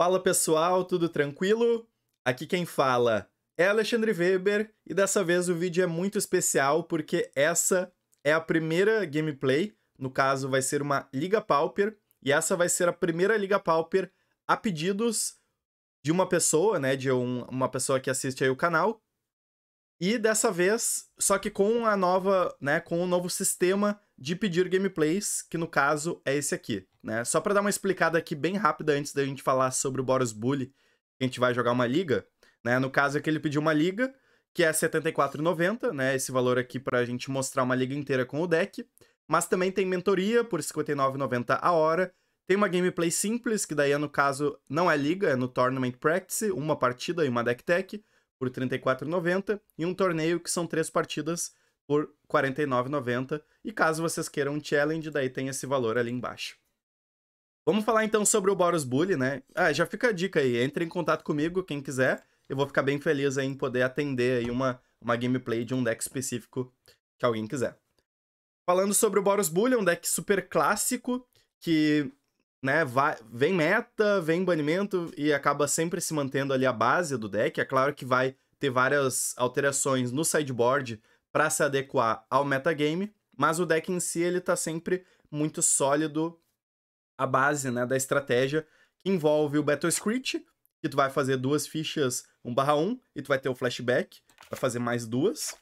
Fala pessoal, tudo tranquilo? Aqui quem fala é Alexandre Weber e dessa vez o vídeo é muito especial porque essa é a primeira gameplay, no caso vai ser uma Liga Pauper, e essa vai ser a primeira Liga Pauper a pedidos de uma pessoa, né, de um, uma pessoa que assiste aí o canal, e dessa vez, só que com a nova, né, com o novo sistema de pedir gameplays, que no caso é esse aqui, né? Só para dar uma explicada aqui bem rápida antes da gente falar sobre o Boros Bully, a gente vai jogar uma liga, né? No caso é que ele pediu uma liga, que é R$ 74,90, né? Esse valor aqui para a gente mostrar uma liga inteira com o deck. Mas também tem mentoria por R$ 59,90 a hora. Tem uma gameplay simples, que daí é no caso não é liga, é no Tournament Practice, uma partida e uma deck tech por R$ 34,90 e um torneio que são três partidas por R$ 49,90. E caso vocês queiram um challenge, daí tem esse valor ali embaixo. Vamos falar então sobre o Boros Bully, né? Ah, já fica a dica aí, entre em contato comigo, quem quiser. Eu vou ficar bem feliz em poder atender aí uma, uma gameplay de um deck específico que alguém quiser. Falando sobre o Boros Bully, é um deck super clássico que né, vai, vem meta, vem banimento e acaba sempre se mantendo ali a base do deck. É claro que vai ter várias alterações no sideboard para se adequar ao metagame, mas o deck em si ele tá sempre muito sólido a base, né, da estratégia que envolve o Battle Screech, que tu vai fazer duas fichas 1/1 e tu vai ter o flashback para fazer mais duas.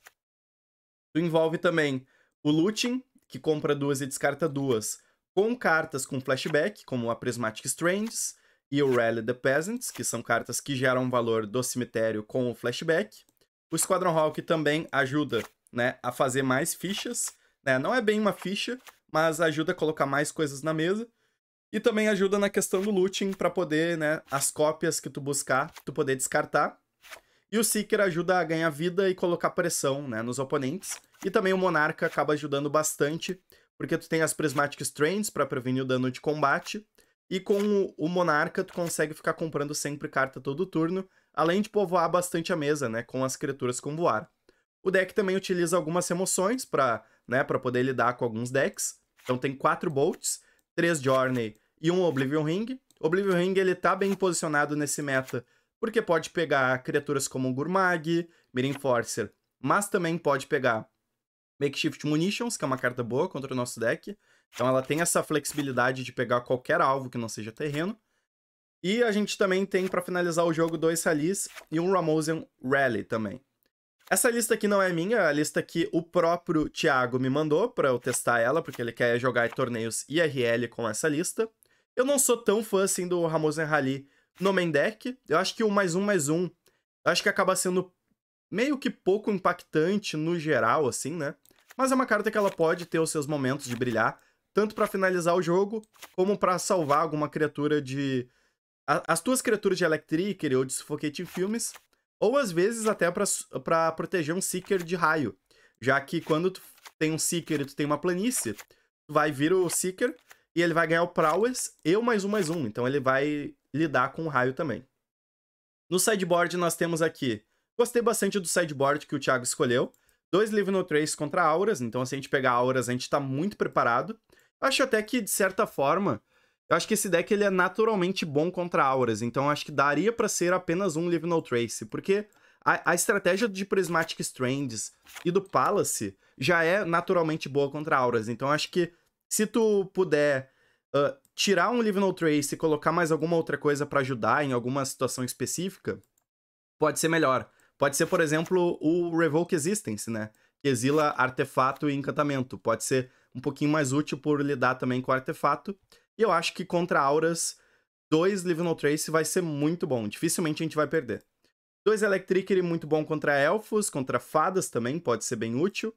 Tu envolve também o looting, que compra duas e descarta duas com cartas com flashback, como a Prismatic Strands e o Rally the Peasants, que são cartas que geram valor do cemitério com o flashback. O Squadron Hawk também ajuda né, a fazer mais fichas. Né? Não é bem uma ficha, mas ajuda a colocar mais coisas na mesa. E também ajuda na questão do looting para poder, né, as cópias que tu buscar, tu poder descartar. E o Seeker ajuda a ganhar vida e colocar pressão, né, nos oponentes. E também o Monarca acaba ajudando bastante porque tu tem as Prismatic strands para prevenir o dano de combate, e com o, o Monarca tu consegue ficar comprando sempre carta todo turno, além de povoar bastante a mesa, né, com as criaturas com voar. O deck também utiliza algumas remoções para né, poder lidar com alguns decks. Então tem quatro Bolts, três Journey e um Oblivion Ring. Oblivion Ring ele tá bem posicionado nesse meta, porque pode pegar criaturas como Gurmag, Mirim Forcer, mas também pode pegar Makeshift Munitions, que é uma carta boa contra o nosso deck. Então ela tem essa flexibilidade de pegar qualquer alvo que não seja terreno. E a gente também tem, para finalizar o jogo, dois Salis e um Ramosian Rally também. Essa lista aqui não é minha, é a lista que o próprio Thiago me mandou para eu testar ela, porque ele quer jogar torneios IRL com essa lista. Eu não sou tão fã assim do Ramosian Rally no main deck. Eu acho que o mais um mais um, acho que acaba sendo meio que pouco impactante no geral, assim, né? Mas é uma carta que ela pode ter os seus momentos de brilhar, tanto para finalizar o jogo, como para salvar alguma criatura de. As tuas criaturas de Electricer ou de Suffocate Filmes, ou às vezes até para proteger um Seeker de raio. Já que quando tu tem um Seeker e tu tem uma planície, tu vai vir o Seeker e ele vai ganhar o Prowess e o mais um mais um. Então ele vai lidar com o raio também. No sideboard nós temos aqui. Gostei bastante do sideboard que o Thiago escolheu. Dois Trace contra Auras, então se a gente pegar Auras, a gente tá muito preparado. Eu acho até que, de certa forma, eu acho que esse deck ele é naturalmente bom contra Auras, então acho que daria para ser apenas um Trace. porque a, a, estratégia de Prismatic Strands e do Palace já é naturalmente boa contra Auras, então acho que se tu puder uh, tirar um Live No Trace e colocar mais alguma outra coisa para ajudar em alguma situação específica, pode ser melhor. Pode ser, por exemplo, o Revoke Existence, né? Que exila artefato e encantamento. Pode ser um pouquinho mais útil por lidar também com artefato. E eu acho que contra auras, dois Live No Trace vai ser muito bom. Dificilmente a gente vai perder. Dois Electricity é muito bom contra elfos, contra fadas também, pode ser bem útil.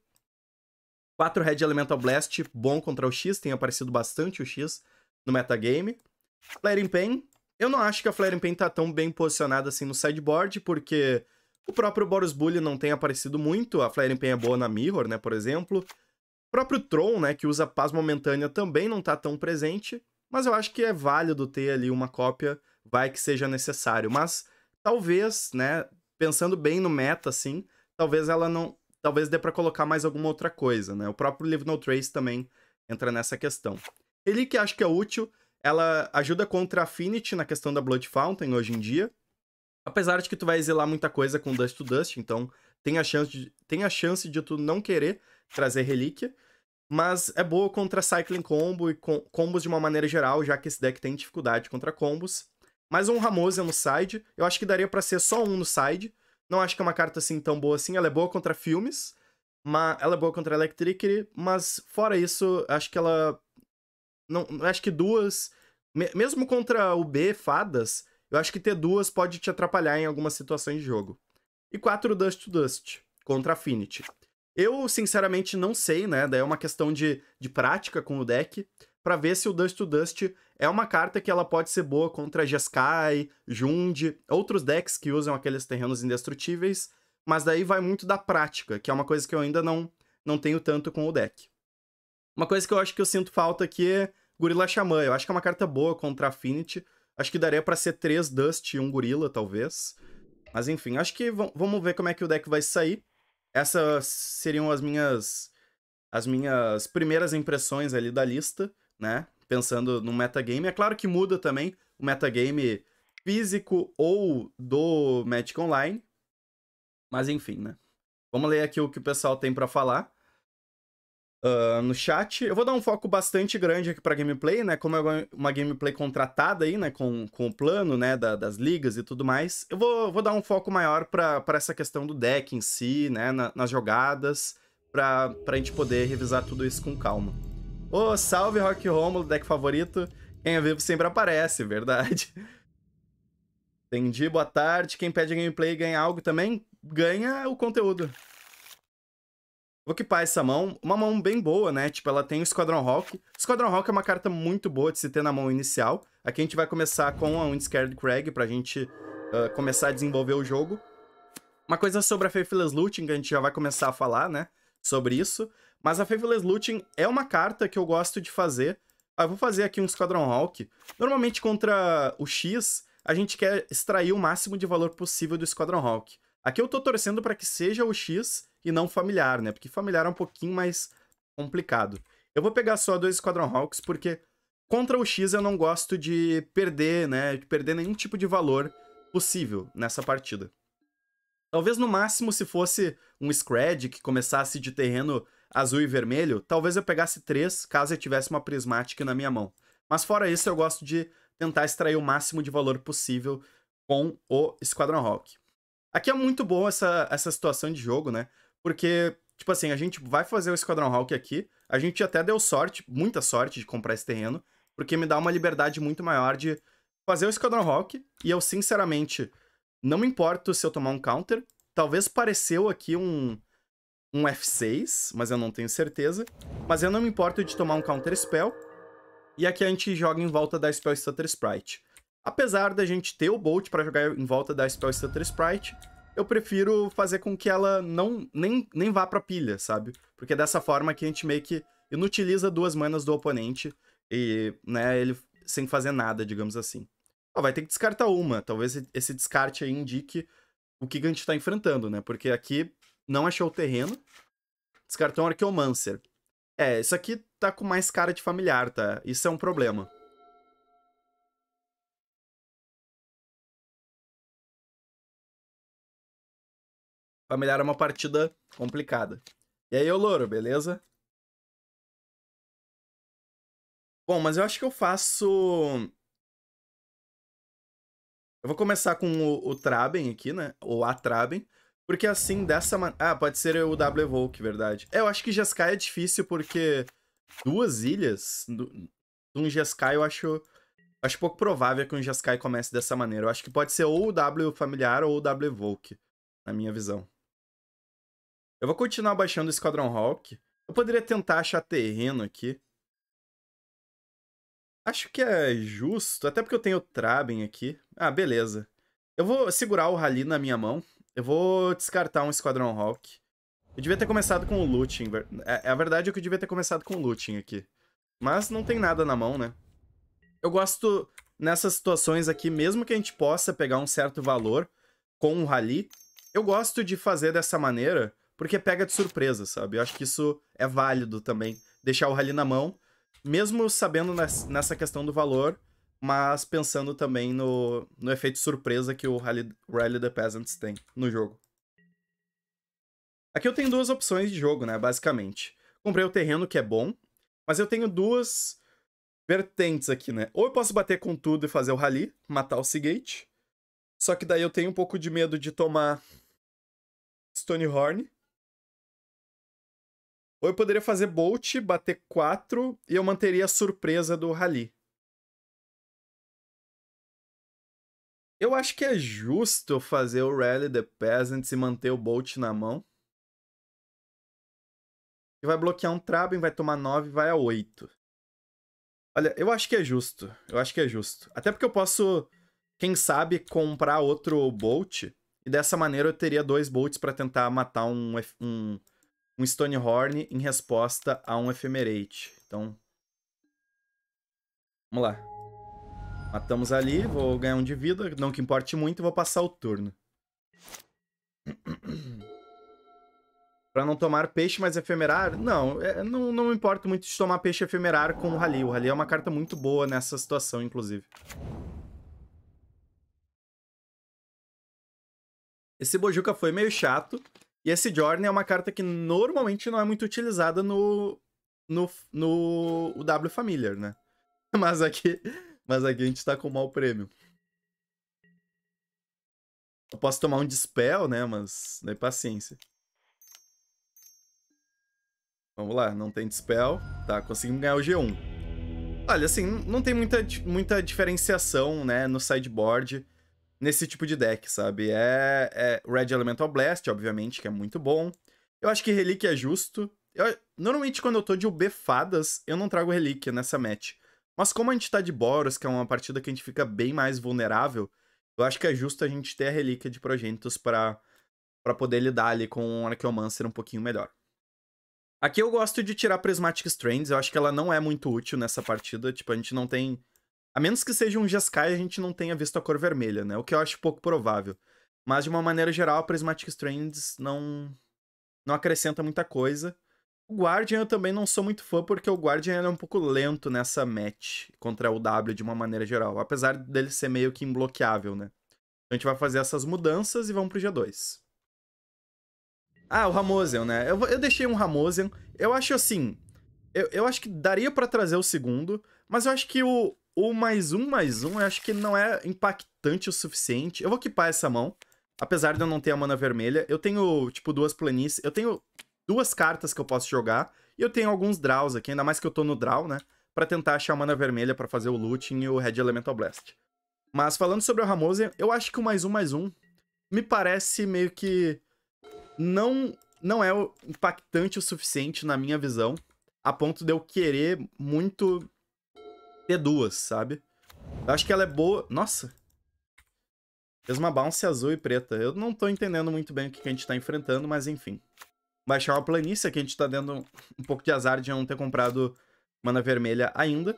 4 Red Elemental Blast, bom contra o X, tem aparecido bastante o X no metagame. Flaring Pain, eu não acho que a Flaring Pain tá tão bem posicionada assim no sideboard, porque o próprio Boros Bully não tem aparecido muito, a Flare Pain é boa na Mirror, né, por exemplo. O próprio Tron, né, que usa Paz Momentânea, também não tá tão presente, mas eu acho que é válido ter ali uma cópia, vai que seja necessário. Mas talvez, né, pensando bem no meta, assim, talvez ela não... Talvez dê para colocar mais alguma outra coisa, né? O próprio Live No Trace também entra nessa questão. Ele que acho que é útil, ela ajuda contra a Affinity na questão da Blood Fountain hoje em dia, Apesar de que tu vai exilar muita coisa com Dust to Dust, então tem a chance de, tem a chance de tu não querer trazer relíquia. Mas é boa contra Cycling Combo e com, combos de uma maneira geral, já que esse deck tem dificuldade contra combos. Mais um Ramosa no side. Eu acho que daria para ser só um no side. Não acho que é uma carta assim tão boa assim. Ela é boa contra filmes. Mas ela é boa contra Electricity, mas fora isso, acho que ela. Não, acho que duas. Mesmo contra o B, fadas, eu acho que ter duas pode te atrapalhar em algumas situações de jogo. E quatro Dust to Dust contra Affinity. Eu, sinceramente, não sei, né? Daí é uma questão de, de prática com o deck, para ver se o Dust to Dust é uma carta que ela pode ser boa contra Jeskai, Jund, outros decks que usam aqueles terrenos indestrutíveis, mas daí vai muito da prática, que é uma coisa que eu ainda não, não tenho tanto com o deck. Uma coisa que eu acho que eu sinto falta aqui é Gorilla Shaman. Eu acho que é uma carta boa contra Affinity, Acho que daria para ser três Dust e um Gorila, talvez. Mas enfim, acho que vamos ver como é que o deck vai sair. Essas seriam as minhas as minhas primeiras impressões ali da lista, né? Pensando no metagame. É claro que muda também o metagame físico ou do Magic Online. Mas enfim, né? Vamos ler aqui o que o pessoal tem para falar uh, no chat. Eu vou dar um foco bastante grande aqui para gameplay, né? Como é uma gameplay contratada aí, né? Com, com o plano, né? Da, das ligas e tudo mais. Eu vou, vou dar um foco maior para essa questão do deck em si, né? Na, nas jogadas, para a gente poder revisar tudo isso com calma. Ô, oh, salve Rock Romulo, deck favorito. Quem é vivo sempre aparece, verdade. Entendi, boa tarde. Quem pede gameplay e ganha algo também, ganha o conteúdo ocupar essa mão, uma mão bem boa, né? Tipo, ela tem o Esquadrão Hawk. Squadron Esquadrão Hawk é uma carta muito boa de se ter na mão inicial. Aqui a gente vai começar com a Unscared Craig pra gente uh, começar a desenvolver o jogo. Uma coisa sobre a Faithless Looting, que a gente já vai começar a falar, né? Sobre isso. Mas a Faithless Looting é uma carta que eu gosto de fazer. eu ah, vou fazer aqui um Squadron Hawk. Normalmente contra o X, a gente quer extrair o máximo de valor possível do Squadron Hawk. Aqui eu tô torcendo para que seja o X e não familiar, né? Porque familiar é um pouquinho mais complicado. Eu vou pegar só dois Squadron Hawks, porque contra o X eu não gosto de perder, né? De perder nenhum tipo de valor possível nessa partida. Talvez no máximo se fosse um Scred que começasse de terreno azul e vermelho, talvez eu pegasse três caso eu tivesse uma prismática na minha mão. Mas fora isso, eu gosto de tentar extrair o máximo de valor possível com o Squadron Hawk. Aqui é muito boa essa, essa situação de jogo, né? Porque, tipo assim, a gente vai fazer o Esquadrão Hawk aqui. A gente até deu sorte, muita sorte de comprar esse terreno, porque me dá uma liberdade muito maior de fazer o Esquadrão Hawk. E eu, sinceramente, não me importo se eu tomar um counter. Talvez pareceu aqui um, um F6, mas eu não tenho certeza. Mas eu não me importo de tomar um counter spell. E aqui a gente joga em volta da Spell Stutter Sprite. Apesar da gente ter o Bolt para jogar em volta da Spell Stutter Sprite, eu prefiro fazer com que ela não nem, nem vá pra pilha, sabe? Porque é dessa forma que a gente meio que inutiliza duas manas do oponente e, né, ele sem fazer nada, digamos assim. Ah, vai ter que descartar uma. Talvez esse descarte aí indique o que a gente tá enfrentando, né? Porque aqui não achou o terreno. Descartou um Arqueomancer. É, isso aqui tá com mais cara de familiar, tá? Isso é um problema. Familiar é uma partida complicada. E aí, eu louro, beleza? Bom, mas eu acho que eu faço. Eu vou começar com o, o Traben aqui, né? Ou a Traben. Porque assim, dessa maneira. Ah, pode ser o W Evoke, verdade. É, eu acho que Jeskai é difícil porque duas ilhas Do um Jeskai eu acho. Acho pouco provável que um Jeskai comece dessa maneira. Eu acho que pode ser ou o W familiar ou o W Evoke, na minha visão. Eu vou continuar baixando o Esquadrão Hawk. Eu poderia tentar achar terreno aqui. Acho que é justo, até porque eu tenho o Traben aqui. Ah, beleza. Eu vou segurar o Rally na minha mão. Eu vou descartar um Esquadrão Hawk. Eu devia ter começado com o Looting. É, é, a verdade é que eu devia ter começado com o Looting aqui. Mas não tem nada na mão, né? Eu gosto, nessas situações aqui, mesmo que a gente possa pegar um certo valor com o Rally, eu gosto de fazer dessa maneira porque pega de surpresa, sabe? Eu acho que isso é válido também, deixar o rally na mão, mesmo sabendo nessa questão do valor, mas pensando também no, no efeito surpresa que o rally, rally the Peasants tem no jogo. Aqui eu tenho duas opções de jogo, né, basicamente. Comprei o terreno, que é bom, mas eu tenho duas vertentes aqui, né? Ou eu posso bater com tudo e fazer o rally, matar o Seagate, só que daí eu tenho um pouco de medo de tomar Stonehorn, ou eu poderia fazer Bolt, bater 4 e eu manteria a surpresa do Rally. Eu acho que é justo fazer o Rally the Peasants e manter o Bolt na mão. E vai bloquear um Trabin, vai tomar 9 vai a 8. Olha, eu acho que é justo. Eu acho que é justo. Até porque eu posso, quem sabe, comprar outro Bolt. E dessa maneira eu teria dois Bolts para tentar matar um, um um Stonehorn em resposta a um Ephemerate. Então, vamos lá. Matamos ali, vou ganhar um de vida, não que importe muito, vou passar o turno. Pra não tomar peixe, mas efemerar? Não, é, não, não me importo muito de tomar peixe efemerar com o Rally. O Rally é uma carta muito boa nessa situação, inclusive. Esse Bojuca foi meio chato, e esse Jorn é uma carta que normalmente não é muito utilizada no, no, no o W Familiar, né? Mas aqui, mas aqui a gente tá com mau prêmio. Eu posso tomar um Dispel, né? Mas daí né, paciência. Vamos lá, não tem Dispel. Tá, conseguimos ganhar o G1. Olha, assim, não tem muita, muita diferenciação, né, no sideboard nesse tipo de deck, sabe? É, é Red Elemental Blast, obviamente, que é muito bom. Eu acho que Relíquia é justo. Eu, normalmente, quando eu tô de UB Fadas, eu não trago Relíquia nessa match. Mas como a gente tá de Boros, que é uma partida que a gente fica bem mais vulnerável, eu acho que é justo a gente ter a Relíquia de Progenitus pra, pra poder lidar ali com o Arqueomancer um pouquinho melhor. Aqui eu gosto de tirar Prismatic Strands, eu acho que ela não é muito útil nessa partida, tipo, a gente não tem a menos que seja um Jeskai, a gente não tenha visto a cor vermelha, né? O que eu acho pouco provável. Mas, de uma maneira geral, a Prismatic Strands não, não acrescenta muita coisa. O Guardian eu também não sou muito fã, porque o Guardian é um pouco lento nessa match contra o W de uma maneira geral. Apesar dele ser meio que imbloqueável, né? a gente vai fazer essas mudanças e vamos pro G2. Ah, o Ramosen, né? Eu, eu deixei um Ramosen. Eu acho assim... Eu, eu acho que daria para trazer o segundo, mas eu acho que o, o mais um mais um, eu acho que não é impactante o suficiente. Eu vou equipar essa mão. Apesar de eu não ter a mana vermelha, eu tenho, tipo, duas planícies. Eu tenho duas cartas que eu posso jogar. E eu tenho alguns draws aqui, ainda mais que eu tô no draw, né? Pra tentar achar a mana vermelha para fazer o looting e o Red Elemental Blast. Mas falando sobre o Ramose, eu acho que o mais um mais um me parece meio que não, não é impactante o suficiente na minha visão. A ponto de eu querer muito ter duas, sabe? Eu acho que ela é boa... Nossa! Fez uma bounce azul e preta. Eu não tô entendendo muito bem o que, que a gente tá enfrentando, mas enfim. Baixar uma planície, que a gente tá dando um, pouco de azar de não ter comprado mana vermelha ainda.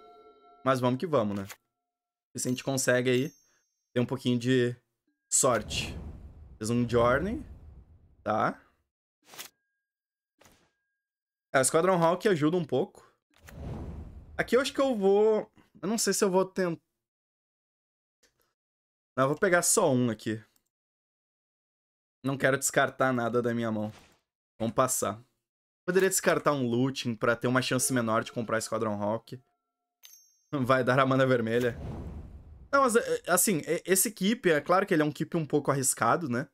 Mas vamos que vamos, né? se a gente consegue aí ter um pouquinho de sorte. Fez um Journey. Tá. É, o Squadron Hawk ajuda um pouco. Aqui eu acho que eu vou... Eu não sei se eu vou tentar. Não, eu vou pegar só um aqui. Não quero descartar nada da minha mão. Vamos passar. Poderia descartar um looting pra ter uma chance menor de comprar Squadron Rock. Vai dar a mana vermelha. Não, mas eh, eh, assim, esse keep, é claro que ele é um keep um pouco arriscado, né?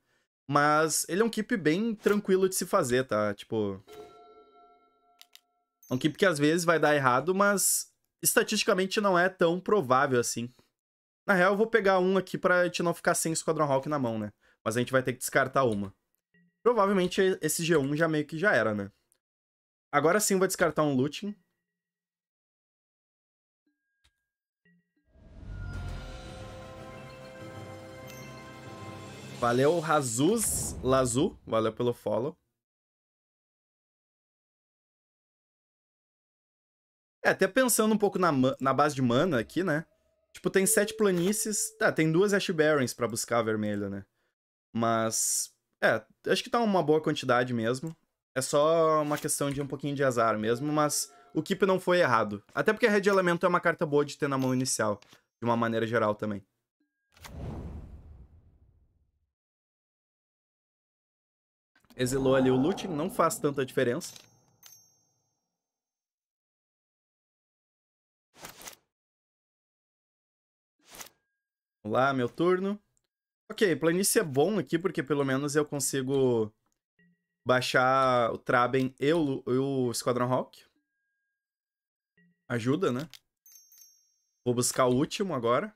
Mas ele é um keep bem tranquilo de se fazer, tá? Tipo... É um keep que às vezes vai dar errado, mas estatisticamente não é tão provável assim. Na real, eu vou pegar um aqui pra gente não ficar sem Esquadrão Hawk na mão, né? Mas a gente vai ter que descartar uma. Provavelmente esse G1 já meio que já era, né? Agora sim vou descartar um Looting. Valeu, Razuz Lazu. Valeu pelo follow. É, até pensando um pouco na, na base de mana aqui, né? Tipo, tem sete planícies. Tá, tem duas Ash Barrens pra buscar vermelho, né? Mas. É, acho que tá uma boa quantidade mesmo. É só uma questão de um pouquinho de azar mesmo, mas o Keep não foi errado. Até porque a Red Elemento é uma carta boa de ter na mão inicial, de uma maneira geral também. Exilou ali o Looting, não faz tanta diferença. Vamos lá, meu turno. Ok, planície é bom aqui, porque pelo menos eu consigo baixar o Traben e o, e o Squadron Hawk. Ajuda, né? Vou buscar o último agora.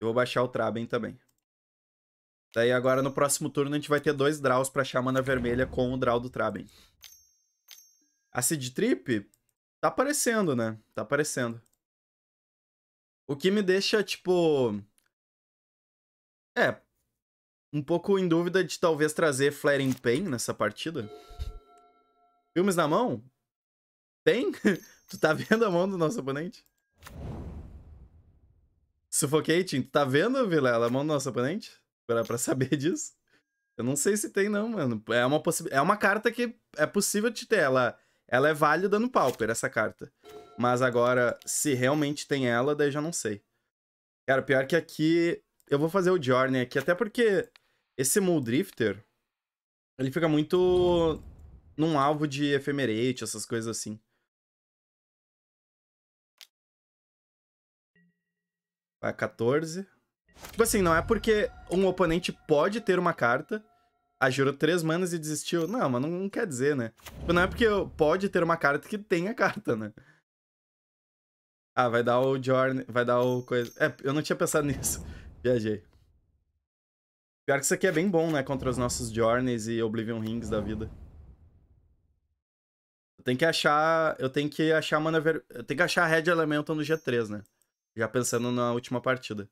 Eu vou baixar o Traben também. Daí agora no próximo turno a gente vai ter dois draws pra achar mana vermelha com o draw do Traben. A Seed Trip tá aparecendo, né? Tá aparecendo. O que me deixa, tipo. É. Um pouco em dúvida de talvez trazer Flaring Pain nessa partida. Filmes na mão? Tem? tu tá vendo a mão do nosso oponente? Suffocating, tu tá vendo, Vilela, a mão do nosso oponente? Pra, pra saber disso? Eu não sei se tem, não, mano. É uma, possi... é uma carta que é possível de ter. Ela ela é válida no Pauper, essa carta. Mas agora, se realmente tem ela, daí já não sei. Cara, pior que aqui... Eu vou fazer o Journey aqui, até porque esse Muldrifter, ele fica muito num alvo de Ephemerate, essas coisas assim. Vai 14. Tipo assim, não é porque um oponente pode ter uma carta ah, jurou três manas e desistiu. Não, mas não, não quer dizer, né? Tipo, não é porque pode ter uma carta que tem a carta, né? Ah, vai dar o Jorn, vai dar o coisa. É, eu não tinha pensado nisso. Viajei. Pior que isso aqui é bem bom, né? Contra os nossos Journeys e Oblivion Rings da vida. Eu tenho que achar. Eu tenho que achar mana ver... Eu tenho que achar a Red Elemental no G3, né? Já pensando na última partida.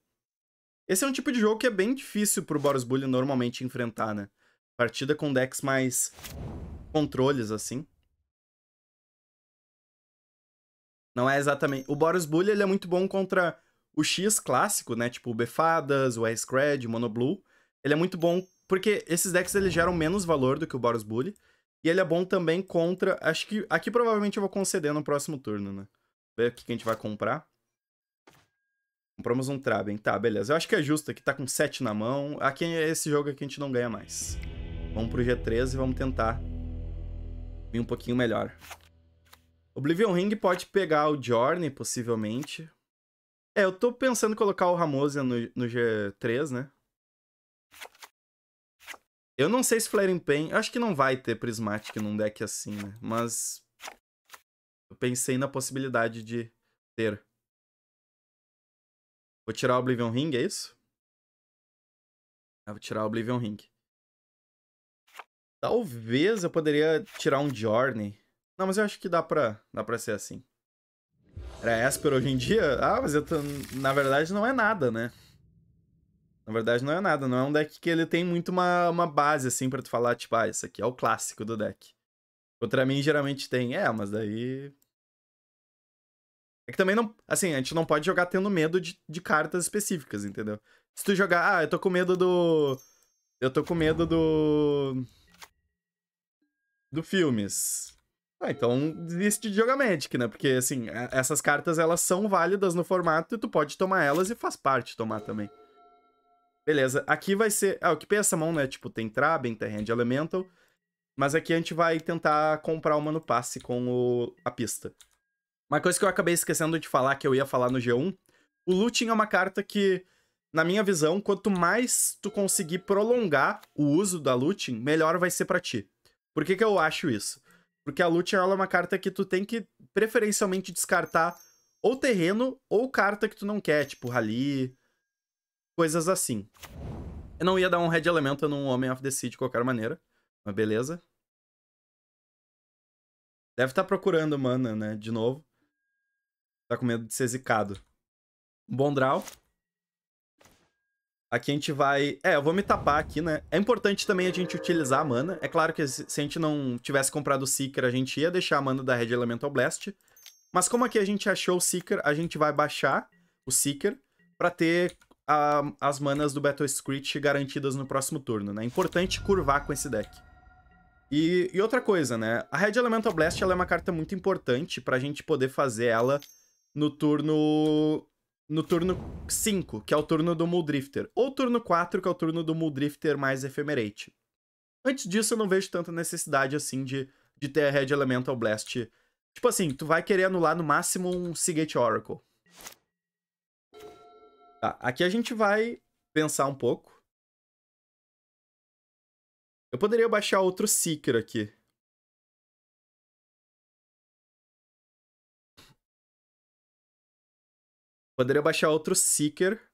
Esse é um tipo de jogo que é bem difícil pro Boros Bully normalmente enfrentar, né? Partida com decks mais controles, assim. Não é exatamente... O Boros Bully, ele é muito bom contra o X clássico, né? Tipo, o Befadas, o S-Cred, o Mono Blue. Ele é muito bom porque esses decks, eles geram menos valor do que o Boros Bully. E ele é bom também contra... Acho que aqui provavelmente eu vou conceder no próximo turno, né? Ver o que a gente vai comprar. Compramos um Traben. Tá, beleza. Eu acho que é justo. Aqui tá com 7 na mão. Aqui, esse jogo aqui a gente não ganha mais. Vamos pro G13 e vamos tentar vir um pouquinho melhor. Oblivion Ring pode pegar o Journey, possivelmente. É, eu tô pensando em colocar o Ramosa no, no G3, né? Eu não sei se Flaring Pain... Acho que não vai ter Prismatic num deck assim, né? Mas... Eu pensei na possibilidade de ter. Vou tirar o Oblivion Ring, é isso? Ah, vou tirar o Oblivion Ring. Talvez eu poderia tirar um Journey. Não, mas eu acho que dá pra, dá pra ser assim. Era Esper hoje em dia? Ah, mas eu tô... na verdade não é nada, né? Na verdade não é nada, não é um deck que ele tem muito uma, uma base, assim, pra tu falar, tipo, ah, esse aqui é o clássico do deck. Contra mim geralmente tem, é, mas daí... É que também não... Assim, a gente não pode jogar tendo medo de, de cartas específicas, entendeu? Se tu jogar, ah, eu tô com medo do... Eu tô com medo do do filmes. Ah, então desiste de jogar Magic, né? Porque, assim, é, essas cartas, elas são válidas no formato e tu pode tomar elas e faz parte tomar também. Beleza, aqui vai ser... Ah, o que tem essa mão, né? Tipo, tem Traben, tem Hand Elemental. Mas aqui a gente vai tentar comprar uma no passe com o... a pista. Uma coisa que eu acabei esquecendo de falar, que eu ia falar no G1, o Looting é uma carta que, na minha visão, quanto mais tu conseguir prolongar o uso da Looting, melhor vai ser para ti. Por que, que eu acho isso? Porque a Lutin é uma carta que tu tem que preferencialmente descartar ou terreno ou carta que tu não quer, tipo Rally, coisas assim. Eu não ia dar um Red elemento num Homem of the Sea de qualquer maneira, mas beleza. Deve estar tá procurando mana, né, de novo. Tá com medo de ser zicado. bom draw. Aqui a gente vai... É, eu vou me tapar aqui, né? É importante também a gente utilizar a mana. É claro que se a gente não tivesse comprado o Seeker, a gente ia deixar a mana da Red Elemental Blast. Mas como aqui a gente achou o Seeker, a gente vai baixar o Seeker para ter a, as manas do Battle Screech garantidas no próximo turno, né? É importante curvar com esse deck. E, e, outra coisa, né? A Red Elemental Blast ela é uma carta muito importante pra gente poder fazer ela no turno no turno 5, que é o turno do Muldrifter, ou turno 4, que é o turno do Muldrifter mais Ephemerate. Antes disso, eu não vejo tanta necessidade, assim, de, de ter a Red Elemental Blast. Tipo assim, tu vai querer anular no máximo um Seagate Oracle. Tá, aqui a gente vai pensar um pouco. Eu poderia baixar outro Seeker aqui. Poderia baixar outro Seeker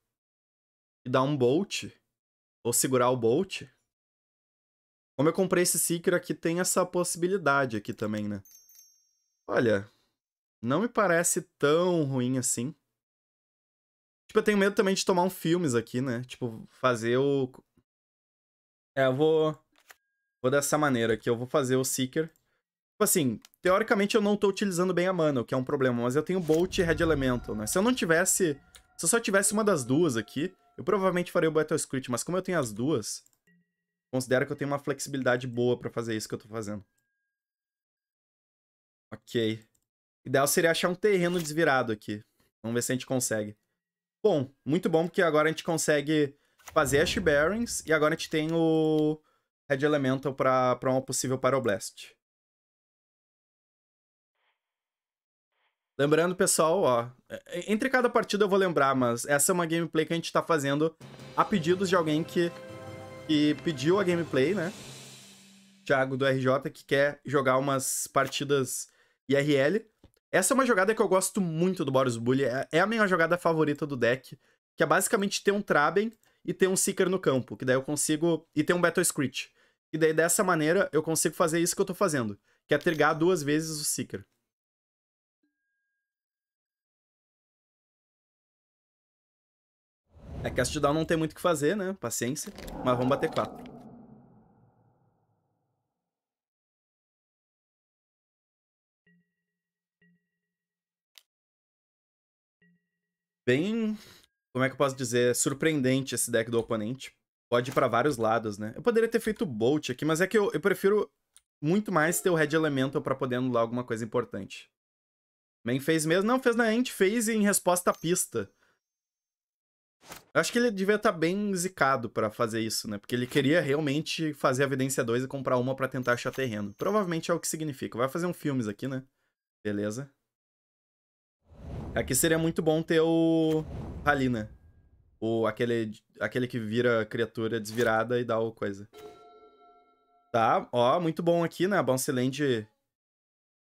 e dar um Bolt. Ou segurar o Bolt. Como eu comprei esse Seeker aqui, tem essa possibilidade aqui também, né? Olha, não me parece tão ruim assim. Tipo, eu tenho medo também de tomar um filmes aqui, né? Tipo, fazer o... É, eu vou... Vou dessa maneira aqui. Eu vou fazer o Seeker tipo assim, teoricamente eu não tô utilizando bem a mana, o que é um problema, mas eu tenho Bolt e Red Elemental, né? Se eu não tivesse... Se eu só tivesse uma das duas aqui, eu provavelmente faria o Battle Script, mas como eu tenho as duas, considero que eu tenho uma flexibilidade boa pra fazer isso que eu tô fazendo. Ok. O ideal seria achar um terreno desvirado aqui. Vamos ver se a gente consegue. Bom, muito bom, porque agora a gente consegue fazer Ash bearings e agora a gente tem o Red Elemental pra, pra uma possível Pyroblast. Lembrando, pessoal, ó, é, é, entre cada partida eu vou lembrar, mas essa é uma gameplay que a gente tá fazendo a pedidos de alguém que, que pediu a gameplay, né? Thiago do RJ, que quer jogar umas partidas IRL. Essa é uma jogada que eu gosto muito do Boris Bully, é, é a minha jogada favorita do deck, que é basicamente ter um Traben e ter um Seeker no campo, que daí eu consigo... e ter um Battle Screech. E daí dessa maneira eu consigo fazer isso que eu tô fazendo, que é trigar duas vezes o Seeker. É cast down não tem muito o que fazer, né? Paciência. Mas vamos bater 4. Bem, como é que eu posso dizer, surpreendente esse deck do oponente. Pode ir pra vários lados, né? Eu poderia ter feito Bolt aqui, mas é que eu, eu prefiro muito mais ter o Red Elemental pra poder anular alguma coisa importante. Man fez mesmo? Não, fez na Ant, fez em resposta à pista. Eu acho que ele devia estar tá bem zicado para fazer isso, né? Porque ele queria realmente fazer a Evidência 2 e comprar uma para tentar achar terreno. Provavelmente é o que significa. Vai fazer um filmes aqui, né? Beleza. Aqui seria muito bom ter o Halina. Né? O, aquele, aquele que vira criatura desvirada e dá o coisa. Tá, ó, muito bom aqui, né? A Bounce Land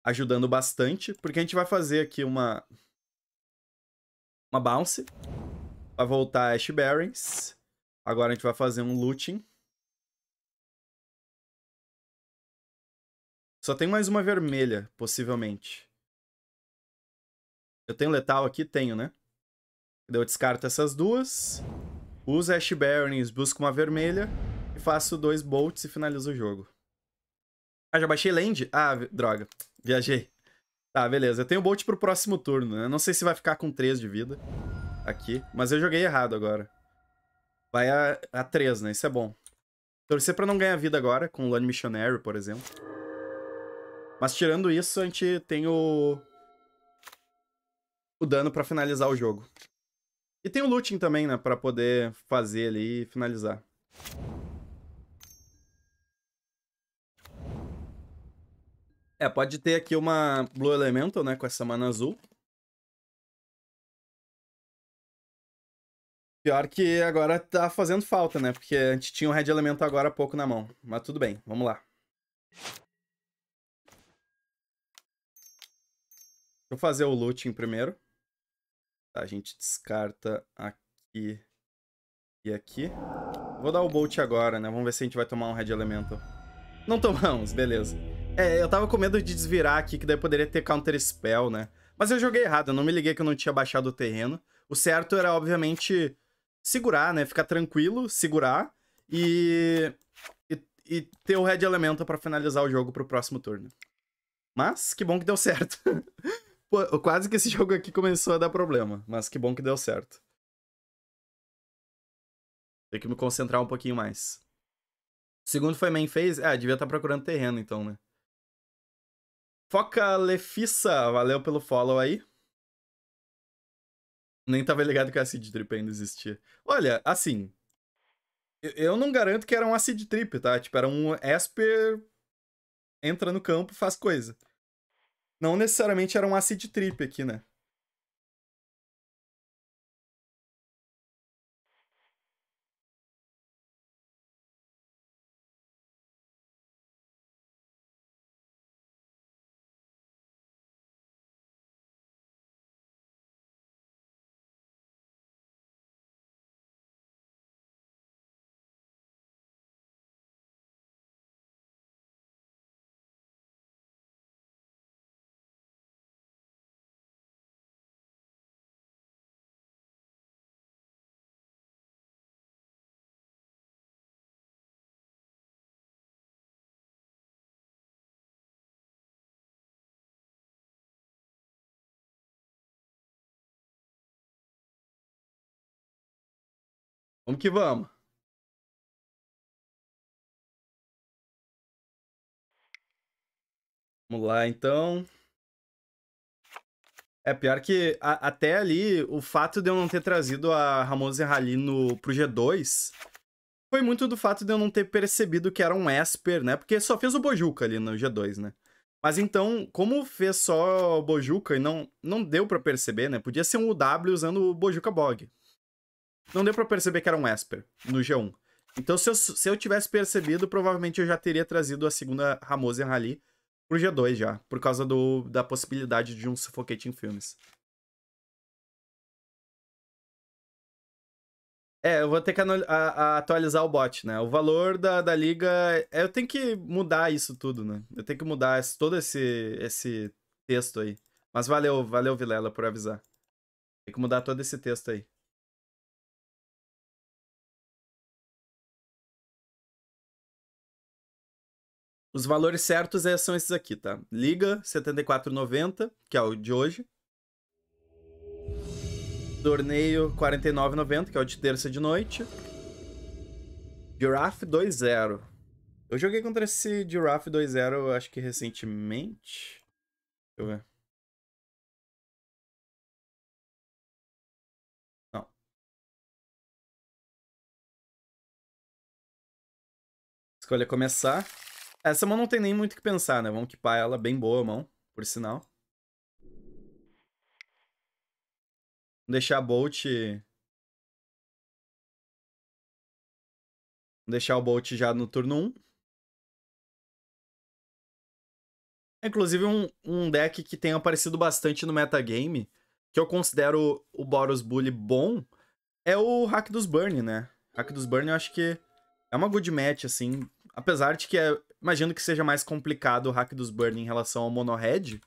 ajudando bastante. Porque a gente vai fazer aqui uma... Uma Bounce. Vai voltar Ash Barrens. Agora a gente vai fazer um looting. Só tem mais uma vermelha, possivelmente. Eu tenho letal aqui? Tenho, né? Eu descarto essas duas. Uso Ash Barrens, busco uma vermelha. E faço dois bolts e finalizo o jogo. Ah, já baixei land? Ah, droga. Viajei. Tá, beleza. Eu tenho bolt pro próximo turno, né? Não sei se vai ficar com 3 de vida aqui. Mas eu joguei errado agora. Vai a, a 3, né? Isso é bom. Torcer pra não ganhar vida agora, com o Lone Missionary, por exemplo. Mas tirando isso, a gente tem o... O dano pra finalizar o jogo. E tem o looting também, né? Pra poder fazer ali e finalizar. É, pode ter aqui uma Blue Elemental, né? Com essa mana azul. Pior que agora tá fazendo falta, né? Porque a gente tinha um Red Elemento agora há pouco na mão. Mas tudo bem, vamos lá. Deixa eu fazer o looting primeiro. Tá, a gente descarta aqui e aqui. Vou dar o Bolt agora, né? Vamos ver se a gente vai tomar um Red Elemental. Não tomamos, beleza. É, eu tava com medo de desvirar aqui, que daí poderia ter Counter Spell, né? Mas eu joguei errado, eu não me liguei que eu não tinha baixado o terreno. O certo era, obviamente, segurar, né? Ficar tranquilo, segurar e, e, e ter o Red Elemento para finalizar o jogo pro próximo turno. Mas que bom que deu certo. Pô, quase que esse jogo aqui começou a dar problema, mas que bom que deu certo. Tem que me concentrar um pouquinho mais. segundo foi main phase. Ah, devia estar tá procurando terreno então, né? Foca Lefissa, valeu pelo follow aí. Nem tava ligado que o acid trip ainda existia. Olha, assim. Eu não garanto que era um acid trip, tá? Tipo, era um Esper. Entra no campo, faz coisa. Não necessariamente era um acid trip aqui, né? Vamos que vamos. Vamos lá, então. É pior que a, até ali, o fato de eu não ter trazido a Ramose Rally no pro G2 foi muito do fato de eu não ter percebido que era um Esper, né? Porque só fez o Bojuca ali no G2, né? Mas então, como fez só o Bojuca e não, não deu para perceber, né? Podia ser um UW usando o Bojuca Bog não deu para perceber que era um Esper no G1. Então, se eu, se eu tivesse percebido, provavelmente eu já teria trazido a segunda Ramosen Rally pro G2 já, por causa do, da possibilidade de um Suffocating Filmes. É, eu vou ter que a, a, atualizar o bot, né? O valor da, da liga. É, eu tenho que mudar isso tudo, né? Eu tenho que mudar esse, todo esse, esse texto aí. Mas valeu, valeu, Vilela, por avisar. Tem que mudar todo esse texto aí. Os valores certos é, são esses aqui, tá? Liga 74,90, que é o de hoje. Torneio 49,90, que é o de terça de noite. Giraffe 2-0. Eu joguei contra esse Giraffe 2-0, acho que recentemente. Deixa eu ver. Não. Escolha começar. Essa mão não tem nem muito o que pensar, né? Vamos equipar ela bem boa a mão, por sinal. deixar a Bolt. deixar o Bolt já no turno 1. É, inclusive, um, um deck que tem aparecido bastante no metagame, que eu considero o Boros Bully bom, é o Hack dos Burn, né? Hack dos Burn eu acho que é uma good match, assim. Apesar de que é Imagino que seja mais complicado o hack dos Burn em relação ao mono Red.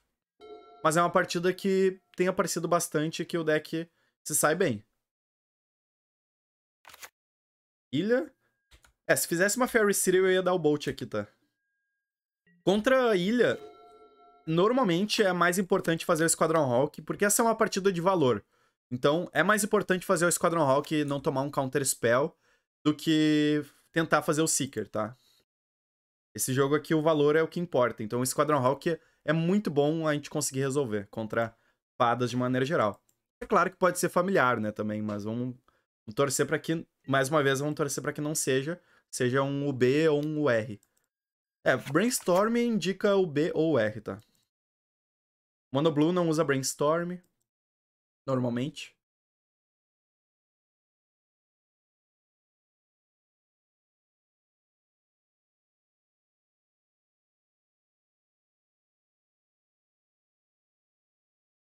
Mas é uma partida que tem aparecido bastante que o deck se sai bem. Ilha. É, se fizesse uma Fairy City, eu ia dar o Bolt aqui, tá? Contra a Ilha, normalmente é mais importante fazer o Squadron Hawk, porque essa é uma partida de valor. Então, é mais importante fazer o Squadron Hawk e não tomar um Counter Spell do que tentar fazer o Seeker, tá? Esse jogo aqui, é o valor é o que importa. Então, o Esquadrão Hawk é muito bom a gente conseguir resolver contra fadas de maneira geral. É claro que pode ser familiar, né, também, mas vamos, vamos torcer para que, mais uma vez, vamos torcer para que não seja, seja um UB ou um UR. É, Brainstorm indica o B ou o R, tá? Monoblue não usa Brainstorm, normalmente.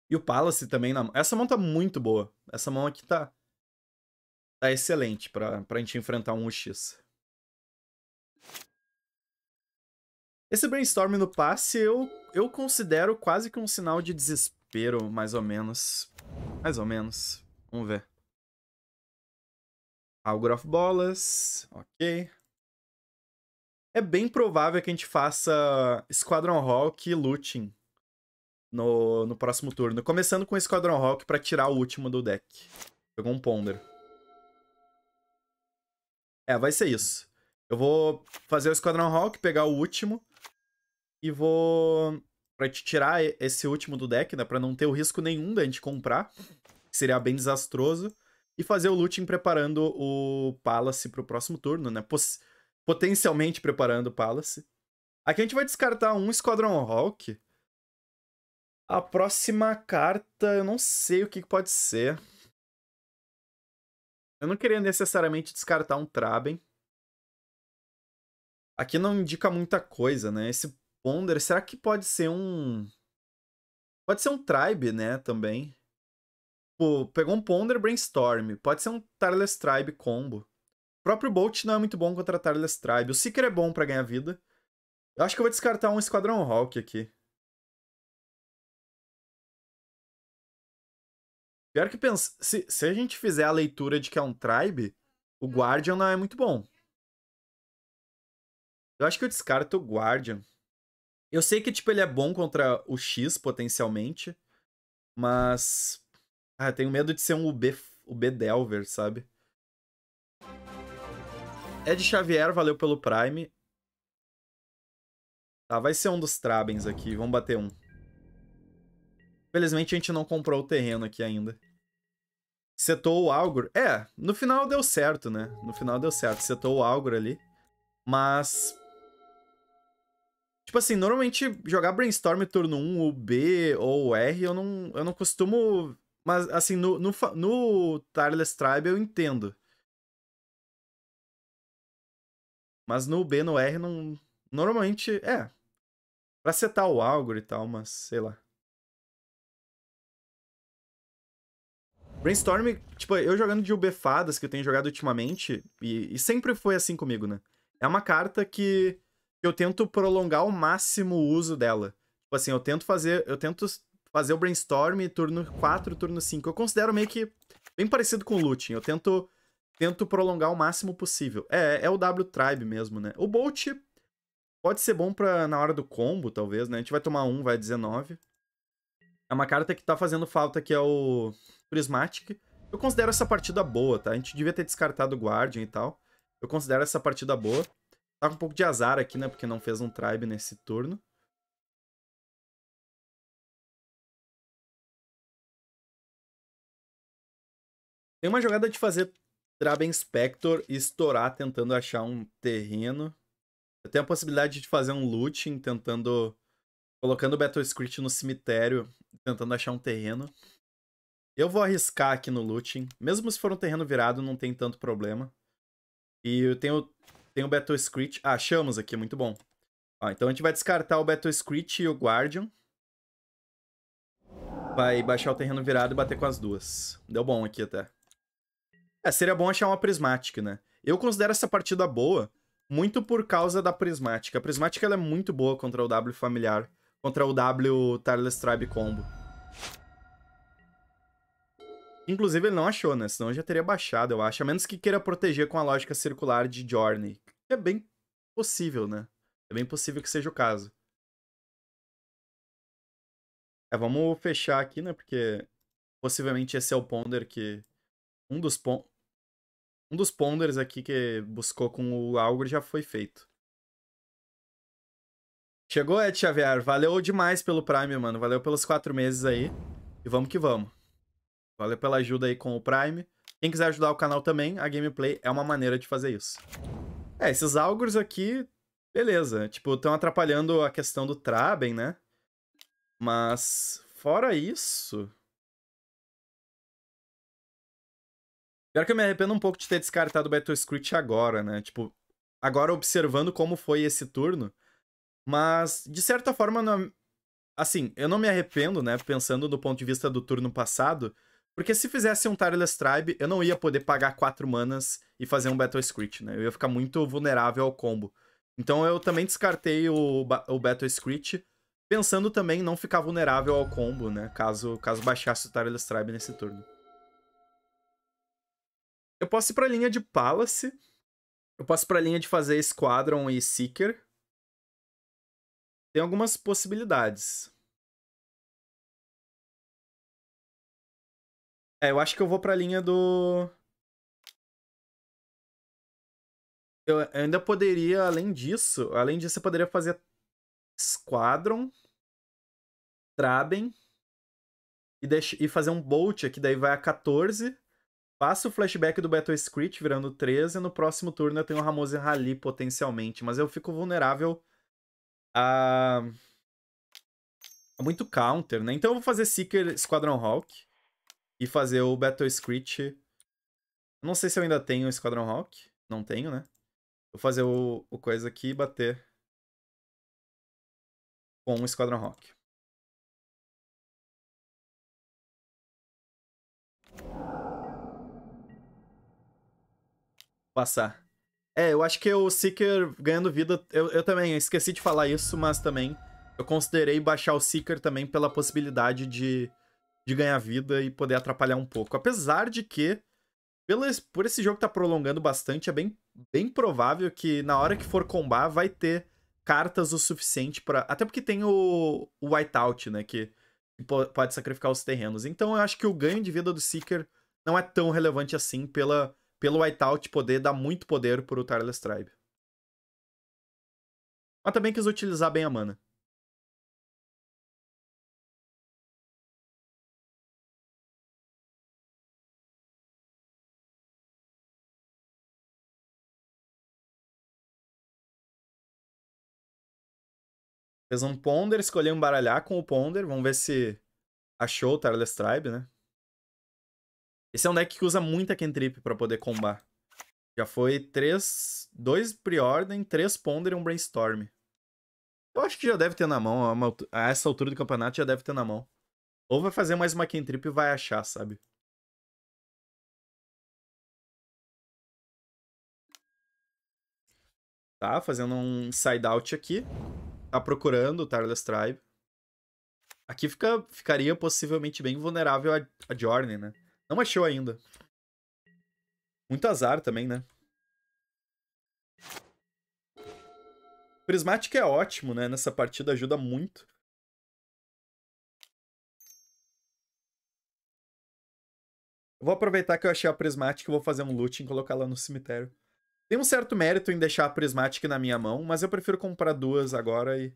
E o Palace também na Essa mão tá muito boa. Essa mão aqui tá, tá excelente pra, pra gente enfrentar um UX. Esse brainstorm no passe eu, eu considero quase que um sinal de desespero, mais ou menos. Mais ou menos. Vamos ver. Algor of Bolas. Ok. É bem provável que a gente faça Squadron Hawk e Looting no, no próximo turno. Começando com o Esquadrão Rock para tirar o último do deck. Pegou um Ponder. É, vai ser isso. Eu vou fazer o Esquadrão Rock, pegar o último. E vou... Pra te tirar esse último do deck, né? Pra não ter o risco nenhum da gente comprar. seria bem desastroso. E fazer o looting preparando o Palace pro próximo turno, né? potencialmente preparando o Palace. Aqui a gente vai descartar um Esquadrão Hawk. A próxima carta, eu não sei o que pode ser. Eu não queria necessariamente descartar um Traben. Aqui não indica muita coisa, né? Esse Ponder, será que pode ser um... Pode ser um Tribe, né, também. Pô, pegou um Ponder Brainstorm. Pode ser um Tarless Tribe combo. O próprio Bolt não é muito bom contra Tarless Tribe. O Seeker é bom para ganhar vida. Eu acho que eu vou descartar um Esquadrão Hawk aqui. Pior que pensa, se, se a gente fizer a leitura de que é um tribe, o hum. Guardian não é muito bom. Eu acho que eu descarto o Guardian. Eu sei que, tipo, ele é bom contra o X, potencialmente. Mas. Ah, eu tenho medo de ser um UB, UB Delver, sabe? Ed Xavier, valeu pelo Prime. Tá, vai ser um dos Trabens aqui. Vamos bater um. Infelizmente, a gente não comprou o terreno aqui ainda. Setou o Algor. É, no final deu certo, né? No final deu certo. Setou o Algor ali. Mas... Tipo assim, normalmente jogar Brainstorm turno 1, o B, ou o R, eu não, eu não costumo... Mas, assim, no, no, no Tireless Tribe eu entendo. Mas no B, no R, não... Normalmente, é. Pra setar o Algor e tal, mas sei lá. Brainstorm, tipo, eu jogando de UB fadas que eu tenho jogado ultimamente, e, e sempre foi assim comigo, né? É uma carta que eu tento prolongar ao máximo o uso dela. Tipo assim, eu tento fazer, eu tento fazer o brainstorm turno 4, turno 5. Eu considero meio que bem parecido com o looting. Eu tento tento prolongar o máximo possível. É, é o W Tribe mesmo, né? O Bolt pode ser bom para na hora do combo, talvez, né? A gente vai tomar um, vai 19. É uma carta que tá fazendo falta que é o Prismatic. Eu considero essa partida boa, tá? A gente devia ter descartado o Guardian e tal. Eu considero essa partida boa. Tá com um pouco de azar aqui, né? Porque não fez um Tribe nesse turno. Tem uma jogada de fazer Traben Spector e estourar tentando achar um terreno. Eu tenho a possibilidade de fazer um looting tentando... Colocando o Battle Screech no cemitério, tentando achar um terreno. Eu vou arriscar aqui no looting. Mesmo se for um terreno virado, não tem tanto problema. E eu tenho, tenho o Battle Screech. Ah, achamos aqui, muito bom. Ó, então a gente vai descartar o Battle Screech e o Guardian. Vai baixar o terreno virado e bater com as duas. Deu bom aqui até. É, seria bom achar uma prismática, né? Eu considero essa partida boa muito por causa da prismática. A prismática ela é muito boa contra o W familiar, contra o W Tireless Tribe combo. Inclusive, ele não achou, né? Senão eu já teria baixado, eu acho. A menos que queira proteger com a lógica circular de Journey. Que é bem possível, né? É bem possível que seja o caso. É, vamos fechar aqui, né? Porque possivelmente esse é o ponder que... Um dos pon... Um dos ponders aqui que buscou com o Algor já foi feito. Chegou, Ed Xavier. Valeu demais pelo Prime, mano. Valeu pelos quatro meses aí. E vamos que vamos. Valeu pela ajuda aí com o Prime. Quem quiser ajudar o canal também, a gameplay é uma maneira de fazer isso. É, esses augurs aqui, beleza. Tipo, estão atrapalhando a questão do Traben, né? Mas, fora isso... Pior que eu me arrependo um pouco de ter descartado o Screech agora, né? Tipo, agora observando como foi esse turno. Mas, de certa forma, não... assim, eu não me arrependo, né? Pensando do ponto de vista do turno passado, porque se fizesse um Tireless Tribe, eu não ia poder pagar quatro manas e fazer um Battle Screech, né? Eu ia ficar muito vulnerável ao combo. Então eu também descartei o, o Battle Screech, pensando também em não ficar vulnerável ao combo, né? Caso, caso baixasse o Tireless Tribe nesse turno. Eu posso ir pra linha de Palace. Eu posso ir pra linha de fazer Squadron e Seeker. Tem algumas possibilidades. É, eu acho que eu vou pra linha do. Eu ainda poderia, além disso, além disso, poderia fazer Squadron, Traben e, deixa, e fazer um Bolt aqui, daí vai a 14. passa o flashback do Battle Screech virando 13. No próximo turno eu tenho o e Rally potencialmente, mas eu fico vulnerável a. a muito counter, né? Então eu vou fazer Seeker Squadron Hawk e fazer o Battle Screech. Não sei se eu ainda tenho o Esquadrão Hawk. Não tenho, né? Vou fazer o, o coisa aqui e bater com o Esquadrão Rock. Passar. É, eu acho que o Seeker ganhando vida. Eu, eu também eu esqueci de falar isso, mas também eu considerei baixar o Seeker também pela possibilidade de de ganhar vida e poder atrapalhar um pouco. Apesar de que, pelo, por esse jogo estar tá prolongando bastante, é bem, bem provável que na hora que for combar vai ter cartas o suficiente para Até porque tem o, o Whiteout, né? Que pode sacrificar os terrenos. Então eu acho que o ganho de vida do Seeker não é tão relevante assim pela, pelo Whiteout poder dar muito poder pro Tireless Tribe. Mas também quis utilizar bem a mana. Fez um Ponder, escolher um baralhar com o Ponder. Vamos ver se achou o Tireless Tribe, né? Esse é um deck que usa muita Kentrip para poder combar. Já foi três, dois Preordem, três Ponder e um Brainstorm. Eu acho que já deve ter na mão, é a essa altura do campeonato já deve ter na mão. Ou vai fazer mais uma Kentrip e vai achar, sabe? Tá, fazendo um side out aqui tá procurando o Tireless Tribe. Aqui fica, ficaria possivelmente bem vulnerável a, a Journey, né? Não achou ainda. Muito azar também, né? Prismática é ótimo, né? Nessa partida ajuda muito. Vou aproveitar que eu achei a prismática e vou fazer um looting e colocar lá no cemitério. Tem um certo mérito em deixar a Prismatic na minha mão, mas eu prefiro comprar duas agora e...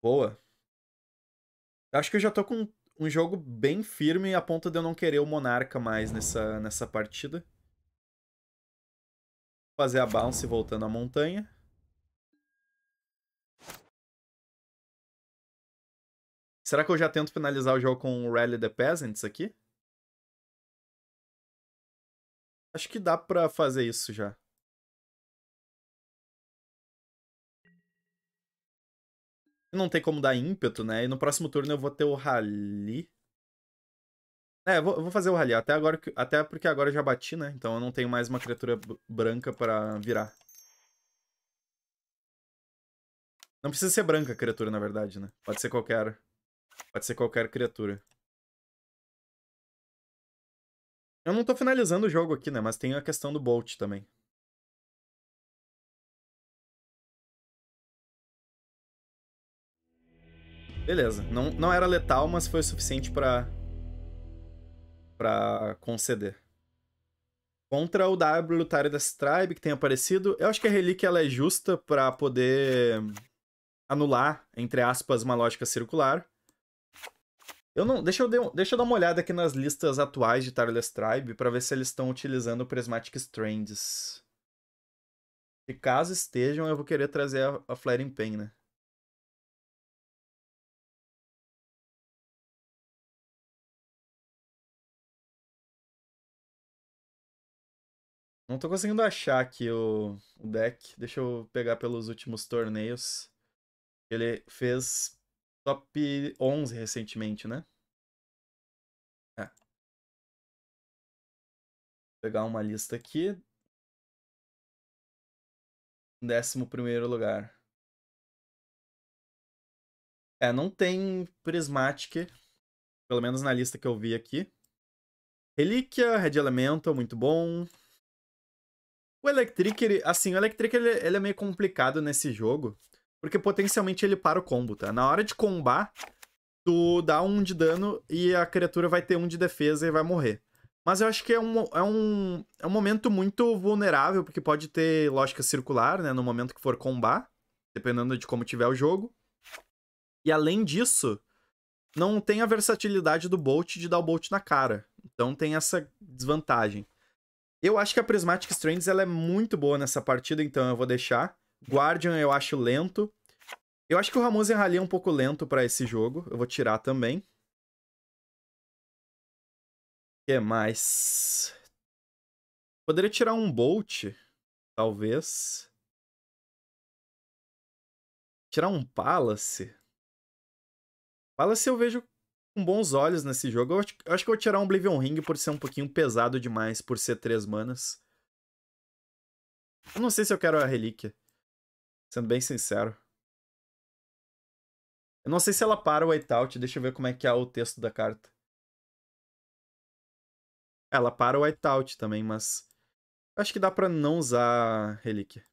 Boa. Acho que eu já tô com um jogo bem firme a ponto de eu não querer o Monarca mais nessa, nessa partida. fazer a bounce voltando à montanha. Será que eu já tento finalizar o jogo com o Rally the Peasants aqui? Acho que dá pra fazer isso já. Não tem como dar ímpeto, né? E no próximo turno eu vou ter o rally. É, vou, vou fazer o rally. Até, agora, até porque agora eu já bati, né? Então eu não tenho mais uma criatura branca pra virar. Não precisa ser branca a criatura, na verdade, né? Pode ser qualquer... Pode ser qualquer criatura. Eu não tô finalizando o jogo aqui, né? Mas tem a questão do Bolt também. Beleza. Não, não era letal, mas foi o suficiente pra... Pra conceder. Contra o W Lutário da Tribe, que tem aparecido. Eu acho que a relíquia ela é justa pra poder anular, entre aspas, uma lógica circular. Eu não, deixa eu, deixa eu dar uma olhada aqui nas listas atuais de Tireless Tribe para ver se eles estão utilizando o Prismatic Strands. E caso estejam, eu vou querer trazer a, a Flaring Pain, né? Não tô conseguindo achar aqui o, o deck. Deixa eu pegar pelos últimos torneios. Ele fez top 11 recentemente, né? É. Vou pegar uma lista aqui. Décimo primeiro lugar. É, não tem Prismatic, pelo menos na lista que eu vi aqui. Relíquia, Red Elemental, muito bom. O Electric, assim, o Electric ele, ele é meio complicado nesse jogo porque potencialmente ele para o combo, tá? Na hora de combar, tu dá um de dano e a criatura vai ter um de defesa e vai morrer. Mas eu acho que é um, é um, é um momento muito vulnerável, porque pode ter lógica circular, né? No momento que for combar, dependendo de como tiver o jogo. E além disso, não tem a versatilidade do Bolt de dar o Bolt na cara. Então tem essa desvantagem. Eu acho que a Prismatic Strands ela é muito boa nessa partida, então eu vou deixar. Guardian eu acho lento. Eu acho que o Ramuzen é Rally é um pouco lento para esse jogo. Eu vou tirar também. O que mais? Poderia tirar um Bolt, talvez. Tirar um Palace. Palace eu vejo com bons olhos nesse jogo. Eu acho, eu acho que eu vou tirar um Oblivion Ring por ser um pouquinho pesado demais, por ser três manas. Eu não sei se eu quero a Relíquia. Sendo bem sincero. Eu não sei se ela para o whiteout. Deixa eu ver como é que é o texto da carta. Ela para o whiteout também, mas... Acho que dá pra não usar relíquia.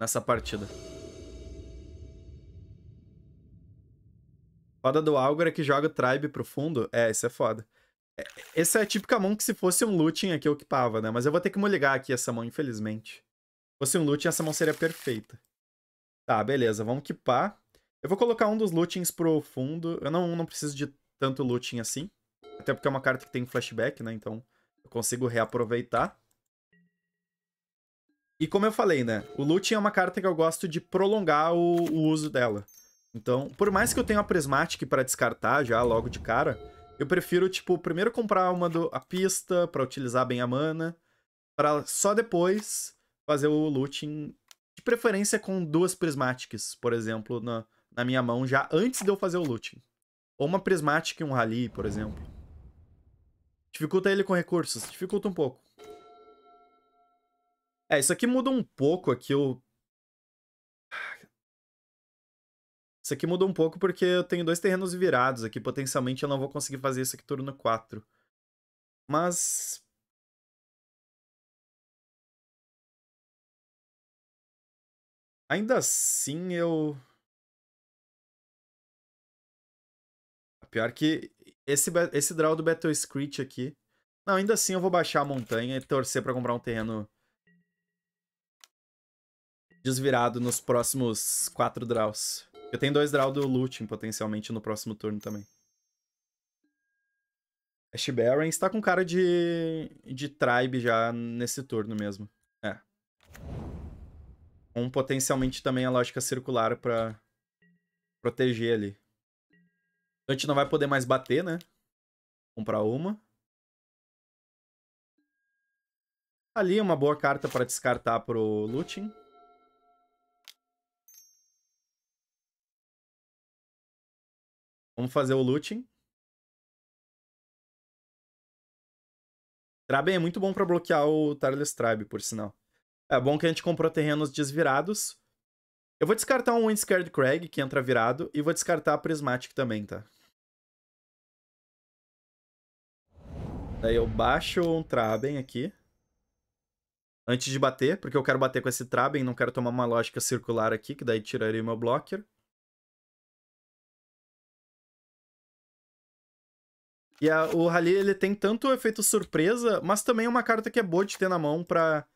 Nessa partida. Foda do é que joga o Tribe pro fundo. É, isso é foda. É, essa é a típica mão que se fosse um looting aqui eu equipava, né? Mas eu vou ter que ligar aqui essa mão, infelizmente. Se fosse um looting, essa mão seria perfeita. Tá, beleza. Vamos equipar. Eu vou colocar um dos lootings pro fundo. Eu não, não preciso de tanto looting assim. Até porque é uma carta que tem flashback, né? Então eu consigo reaproveitar. E como eu falei, né? O looting é uma carta que eu gosto de prolongar o, o uso dela. Então, por mais que eu tenha a Prismatic para descartar já logo de cara, eu prefiro, tipo, primeiro comprar uma do, a pista para utilizar bem a mana, para só depois fazer o looting, de preferência com duas Prismatics, por exemplo, na, na minha mão já antes de eu fazer o looting. Ou uma prismática e um rally, por exemplo. Dificulta ele com recursos. Dificulta um pouco. É, isso aqui muda um pouco aqui o... Isso aqui muda um pouco porque eu tenho dois terrenos virados aqui. Potencialmente eu não vou conseguir fazer isso aqui turno 4. Mas... Ainda assim eu... pior que esse, esse draw do Battle Screech aqui. Não, ainda assim eu vou baixar a montanha e torcer para comprar um terreno desvirado nos próximos quatro draws. Eu tenho dois draws do Looting potencialmente no próximo turno também. Ash Baron está com cara de, de Tribe já nesse turno mesmo. É. Um potencialmente também a lógica circular para proteger ali. Então a gente não vai poder mais bater, né? Comprar uma. Ali é uma boa carta para descartar pro looting. Vamos fazer o looting. Traben é muito bom para bloquear o Tarless Tribe, por sinal. É bom que a gente comprou terrenos desvirados. Eu vou descartar um Windscared Craig, que entra virado, e vou descartar a Prismatic também, tá? Daí eu baixo um Traben aqui. Antes de bater, porque eu quero bater com esse Traben, não quero tomar uma lógica circular aqui, que daí tiraria o meu blocker. E a, o Rally, ele tem tanto o efeito surpresa, mas também é uma carta que é boa de ter na mão pra,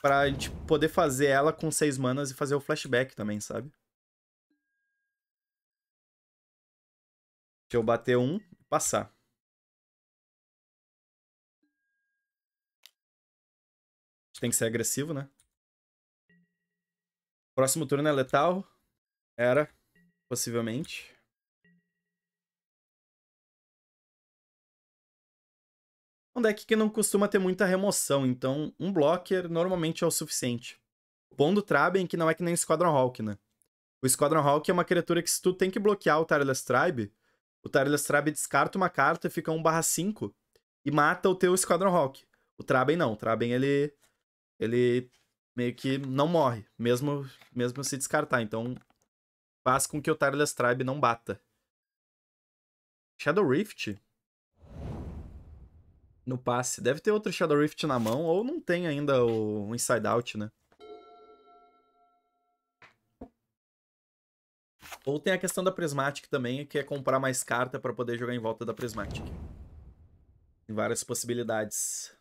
pra gente tipo, poder fazer ela com seis manas e fazer o flashback também, sabe? Deixa eu bater um e passar. tem que ser agressivo, né? Próximo turno é letal. Era, possivelmente. Um deck que não costuma ter muita remoção, então um blocker normalmente é o suficiente. O bom do Traben é que não é que nem Squadron Hawk, né? O Squadron Hawk é uma criatura que se tu tem que bloquear o Tireless Tribe, o Tireless Tribe descarta uma carta e fica 1/5 e mata o teu Squadron Hawk. O Traben não, o Traben ele ele meio que não morre, mesmo mesmo se descartar. Então, faz com que o Tireless Tribe não bata. Shadow Rift no passe. Deve ter outro Shadow Rift na mão, ou não tem ainda o Inside Out, né? Ou tem a questão da Prismatic também, que é comprar mais carta para poder jogar em volta da Prismatic. Tem várias possibilidades.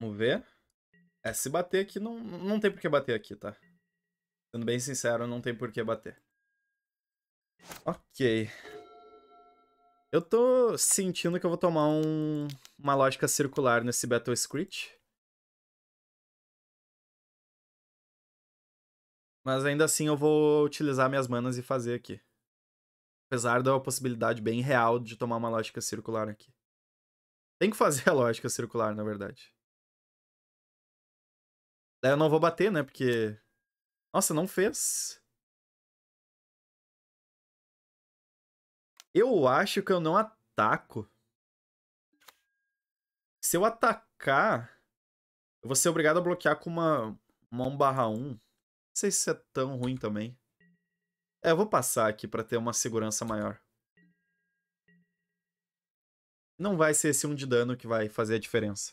Vamos ver. É, se bater aqui, não, não tem por que bater aqui, tá? Sendo bem sincero, não tem por que bater. Ok. Eu tô sentindo que eu vou tomar um, uma lógica circular nesse Battle Screech. Mas ainda assim eu vou utilizar minhas manas e fazer aqui. Apesar da possibilidade bem real de tomar uma lógica circular aqui. Tem que fazer a lógica circular, na verdade. Eu não vou bater, né? Porque. Nossa, não fez. Eu acho que eu não ataco. Se eu atacar, eu vou ser obrigado a bloquear com uma, uma 1 barra 1. Não sei se é tão ruim também. É, eu vou passar aqui pra ter uma segurança maior. Não vai ser esse 1 de dano que vai fazer a diferença.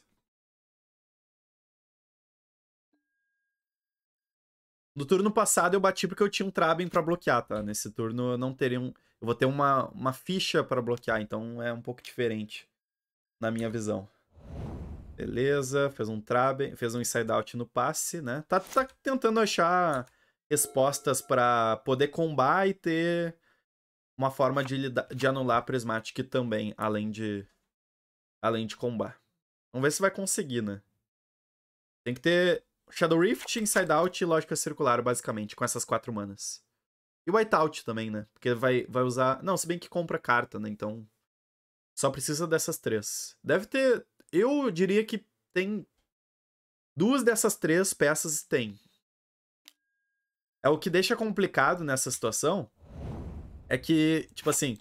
No turno passado eu bati porque eu tinha um Traben para bloquear, tá? Nesse turno eu não teria um. Eu vou ter uma, uma ficha para bloquear, então é um pouco diferente na minha visão. Beleza, fez um Traben, fez um inside out no passe, né? Tá, tá tentando achar respostas para poder combar e ter uma forma de, de anular a Prismatic também, além de além de combar. Vamos ver se vai conseguir, né? Tem que ter Shadow Rift, Inside Out e Lógica Circular, basicamente, com essas quatro manas. E Whiteout também, né? Porque vai, vai usar. Não, se bem que compra carta, né? Então. Só precisa dessas três. Deve ter. Eu diria que tem. Duas dessas três peças tem. É o que deixa complicado nessa situação. É que, tipo assim.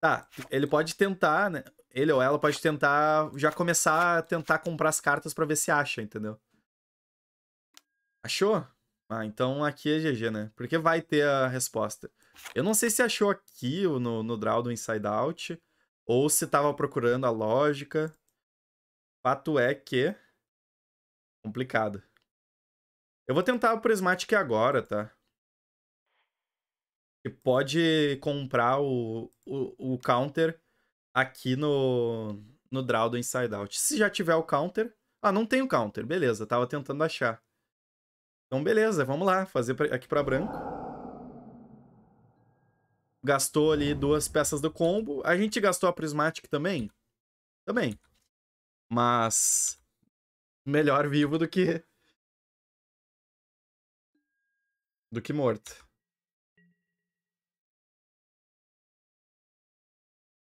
Tá, ele pode tentar, né? Ele ou ela pode tentar já começar a tentar comprar as cartas para ver se acha, entendeu? Achou? Ah, então aqui é GG, né? Porque vai ter a resposta. Eu não sei se achou aqui no, no draw do Inside Out, ou se tava procurando a lógica. Fato é que... Complicado. Eu vou tentar o Prismatic agora, tá? E pode comprar o, o, o counter aqui no, no draw do Inside Out. Se já tiver o counter... Ah, não tem o counter. Beleza, tava tentando achar. Então, beleza, vamos lá, fazer aqui para branco. Gastou ali duas peças do combo. A gente gastou a Prismatic também? Também. Mas... Melhor vivo do que... Do que morto.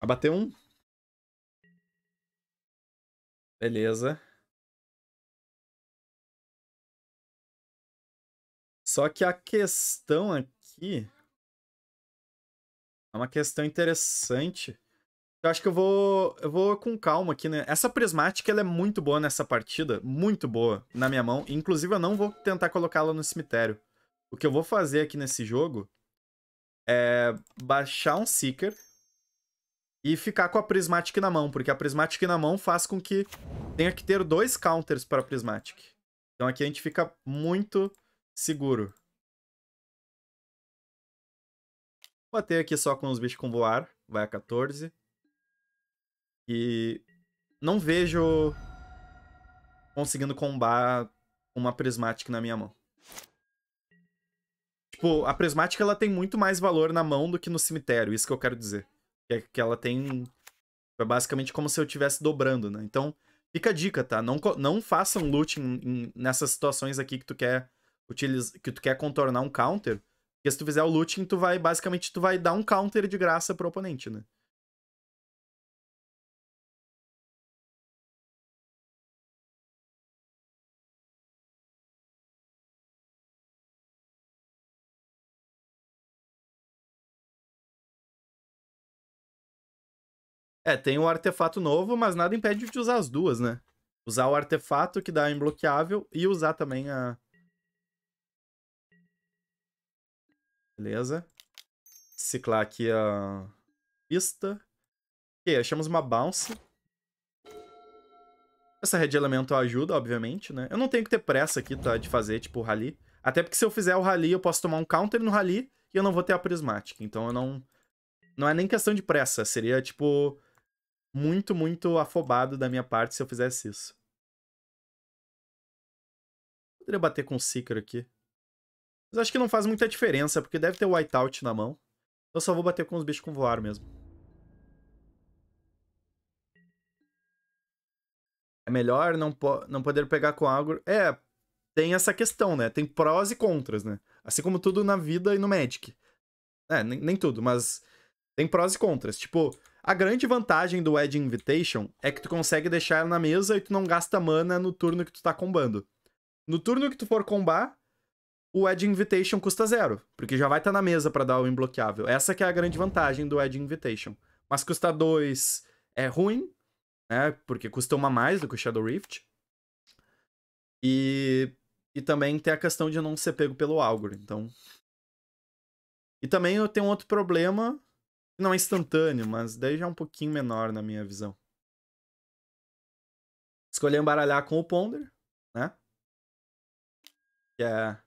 Abateu um. Beleza. Só que a questão aqui é uma questão interessante. Eu acho que eu vou, eu vou com calma aqui, né? Essa prismática ela é muito boa nessa partida, muito boa na minha mão. Inclusive, eu não vou tentar colocá-la no cemitério. O que eu vou fazer aqui nesse jogo é baixar um Seeker e ficar com a prismática na mão, porque a prismática na mão faz com que tenha que ter dois counters para a Então aqui a gente fica muito seguro. Bater aqui só com os bichos com voar. Vai a 14. E não vejo conseguindo combar uma prismática na minha mão. Tipo, a prismática ela tem muito mais valor na mão do que no cemitério, isso que eu quero dizer. É que ela tem é basicamente como se eu estivesse dobrando, né? Então, fica a dica, tá? Não, não façam loot em, em, nessas situações aqui que tu quer utiliz que tu quer contornar um counter, porque se tu fizer o looting, tu vai basicamente tu vai dar um counter de graça pro oponente, né? É, tem um artefato novo, mas nada impede de usar as duas, né? Usar o artefato que dá imbloqueável e usar também a, Beleza. Ciclar aqui a pista. Ok, achamos uma bounce. Essa rede elementos ajuda, obviamente, né? Eu não tenho que ter pressa aqui, tá? De fazer, tipo, o rally. Até porque se eu fizer o rally, eu posso tomar um counter no rally e eu não vou ter a prismática. Então eu não... Não é nem questão de pressa. Seria, tipo, muito, muito afobado da minha parte se eu fizesse isso. Poderia bater com o Seeker aqui. Mas acho que não faz muita diferença, porque deve ter o whiteout na mão. Eu só vou bater com os bichos com voar mesmo. É melhor não, po não poder pegar com agro. É, tem essa questão, né? Tem prós e contras, né? Assim como tudo na vida e no Magic. É, nem, nem tudo, mas tem prós e contras. Tipo, a grande vantagem do Edge Invitation é que tu consegue deixar ela na mesa e tu não gasta mana no turno que tu tá combando. No turno que tu for combar, o Edge Invitation custa zero, porque já vai estar tá na mesa para dar o imbloqueável. Essa que é a grande vantagem do Edge Invitation. Mas custa dois é ruim, né? Porque custa uma mais do que o Shadow Rift. E, e também tem a questão de não ser pego pelo algor. então... E também eu tenho um outro problema, não é instantâneo, mas daí já é um pouquinho menor na minha visão. Escolhi embaralhar com o Ponder, né? Que é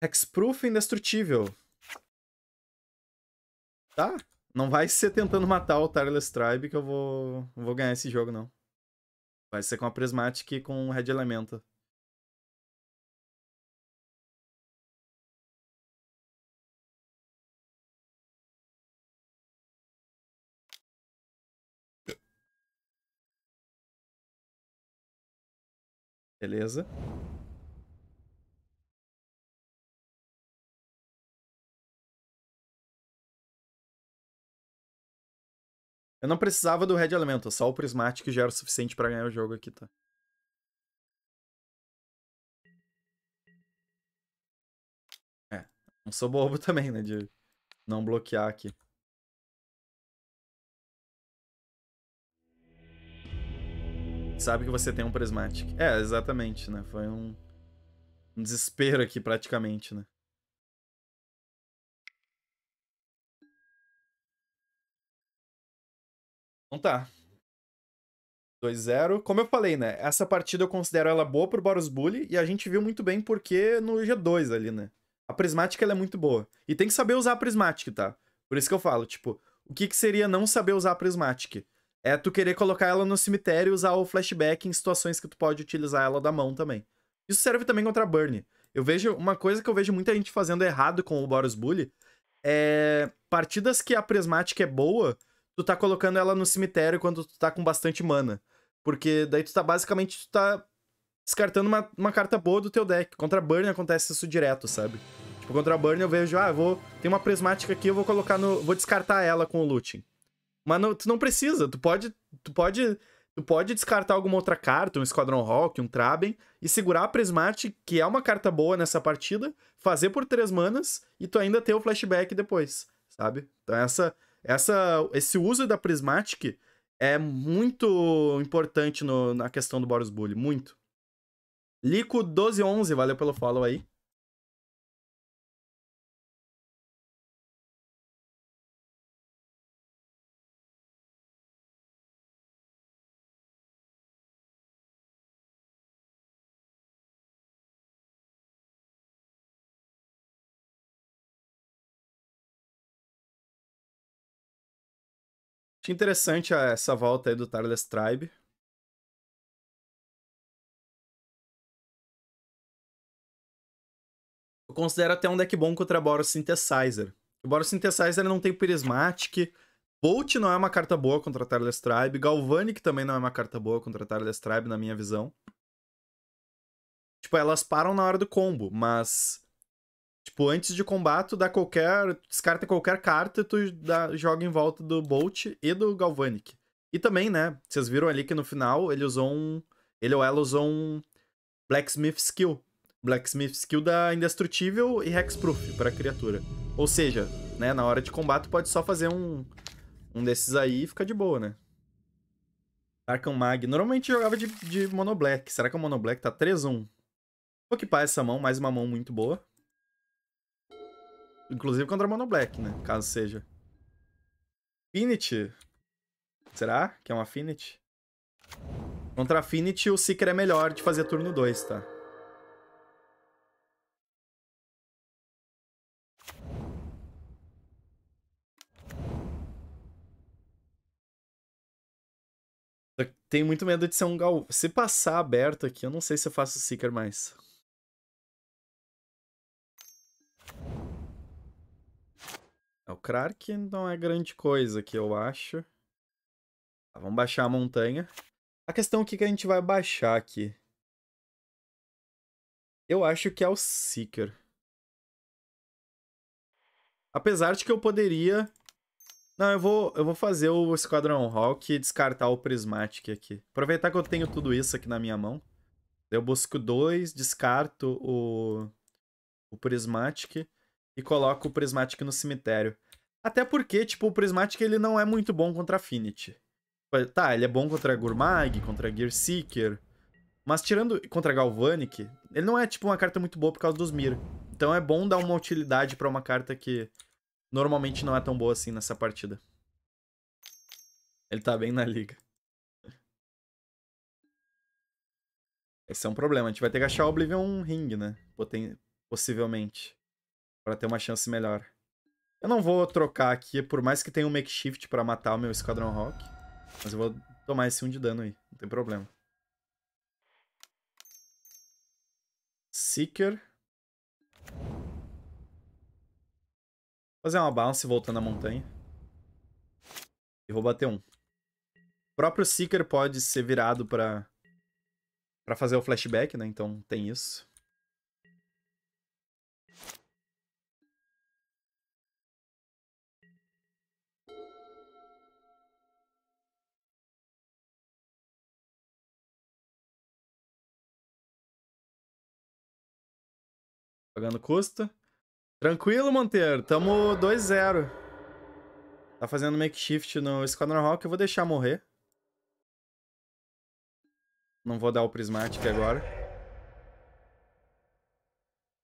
Hexproof indestrutível. Tá? Não vai ser tentando matar o Tireless Tribe que eu vou, vou ganhar esse jogo, não. Vai ser com a Prismatic e com o Red Elementa. Beleza. Eu não precisava do Red Elemental, só o Prismatic já era o suficiente pra ganhar o jogo aqui, tá? É, não sou bobo também, né, de não bloquear aqui. Sabe que você tem um Prismatic. É, exatamente, né? Foi um, um desespero aqui, praticamente, né? Então tá. 2-0. Como eu falei, né? Essa partida eu considero ela boa pro Boros Bully e a gente viu muito bem porque no G2 ali, né? A prismática ela é muito boa. E tem que saber usar a prismática, tá? Por isso que eu falo, tipo, o que, que seria não saber usar a prismática? É tu querer colocar ela no cemitério e usar o flashback em situações que tu pode utilizar ela da mão também. Isso serve também contra a Burn. Eu vejo uma coisa que eu vejo muita gente fazendo errado com o Boros Bully é partidas que a prismática é boa, tu tá colocando ela no cemitério quando tu tá com bastante mana. Porque daí tu tá basicamente tu tá descartando uma, uma carta boa do teu deck. Contra Burn acontece isso direto, sabe? Tipo, contra Burn eu vejo, ah, vou. Tem uma prismática aqui, eu vou colocar no. Vou descartar ela com o looting. Mas não, tu não precisa, tu pode. Tu pode. Tu pode descartar alguma outra carta, um Esquadrão Rock, um Traben, e segurar a Prismatic, que é uma carta boa nessa partida, fazer por três manas, e tu ainda ter o flashback depois, sabe? Então essa, essa, esse uso da Prismatic é muito importante no, na questão do Boros Bully, muito. Lico1211, valeu pelo follow aí. Achei interessante ah, essa volta aí do Tarless Tribe. Eu considero até um deck bom contra Boros Synthesizer. O Boros Synthesizer não tem Prismatic, Bolt não é uma carta boa contra Tarless Tribe, Galvanic também não é uma carta boa contra Tarless Tribe, na minha visão. Tipo, elas param na hora do combo, mas Tipo, antes de combate, dá qualquer. Descarta qualquer carta, e tu dá, joga em volta do Bolt e do Galvanic. E também, né? Vocês viram ali que no final ele usou um. Ele ou ela usou um Blacksmith Skill. Blacksmith Skill dá indestrutível e Hexproof pra criatura. Ou seja, né, na hora de combate pode só fazer um. Um desses aí e fica de boa, né? Arcan Mag. Normalmente jogava de, de Monoblack. Será que o Monoblack tá 3-1? Vou equipar essa mão, mais uma mão muito boa. Inclusive contra Mono Black, né? Caso seja. Affinity. Será que é um Affinity? Contra Affinity, o Seeker é melhor de fazer turno 2, tá? Eu tenho muito medo de ser um Gal... Se passar aberto aqui, eu não sei se eu faço Seeker mais. É, o Krark não é grande coisa que eu acho. Tá, vamos baixar a montanha. A questão é o que a gente vai baixar aqui. Eu acho que é o Seeker. Apesar de que eu poderia... Não, eu vou, eu vou fazer o Esquadrão Hawk e descartar o Prismatic aqui. Aproveitar que eu tenho tudo isso aqui na minha mão. Eu busco dois, descarto o, o Prismatic e coloco o Prismatic no cemitério. Até porque, tipo, o Prismatic ele não é muito bom contra Affinity. Tá, ele é bom contra Gourmag, contra Gear Seeker. Mas tirando contra Galvanic, ele não é, tipo, uma carta muito boa por causa dos Mir. Então é bom dar uma utilidade para uma carta que normalmente não é tão boa assim nessa partida. Ele tá bem na liga. Esse é um problema. A gente vai ter que achar o Oblivion Ring, né? Poten possivelmente para ter uma chance melhor. Eu não vou trocar aqui, por mais que tenha um makeshift para matar o meu Esquadrão Rock. Mas eu vou tomar esse 1 um de dano aí, não tem problema. Seeker. Fazer uma bounce voltando à montanha. E vou bater um. O próprio Seeker pode ser virado para para fazer o flashback, né? Então tem isso. Pagando custo. Tranquilo, Monteiro. Tamo 2-0. Tá fazendo makeshift no Squadron Hawk. Eu vou deixar morrer. Não vou dar o Prismatic agora.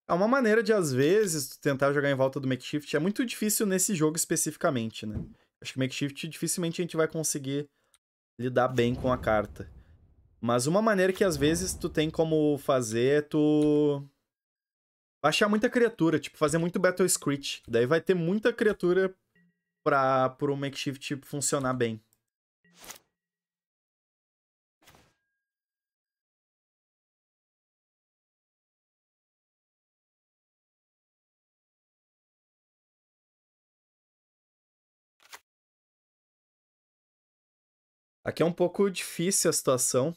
É uma maneira de, às vezes, tentar jogar em volta do makeshift. É muito difícil nesse jogo especificamente, né? Acho que makeshift dificilmente a gente vai conseguir lidar bem com a carta. Mas uma maneira que às vezes tu tem como fazer é tu baixar muita criatura, tipo, fazer muito Battle Screech. Daí vai ter muita criatura pra, pro Makeshift tipo, funcionar bem. Aqui é um pouco difícil a situação,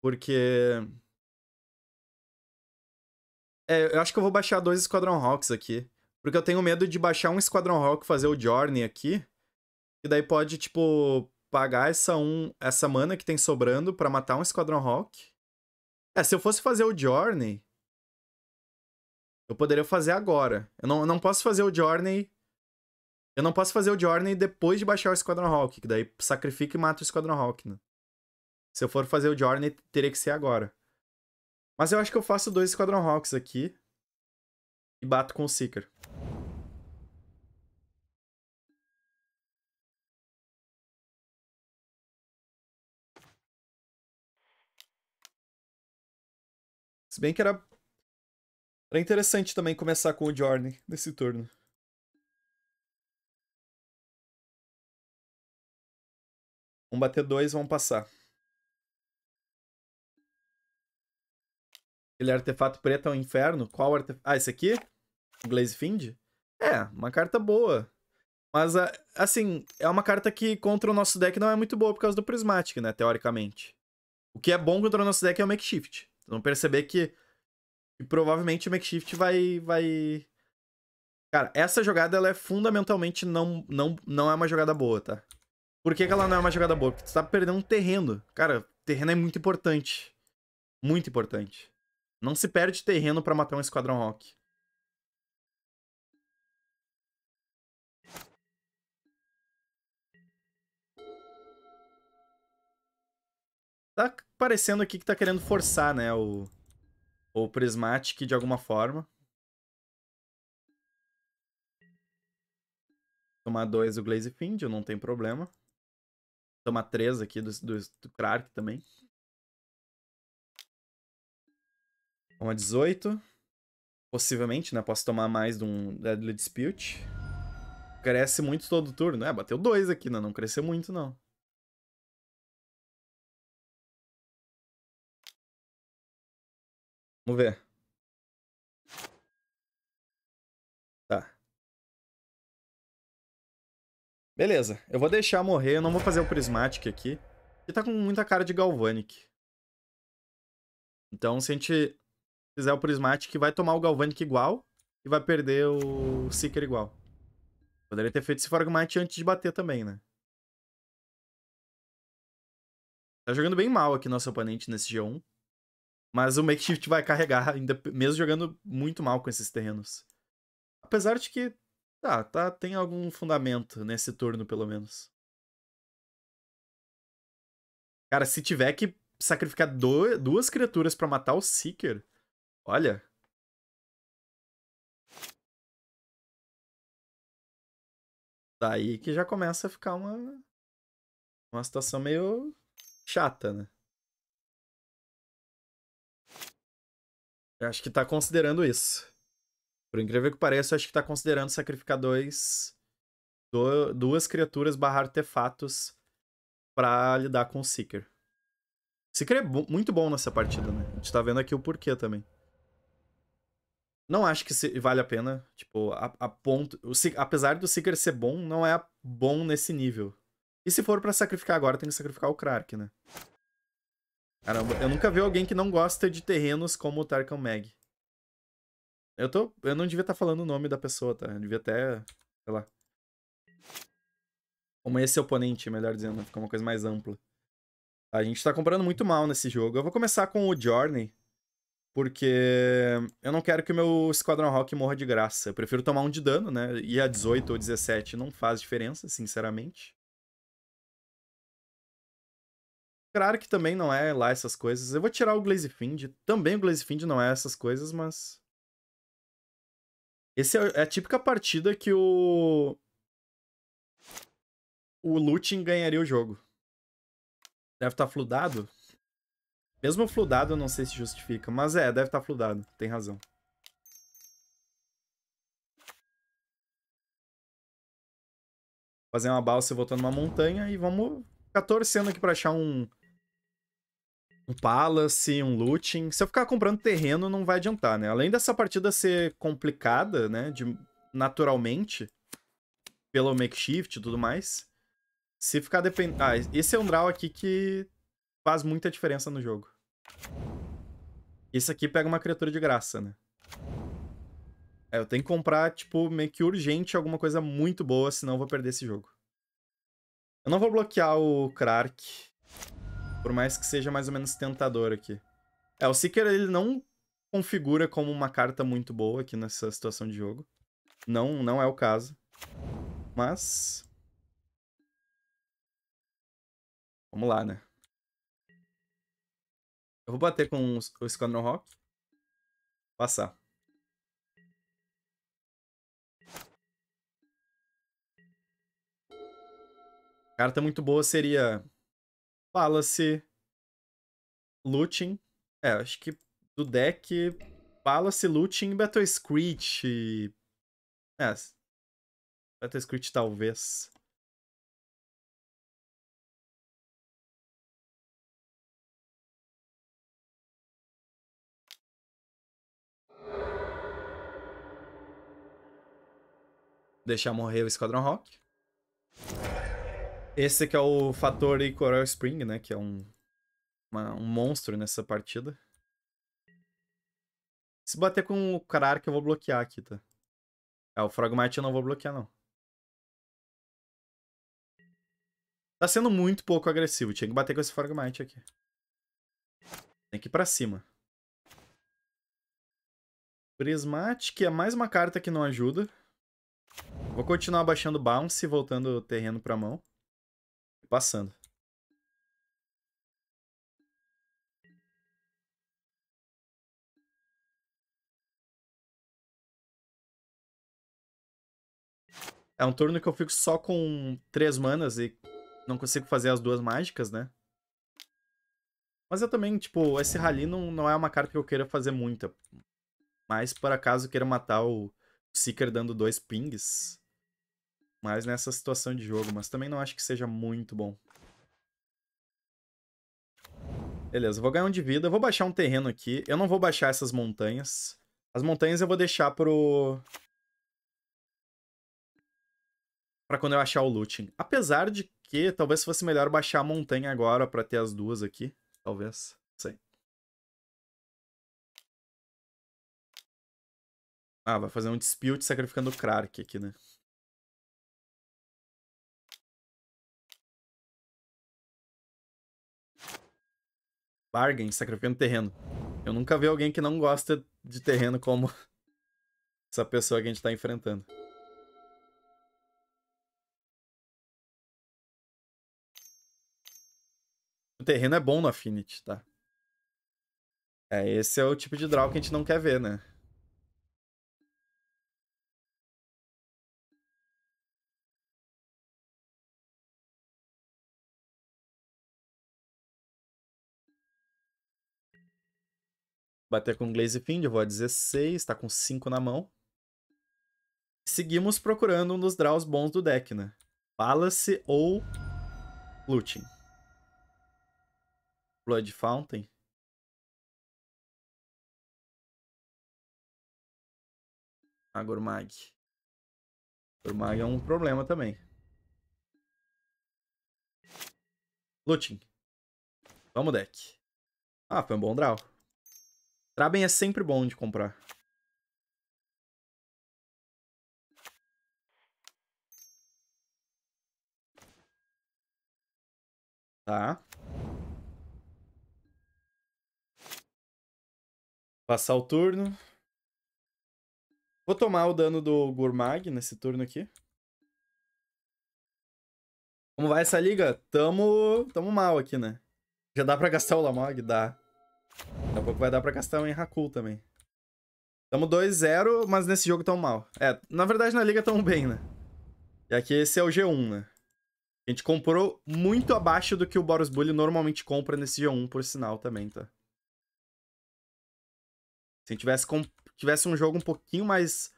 porque é, eu acho que eu vou baixar dois Esquadrão Hawks aqui. Porque eu tenho medo de baixar um Esquadrão Hawk fazer o Journey aqui. E daí pode, tipo, pagar essa, um, essa mana que tem sobrando para matar um Esquadrão Hawk. É, se eu fosse fazer o Journey. Eu poderia fazer agora. Eu não, eu não posso fazer o Journey. Eu não posso fazer o Journey depois de baixar o Esquadrão Hawk. Que daí sacrifica e mata o Esquadrão Hawk, né? Se eu for fazer o Journey, teria que ser agora. Mas eu acho que eu faço dois Squadron Hawks aqui. E bato com o Seeker. Se bem que era... Era interessante também começar com o Journey nesse turno. Vamos bater dois, vamos passar. Aquele artefato preto é o inferno. Qual artefato? Ah, esse aqui? Glaze Find? É, uma carta boa. Mas, ah, assim, é uma carta que contra o nosso deck não é muito boa por causa do Prismatic, né? Teoricamente. O que é bom contra o nosso deck é o Makeshift. Vocês vão perceber que, que provavelmente o Makeshift vai, vai... Cara, essa jogada ela é fundamentalmente não, não, não é uma jogada boa, tá? Por que, que ela não é uma jogada boa? Porque tu tá perdendo um terreno. Cara, terreno é muito importante. Muito importante. Não se perde terreno para matar um esquadrão rock. Tá parecendo aqui que tá querendo forçar, né, o, o Prismatic de alguma forma. Tomar dois do Glaze Find, não tem problema. Tomar três aqui do, do, do Clark também. Uma 18. Possivelmente, né? Posso tomar mais de um Deadly Dispute. Cresce muito todo turno. É, bateu dois aqui, né? Não cresceu muito, não. Vamos ver. Tá. Beleza. Eu vou deixar morrer. Eu não vou fazer o Prismatic aqui. Ele tá com muita cara de Galvanic. Então, se a gente fizer o Prismatic, vai tomar o Galvanic igual e vai perder o Seeker igual. Poderia ter feito esse Fragmite antes de bater também, né? Tá jogando bem mal aqui nosso oponente nesse G1. Mas o Makeshift vai carregar, ainda mesmo jogando muito mal com esses terrenos. Apesar de que, tá, tá tem algum fundamento nesse turno, pelo menos. Cara, se tiver que sacrificar do, duas criaturas para matar o Seeker, Olha. Daí que já começa a ficar uma. Uma situação meio chata, né? Eu acho que tá considerando isso. Por incrível que pareça, eu acho que tá considerando sacrificar dois. Do, duas criaturas barra artefatos pra lidar com o Seeker. Seeker é muito bom nessa partida, né? A gente tá vendo aqui o porquê também. Não acho que vale a pena. Tipo, a, a ponto. O, apesar do Seeker ser bom, não é bom nesse nível. E se for para sacrificar agora, tem que sacrificar o Krark, né? Caramba, eu nunca vi alguém que não gosta de terrenos como o Tarkan Mag. Eu tô. Eu não devia estar tá falando o nome da pessoa, tá? Eu devia até. sei lá. Como esse oponente, melhor dizendo, né? fica uma coisa mais ampla. A gente tá comprando muito mal nesse jogo. Eu vou começar com o Journey. Porque eu não quero que o meu Squadron Rock morra de graça. Eu prefiro tomar um de dano, né? E a 18 ou 17 não faz diferença, sinceramente. Claro que também não é lá essas coisas. Eu vou tirar o Glaze Find. Também o Glaze Find não é essas coisas, mas... Essa é, é a típica partida que o... O Lutin ganharia o jogo. Deve estar tá fludado. Mesmo fludado, eu não sei se justifica. Mas é, deve estar tá fludado. Tem razão. Fazer uma balsa, eu vou numa montanha e vamos ficar torcendo aqui pra achar um... Um palace, um looting. Se eu ficar comprando terreno, não vai adiantar, né? Além dessa partida ser complicada, né? De, naturalmente. Pelo makeshift e tudo mais. Se ficar dependendo... Ah, esse é um draw aqui que faz muita diferença no jogo. Isso aqui pega uma criatura de graça, né? É, eu tenho que comprar, tipo, meio que urgente alguma coisa muito boa, senão eu vou perder esse jogo. Eu não vou bloquear o Krark, por mais que seja mais ou menos tentador aqui. É, o Seeker, ele não configura como uma carta muito boa aqui nessa situação de jogo. Não, não é o caso. Mas... Vamos lá, né? Eu vou bater com o Esquadrão Rock. Passar. Carta muito boa seria Palace, Looting. É, acho que do deck Palace, Looting, Battle Screech. É. Battle Screech talvez. deixar morrer o Esquadrão Rock. Esse que é o fator e Coral Spring, né? Que é um, uma, um monstro nessa partida. Se bater com o que eu vou bloquear aqui, tá? É, o Frogmite eu não vou bloquear, não. Tá sendo muito pouco agressivo. Tinha que bater com esse Frogmite aqui. Tem que ir pra cima. Prismatic é mais uma carta que não ajuda. Vou continuar baixando bounce, voltando o terreno pra mão. E passando. É um turno que eu fico só com três manas e não consigo fazer as duas mágicas, né? Mas eu também, tipo, esse Rally não, não é uma carta que eu queira fazer muita. Mas, por acaso, queira matar o Seeker dando dois pings mais nessa situação de jogo, mas também não acho que seja muito bom. Beleza, vou ganhar um de vida, vou baixar um terreno aqui. Eu não vou baixar essas montanhas. As montanhas eu vou deixar pro... Pra quando eu achar o looting. Apesar de que talvez fosse melhor baixar a montanha agora pra ter as duas aqui. Talvez, não sei. Ah, vai fazer um dispute sacrificando o Krark aqui, né? bargain, sacrificando terreno. Eu nunca vi alguém que não gosta de terreno como essa pessoa que a gente tá enfrentando. O terreno é bom no Affinity, tá? É, esse é o tipo de draw que a gente não quer ver, né? Bater com Glaze Find, eu vou a 16, tá com 5 na mão. Seguimos procurando um dos draws bons do deck, né? Palace ou Looting. Blood Fountain. Agormag. Ah, Agormag é um problema também. Looting. Vamos, deck. Ah, foi um bom draw. Traben é sempre bom de comprar. Tá. Passar o turno. Vou tomar o dano do Gourmag nesse turno aqui. Como vai essa liga? Tamo, tamo mal aqui, né? Já dá pra gastar o Lamog? Dá. Daqui a pouco vai dar pra gastar um Hakul também. Tamo 2-0, mas nesse jogo tão mal. É, na verdade na liga tão bem, né? E aqui esse é o G1, né? A gente comprou muito abaixo do que o Boros Bully normalmente compra nesse G1, por sinal, também, tá? Se a gente tivesse, tivesse um jogo um pouquinho mais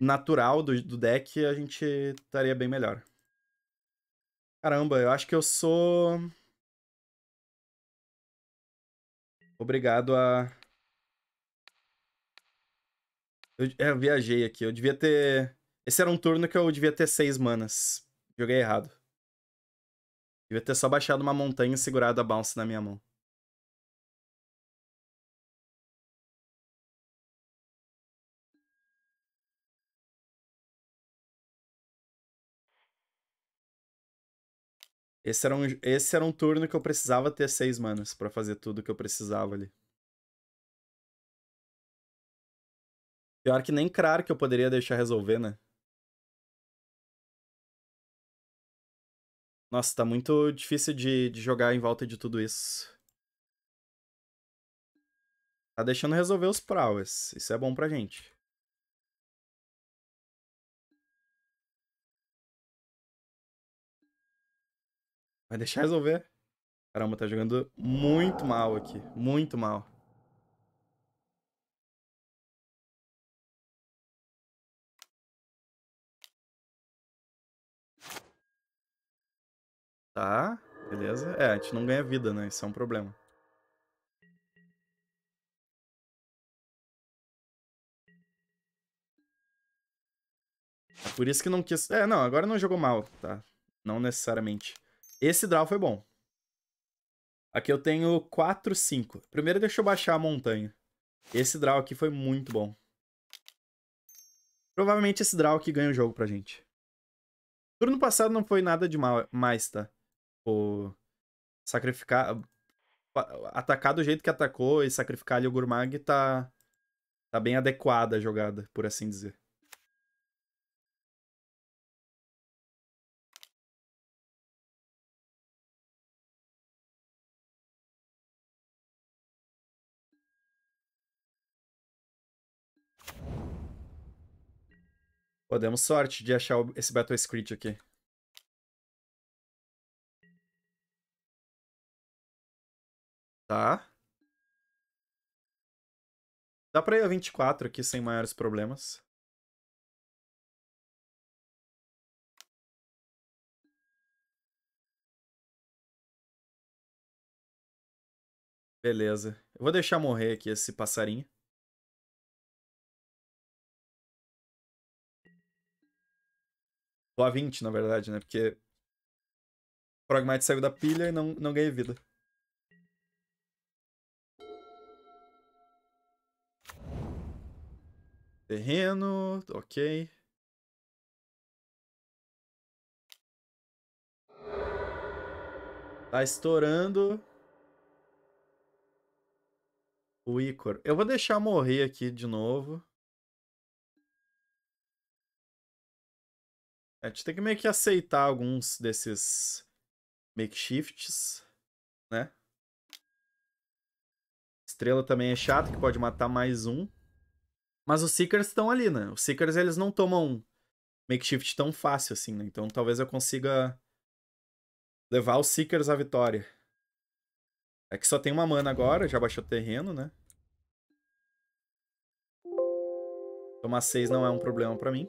natural do, do deck, a gente estaria bem melhor. Caramba, eu acho que eu sou... Obrigado a. Eu, é, eu viajei aqui. Eu devia ter. Esse era um turno que eu devia ter seis manas. Joguei errado. Devia ter só baixado uma montanha e segurado a bounce na minha mão. Esse era um, esse era um turno que eu precisava ter seis manas para fazer tudo que eu precisava ali. Pior que nem claro que eu poderia deixar resolver, né? Nossa, tá muito difícil de, de jogar em volta de tudo isso. Tá deixando resolver os prowess. Isso é bom pra gente. Vai deixar resolver. Caramba, tá jogando muito mal aqui. Muito mal. Tá, beleza. É, a gente não ganha vida, né? Isso é um problema. É por isso que não quis... É, não, agora não jogou mal, tá? Não necessariamente. Esse draw foi bom. Aqui eu tenho 4, 5. Primeiro deixa eu baixar a montanha. Esse draw aqui foi muito bom. Provavelmente esse draw que ganha o jogo pra gente. Turno passado não foi nada de mal, mais, tá? O... Sacrificar... Atacar do jeito que atacou e sacrificar ali o Gurmag tá... Tá bem adequada a jogada, por assim dizer. Pô, demos sorte de achar esse Battle Screech aqui. Tá. Dá pra ir a 24 aqui sem maiores problemas. Beleza. Eu vou deixar morrer aqui esse passarinho. vou a 20, na verdade, né? Porque Pragmite saiu da pilha e não, não ganhei vida. Terreno, ok. Tá estourando. O Icor. Eu vou deixar morrer aqui de novo. É, a gente tem que meio que aceitar alguns desses makeshifts, né? Estrela também é chato, que pode matar mais um. Mas os Seekers estão ali, né? Os Seekers, eles não tomam makeshift tão fácil assim, né? Então talvez eu consiga levar os Seekers à vitória. É que só tem uma mana agora, já baixou o terreno, né? Tomar 6 não é um problema pra mim.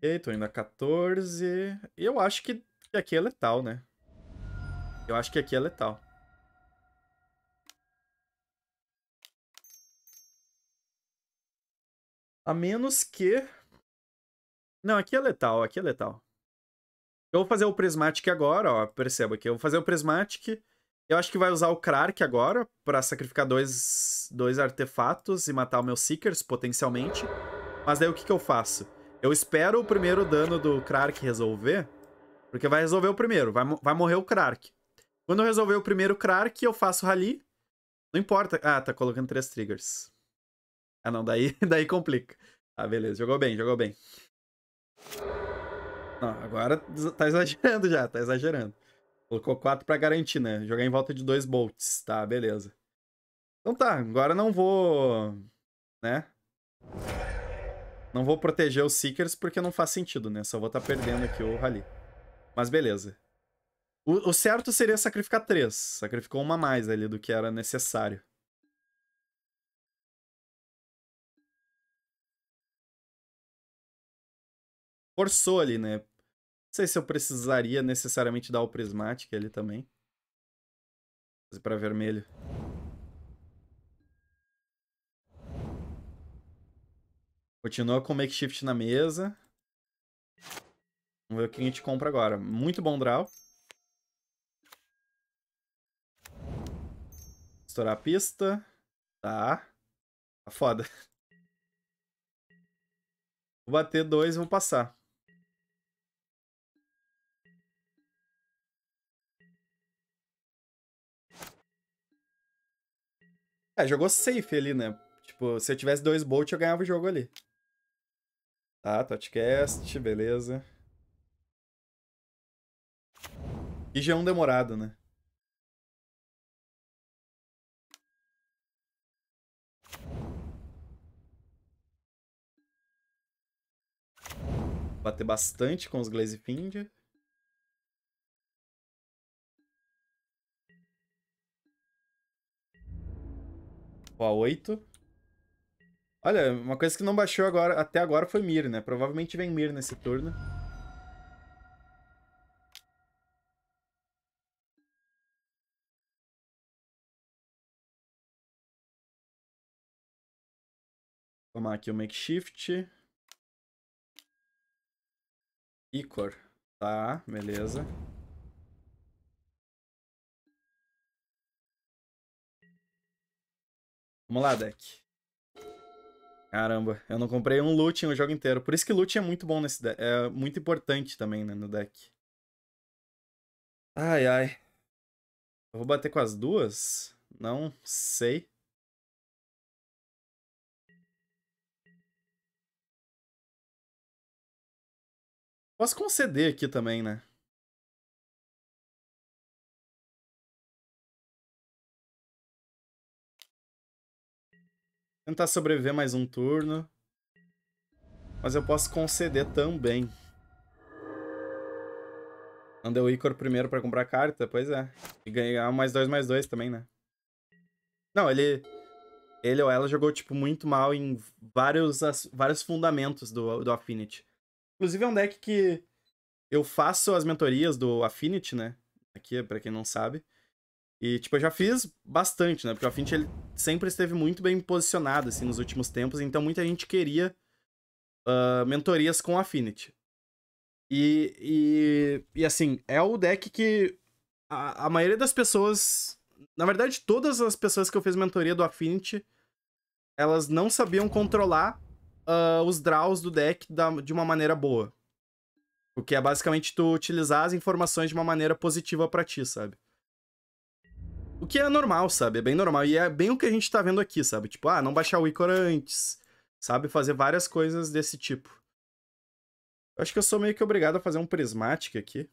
Ok, tô indo a 14. eu acho que, que aqui é letal, né? Eu acho que aqui é letal. A menos que... Não, aqui é letal, aqui é letal. Eu vou fazer o Prismatic agora, ó. Perceba aqui. Eu vou fazer o Prismatic. Eu acho que vai usar o Krark agora para sacrificar dois, dois artefatos e matar o meu Seekers, potencialmente. Mas daí o que, que eu faço? Eu espero o primeiro dano do Krark resolver, porque vai resolver o primeiro, vai, vai morrer o Krark. Quando eu resolver o primeiro Krark, eu faço Rally. Não importa. Ah, tá colocando três triggers. Ah, não, daí, daí complica. Ah, beleza, jogou bem, jogou bem. Não, agora tá exagerando já, tá exagerando. Colocou quatro para garantir, né? Jogar em volta de dois bolts. Tá, beleza. Então tá, agora não vou. né? Não vou proteger os Seekers porque não faz sentido, né? Só vou estar tá perdendo aqui o Rally. Mas beleza. O, o, certo seria sacrificar três. Sacrificou uma mais ali do que era necessário. Forçou ali, né? Não sei se eu precisaria necessariamente dar o prismático ali também. Fazer pra vermelho. Continua com o makeshift na mesa. Vamos ver o que a gente compra agora. Muito bom draw. Estourar a pista. Tá. Tá foda. Vou bater dois e vou passar. É, jogou safe ali, né? Tipo, se eu tivesse dois Bolt, eu ganhava o jogo ali. Ah, Totcast, beleza. E já é um demorado, né? Bater bastante com os Glaze Findia. Ó, Oito. Olha, uma coisa que não baixou agora, até agora foi Mir, né? Provavelmente vem Mir nesse turno. tomar aqui o makeshift. Icor. Tá, beleza. Vamos lá, deck. Caramba, eu não comprei um loot no jogo inteiro. Por isso que loot é muito bom nesse deck. É muito importante também, né, no deck. Ai, ai. Eu vou bater com as duas? Não sei. Posso conceder aqui também, né? Tentar sobreviver mais um turno. Mas eu posso conceder também. Andei o Icor primeiro pra comprar carta, pois é. E ganhar mais dois, mais dois também, né? Não, ele... Ele ou ela jogou, tipo, muito mal em vários, as, vários fundamentos do, do Affinity. Inclusive é um deck que eu faço as mentorias do Affinity, né? Aqui, pra quem não sabe. E, tipo, eu já fiz bastante, né? Porque o Affinity ele sempre esteve muito bem posicionado, assim, nos últimos tempos. Então, muita gente queria uh, mentorias com o Affinity. E, e, e, assim, é o deck que a, a maioria das pessoas... Na verdade, todas as pessoas que eu fiz mentoria do Affinity, elas não sabiam controlar uh, os draws do deck da, de uma maneira boa. O que é basicamente tu utilizar as informações de uma maneira positiva para ti, sabe? O que é normal, sabe? É bem normal. E é bem o que a gente tá vendo aqui, sabe? Tipo, ah, não baixar o Icor antes. Sabe? Fazer várias coisas desse tipo. Eu acho que eu sou meio que obrigado a fazer um prismatic aqui.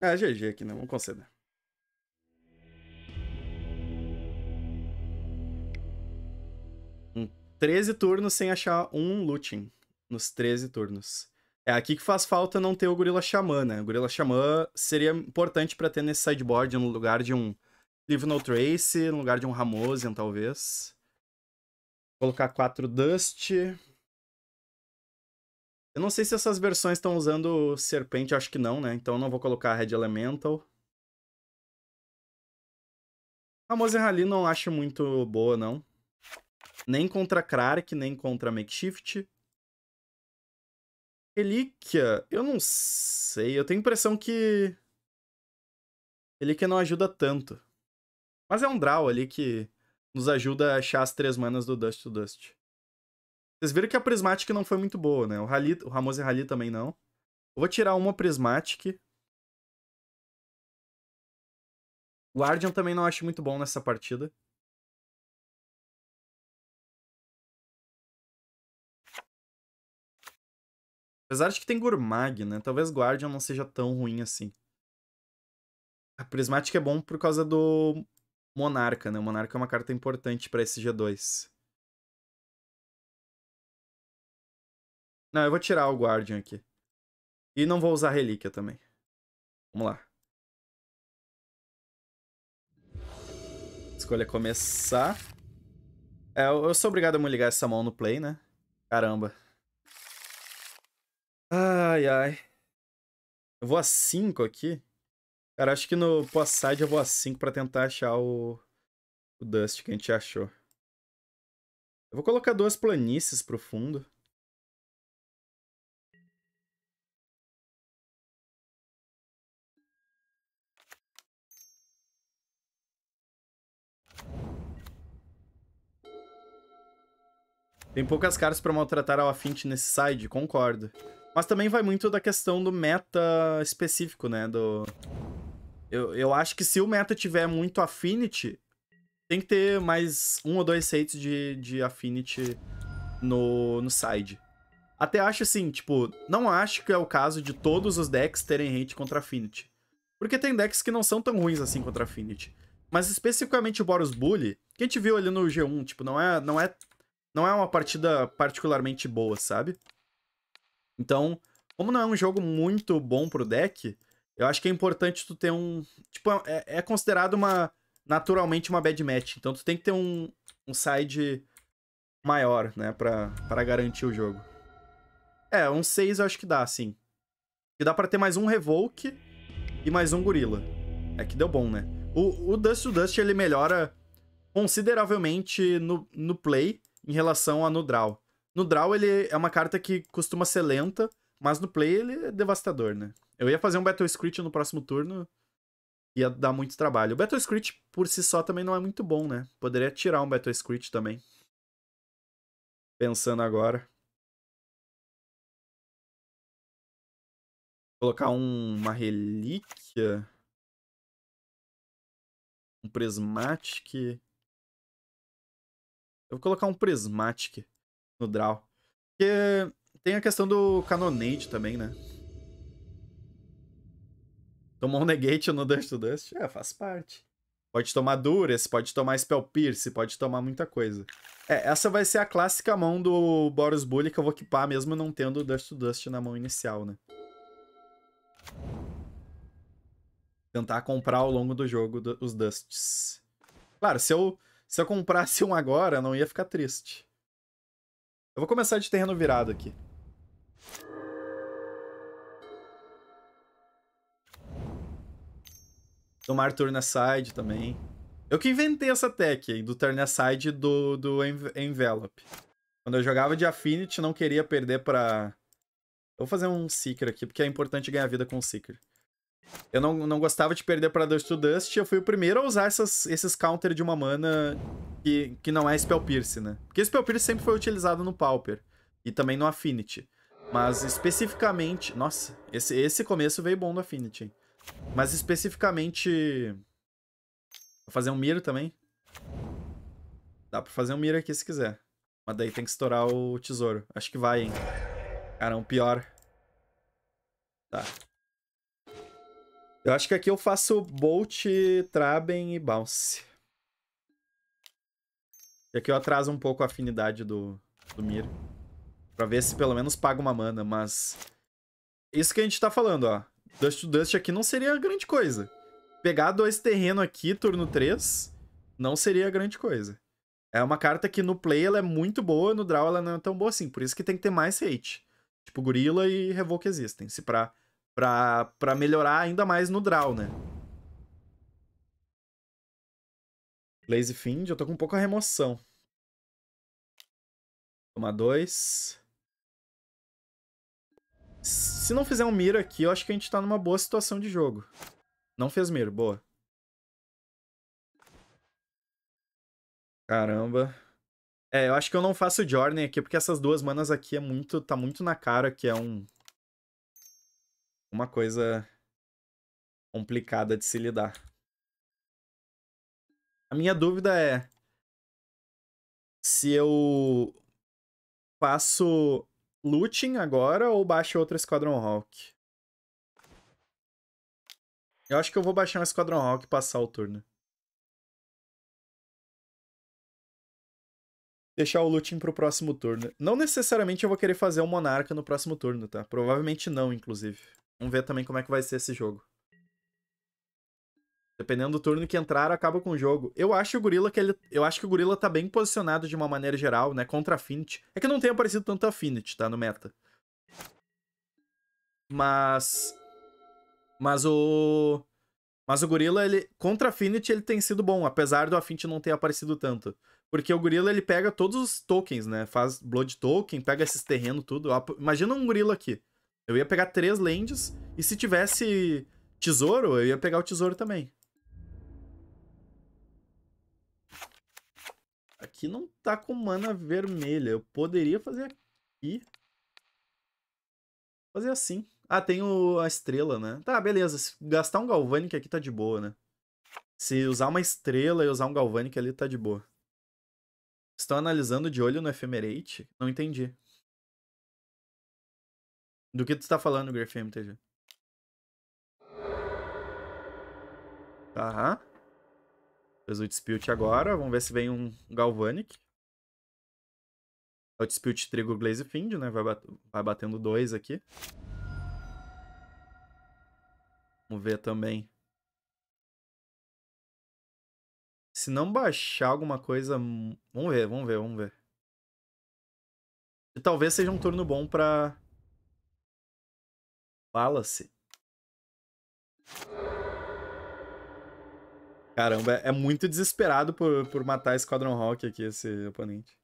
É, GG aqui, né? Vamos conceder. Um 13 turnos sem achar um looting. Nos 13 turnos. É aqui que faz falta não ter o Gorila Xamã, né? O Gorila Xamã seria importante para ter nesse sideboard no lugar de um Leave No Trace, no lugar de um Ramosian, talvez. colocar 4 Dust. Eu não sei se essas versões estão usando Serpente, acho que não, né? Então eu não vou colocar Red Elemental. Ramosian ali não acho muito boa, não. Nem contra Krark, nem contra Makeshift. Relíquia, eu não sei. Eu tenho a impressão que. Relíquia não ajuda tanto. Mas é um draw ali que nos ajuda a achar as três manas do Dust to Dust. Vocês viram que a Prismatic não foi muito boa, né? O, Rally, o Ramos e Rally também não. Eu vou tirar uma Prismatic. Guardian também não acho muito bom nessa partida. Apesar de que tem Gourmag, né? Talvez Guardian não seja tão ruim assim. A Prismática é bom por causa do Monarca, né? O Monarca é uma carta importante para esse G2. Não, eu vou tirar o Guardian aqui. E não vou usar Relíquia também. Vamos lá. Escolha começar. É, eu sou obrigado a me ligar essa mão no play, né? Caramba. Ai, ai. Eu vou a 5 aqui. Cara, acho que no pós-side eu vou a 5 pra tentar achar o... o Dust que a gente achou. Eu vou colocar duas planícies pro fundo. Tem poucas caras para maltratar a Alafint nesse side, concordo. Mas também vai muito da questão do meta específico, né? Do... Eu, eu acho que se o meta tiver muito affinity, tem que ter mais um ou dois sets de, de affinity no, no side. Até acho assim, tipo, não acho que é o caso de todos os decks terem hate contra affinity. Porque tem decks que não são tão ruins assim contra affinity. Mas especificamente o Boros Bully, que a gente viu ali no G1, tipo, não é, não é, não é uma partida particularmente boa, sabe? Então, como não é um jogo muito bom pro deck, eu acho que é importante tu ter um. Tipo, é, é considerado uma. Naturalmente uma bad match. Então tu tem que ter um, um side maior, né? Pra, pra garantir o jogo. É, um 6 eu acho que dá, sim. E dá pra ter mais um Revoke e mais um Gorila. É que deu bom, né? O, o Dust to Dust, ele melhora consideravelmente no, no play em relação a no draw. No draw, ele é uma carta que costuma ser lenta, mas no play ele é devastador, né? Eu ia fazer um Battle Screech no próximo turno, ia dar muito trabalho. O Battle Screech por si só também não é muito bom, né? Poderia tirar um Battle Screech também. Pensando agora. Colocar um, uma relíquia. Um Prismatic. Eu vou colocar um Prismatic no draw. Porque tem a questão do Canonade também, né? Tomou um negate no Dust to Dust? É, faz parte. Pode tomar Duras, pode tomar Spell Pierce, pode tomar muita coisa. É, essa vai ser a clássica mão do Boros Bully que eu vou equipar mesmo não tendo Dust to Dust na mão inicial, né? Tentar comprar ao longo do jogo os Dusts. Claro, se eu, se eu comprasse um agora, não ia ficar triste. Eu vou começar de terreno virado aqui. Tomar aside também. Eu que inventei essa tech aí, do Turneside do, do Envelope. Quando eu jogava de Affinity, não queria perder pra... Eu vou fazer um Seeker aqui, porque é importante ganhar vida com o Seeker. Eu não, não gostava de perder para Dust to Dust, eu fui o primeiro a usar essas, esses counter de uma mana que, que não é Spell Pierce, né? Porque Spell Pierce sempre foi utilizado no Pauper e também no Affinity. Mas especificamente... Nossa, esse, esse começo veio bom no Affinity. Hein? Mas especificamente... Vou fazer um Mirror também. Dá pra fazer um Mirror aqui se quiser. Mas daí tem que estourar o tesouro. Acho que vai, hein? Cara, um pior. Tá. Eu acho que aqui eu faço Bolt, Traben e Bounce. E aqui eu atraso um pouco a afinidade do, do Mir. Pra ver se pelo menos paga uma mana, mas... Isso que a gente tá falando, ó. Dust to Dust aqui não seria grande coisa. Pegar dois terreno aqui, turno 3, não seria grande coisa. É uma carta que no play ela é muito boa, no draw ela não é tão boa assim. Por isso que tem que ter mais hate. Tipo, Gorila e Revoke existem. Se pra Pra, pra melhorar ainda mais no draw, né? Lazy Find, eu tô com um pouco a remoção. Tomar dois. Se não fizer um miro aqui, eu acho que a gente tá numa boa situação de jogo. Não fez miro, boa. Caramba. É, eu acho que eu não faço Journey aqui, porque essas duas manas aqui é muito, tá muito na cara que é um uma coisa complicada de se lidar. A minha dúvida é se eu faço looting agora ou baixo outro Esquadrão Hawk. Eu acho que eu vou baixar um Esquadrão Hawk e passar o turno. Deixar o looting pro próximo turno. Não necessariamente eu vou querer fazer um Monarca no próximo turno, tá? Provavelmente não, inclusive. Vamos ver também como é que vai ser esse jogo. Dependendo do turno que entrar, acaba com o jogo. Eu acho o Gorila que ele. Eu acho que o Gorila tá bem posicionado de uma maneira geral, né? Contra a Affinity. É que não tem aparecido tanto a Affinity, tá? No meta. Mas. Mas o. Mas o Gorila, ele. Contra a Affinity, ele tem sido bom, apesar do Affinity não ter aparecido tanto. Porque o Gorila, ele pega todos os tokens, né? Faz Blood Token, pega esses terrenos, tudo. Imagina um Gorila aqui. Eu ia pegar três lentes e se tivesse tesouro, eu ia pegar o tesouro também. Aqui não tá com mana vermelha. Eu poderia fazer aqui. Fazer assim. Ah, tem o, a estrela, né? Tá, beleza. Se gastar um galvânico aqui tá de boa, né? Se usar uma estrela e usar um galvânico ali, tá de boa. Estão analisando de olho no Ephemerate? Não entendi. Do que tu está falando, Grafim MTG? Tá. Fez o dispute agora. Vamos ver se vem um Galvanic. É o dispute Trigo Glaze Find, né? Vai, bat vai batendo dois aqui. Vamos ver também. Se não baixar alguma coisa. Hum, vamos ver, vamos ver, vamos ver. E talvez seja um turno bom pra se Caramba, é, é muito desesperado por, por matar Esquadrão Rock aqui, esse oponente.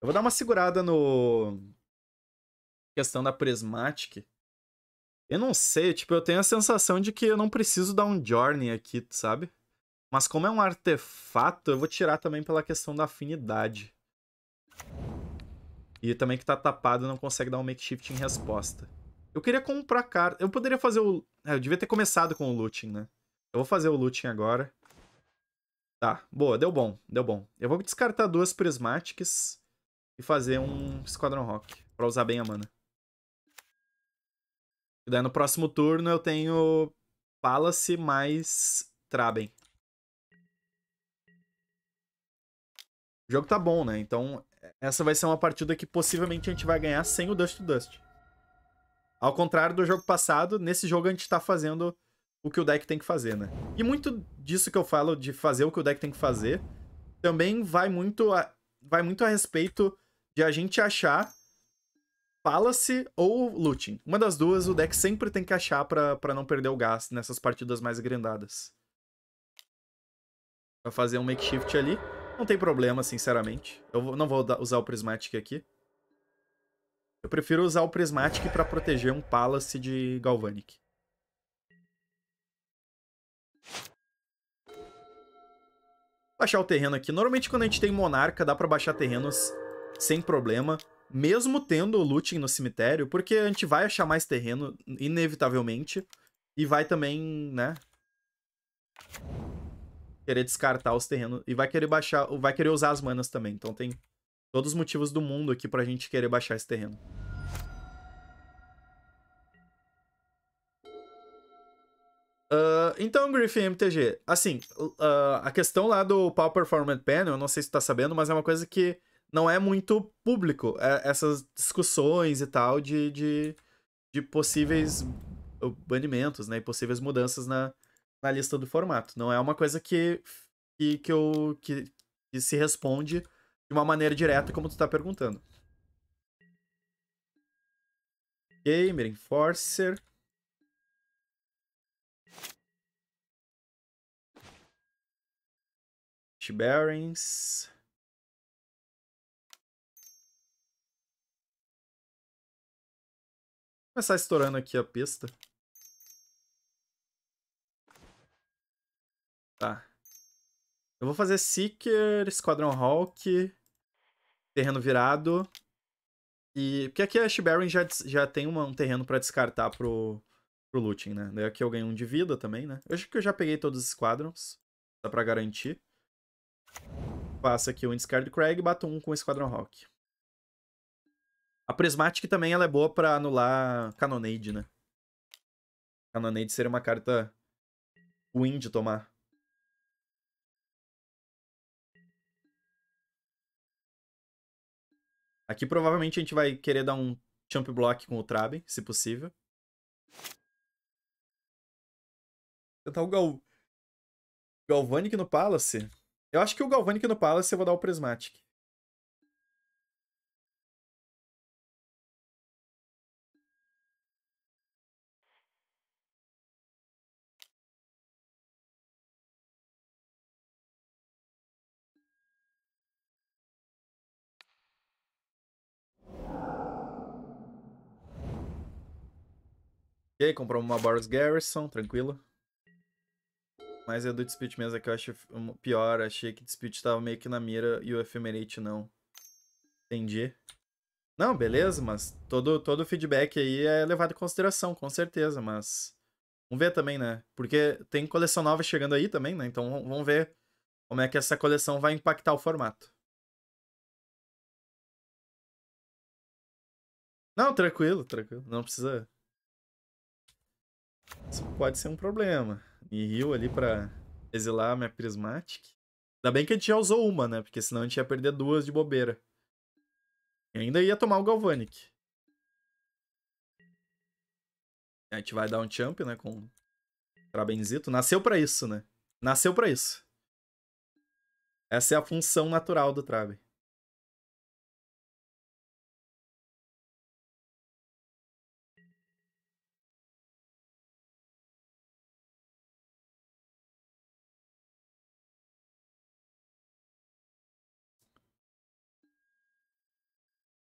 Eu vou dar uma segurada no. Questão da Prismatic. Eu não sei, tipo, eu tenho a sensação de que eu não preciso dar um Journey aqui, sabe? Mas como é um artefato, eu vou tirar também pela questão da afinidade. E também que tá tapado não consegue dar um makeshift em resposta. Eu queria comprar carta. Eu poderia fazer o... É, eu devia ter começado com o looting, né? Eu vou fazer o looting agora. Tá, boa, deu bom, deu bom. Eu vou descartar duas prismáticas e fazer um Squadron Rock, pra usar bem a mana. E daí no próximo turno eu tenho Palace mais Traben. O jogo tá bom, né? Então, essa vai ser uma partida que possivelmente a gente vai ganhar sem o Dust to Dust. Ao contrário do jogo passado, nesse jogo a gente tá fazendo o que o deck tem que fazer, né? E muito disso que eu falo de fazer o que o deck tem que fazer, também vai muito a, vai muito a respeito de a gente achar Palace ou Looting. Uma das duas o deck sempre tem que achar para não perder o gás nessas partidas mais grandadas. Vai fazer um makeshift ali. Não tem problema, sinceramente. Eu não vou usar o Prismatic aqui. Eu prefiro usar o Prismatic para proteger um Palace de Galvanic. Baixar o terreno aqui. Normalmente quando a gente tem Monarca, dá para baixar terrenos sem problema. Mesmo tendo o looting no cemitério, porque a gente vai achar mais terreno, inevitavelmente. E vai também, né? querer descartar os terrenos e vai querer baixar, vai querer usar as manas também. Então tem todos os motivos do mundo aqui pra gente querer baixar esse terreno. Uh, então, Griffin MTG, assim, uh, a questão lá do Power Performance Panel, eu não sei se tu tá sabendo, mas é uma coisa que não é muito público. É essas discussões e tal de, de, de possíveis uh, banimentos, né? E possíveis mudanças na, na lista do formato. Não é uma coisa que, que, que, eu, que, que se responde de uma maneira direta, como tu tá perguntando. Gamer, Enforcer. Bearings. Vou começar estourando aqui a pista. Tá. Eu vou fazer Seeker, Esquadrão Hawk, terreno virado. E. Porque aqui a Shibaren já, já tem uma, um terreno para descartar pro, pro looting, né? Daí aqui eu ganho um de vida também, né? Eu acho que eu já peguei todos os esquadrons. Dá pra garantir. Faço aqui o Discard Craig e bato um com o Esquadrão Hawk. A Prismatic também ela é boa pra anular Canonade, né? Canonade seria uma carta ruim de tomar. Aqui provavelmente a gente vai querer dar um champ block com o Traben, se possível. Tentar o Gal... Galvanic no Palace. Eu acho que o Galvanic no Palace eu vou dar o Prismatic. Ok, compramos uma Boris Garrison, tranquilo. Mas é do Dispute mesmo, é que eu acho pior. Achei que Dispute tava meio que na mira e o Ephemerate não. Entendi. Não, beleza, mas todo todo feedback aí é levado em consideração, com certeza, mas... Vamos ver também, né? Porque tem coleção nova chegando aí também, né? Então vamos ver como é que essa coleção vai impactar o formato. Não, tranquilo, tranquilo. Não precisa isso pode ser um problema. Nihil ali pra exilar minha Prismatic. Ainda bem que a gente já usou uma, né? Porque senão a gente ia perder duas de bobeira. E ainda ia tomar o Galvanic. A gente vai dar um champ, né? Com Trabenzito. Nasceu pra isso, né? Nasceu pra isso. Essa é a função natural do Trabe.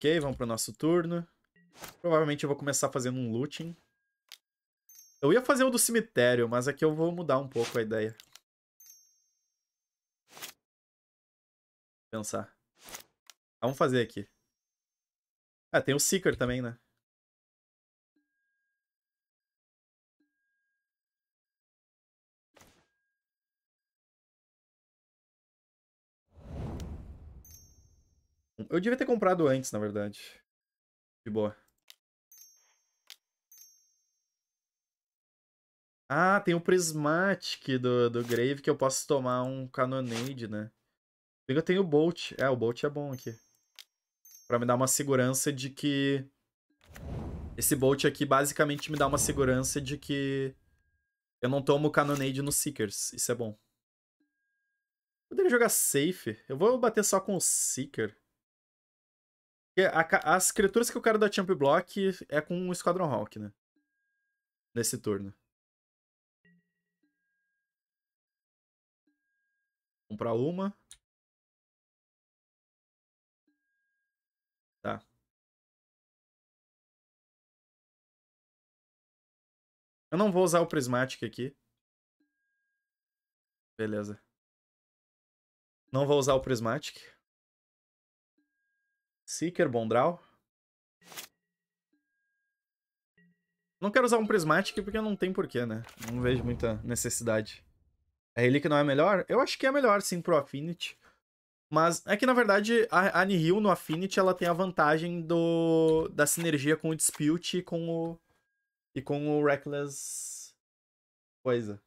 Ok, vamos pro nosso turno. Provavelmente eu vou começar fazendo um looting. Eu ia fazer o do cemitério, mas aqui eu vou mudar um pouco a ideia. Pensar. Vamos fazer aqui. Ah, tem o Seeker também, né? Eu devia ter comprado antes, na verdade. De boa. Ah, tem o Prismatic do, do Grave que eu posso tomar um Cannonade, né? Eu tenho o Bolt. É, o Bolt é bom aqui. Pra me dar uma segurança de que... Esse Bolt aqui basicamente me dá uma segurança de que... Eu não tomo Cannonade no Seekers. Isso é bom. Poderia jogar Safe. Eu vou bater só com o Seeker. A, as criaturas que eu quero da Champ Block é com o Esquadrão Hawk, né? Nesse turno. Comprar uma. Tá. Eu não vou usar o Prismatic aqui. Beleza. Não vou usar o Prismatic. Seeker, Bondral. Não quero usar um Prismatic porque não tem porquê, né? Não vejo muita necessidade. A Relic não é melhor? Eu acho que é melhor, sim, pro Affinity. Mas é que, na verdade, a Nihil no Affinity, ela tem a vantagem do, da sinergia com o Dispute e com o, e com o Reckless coisa.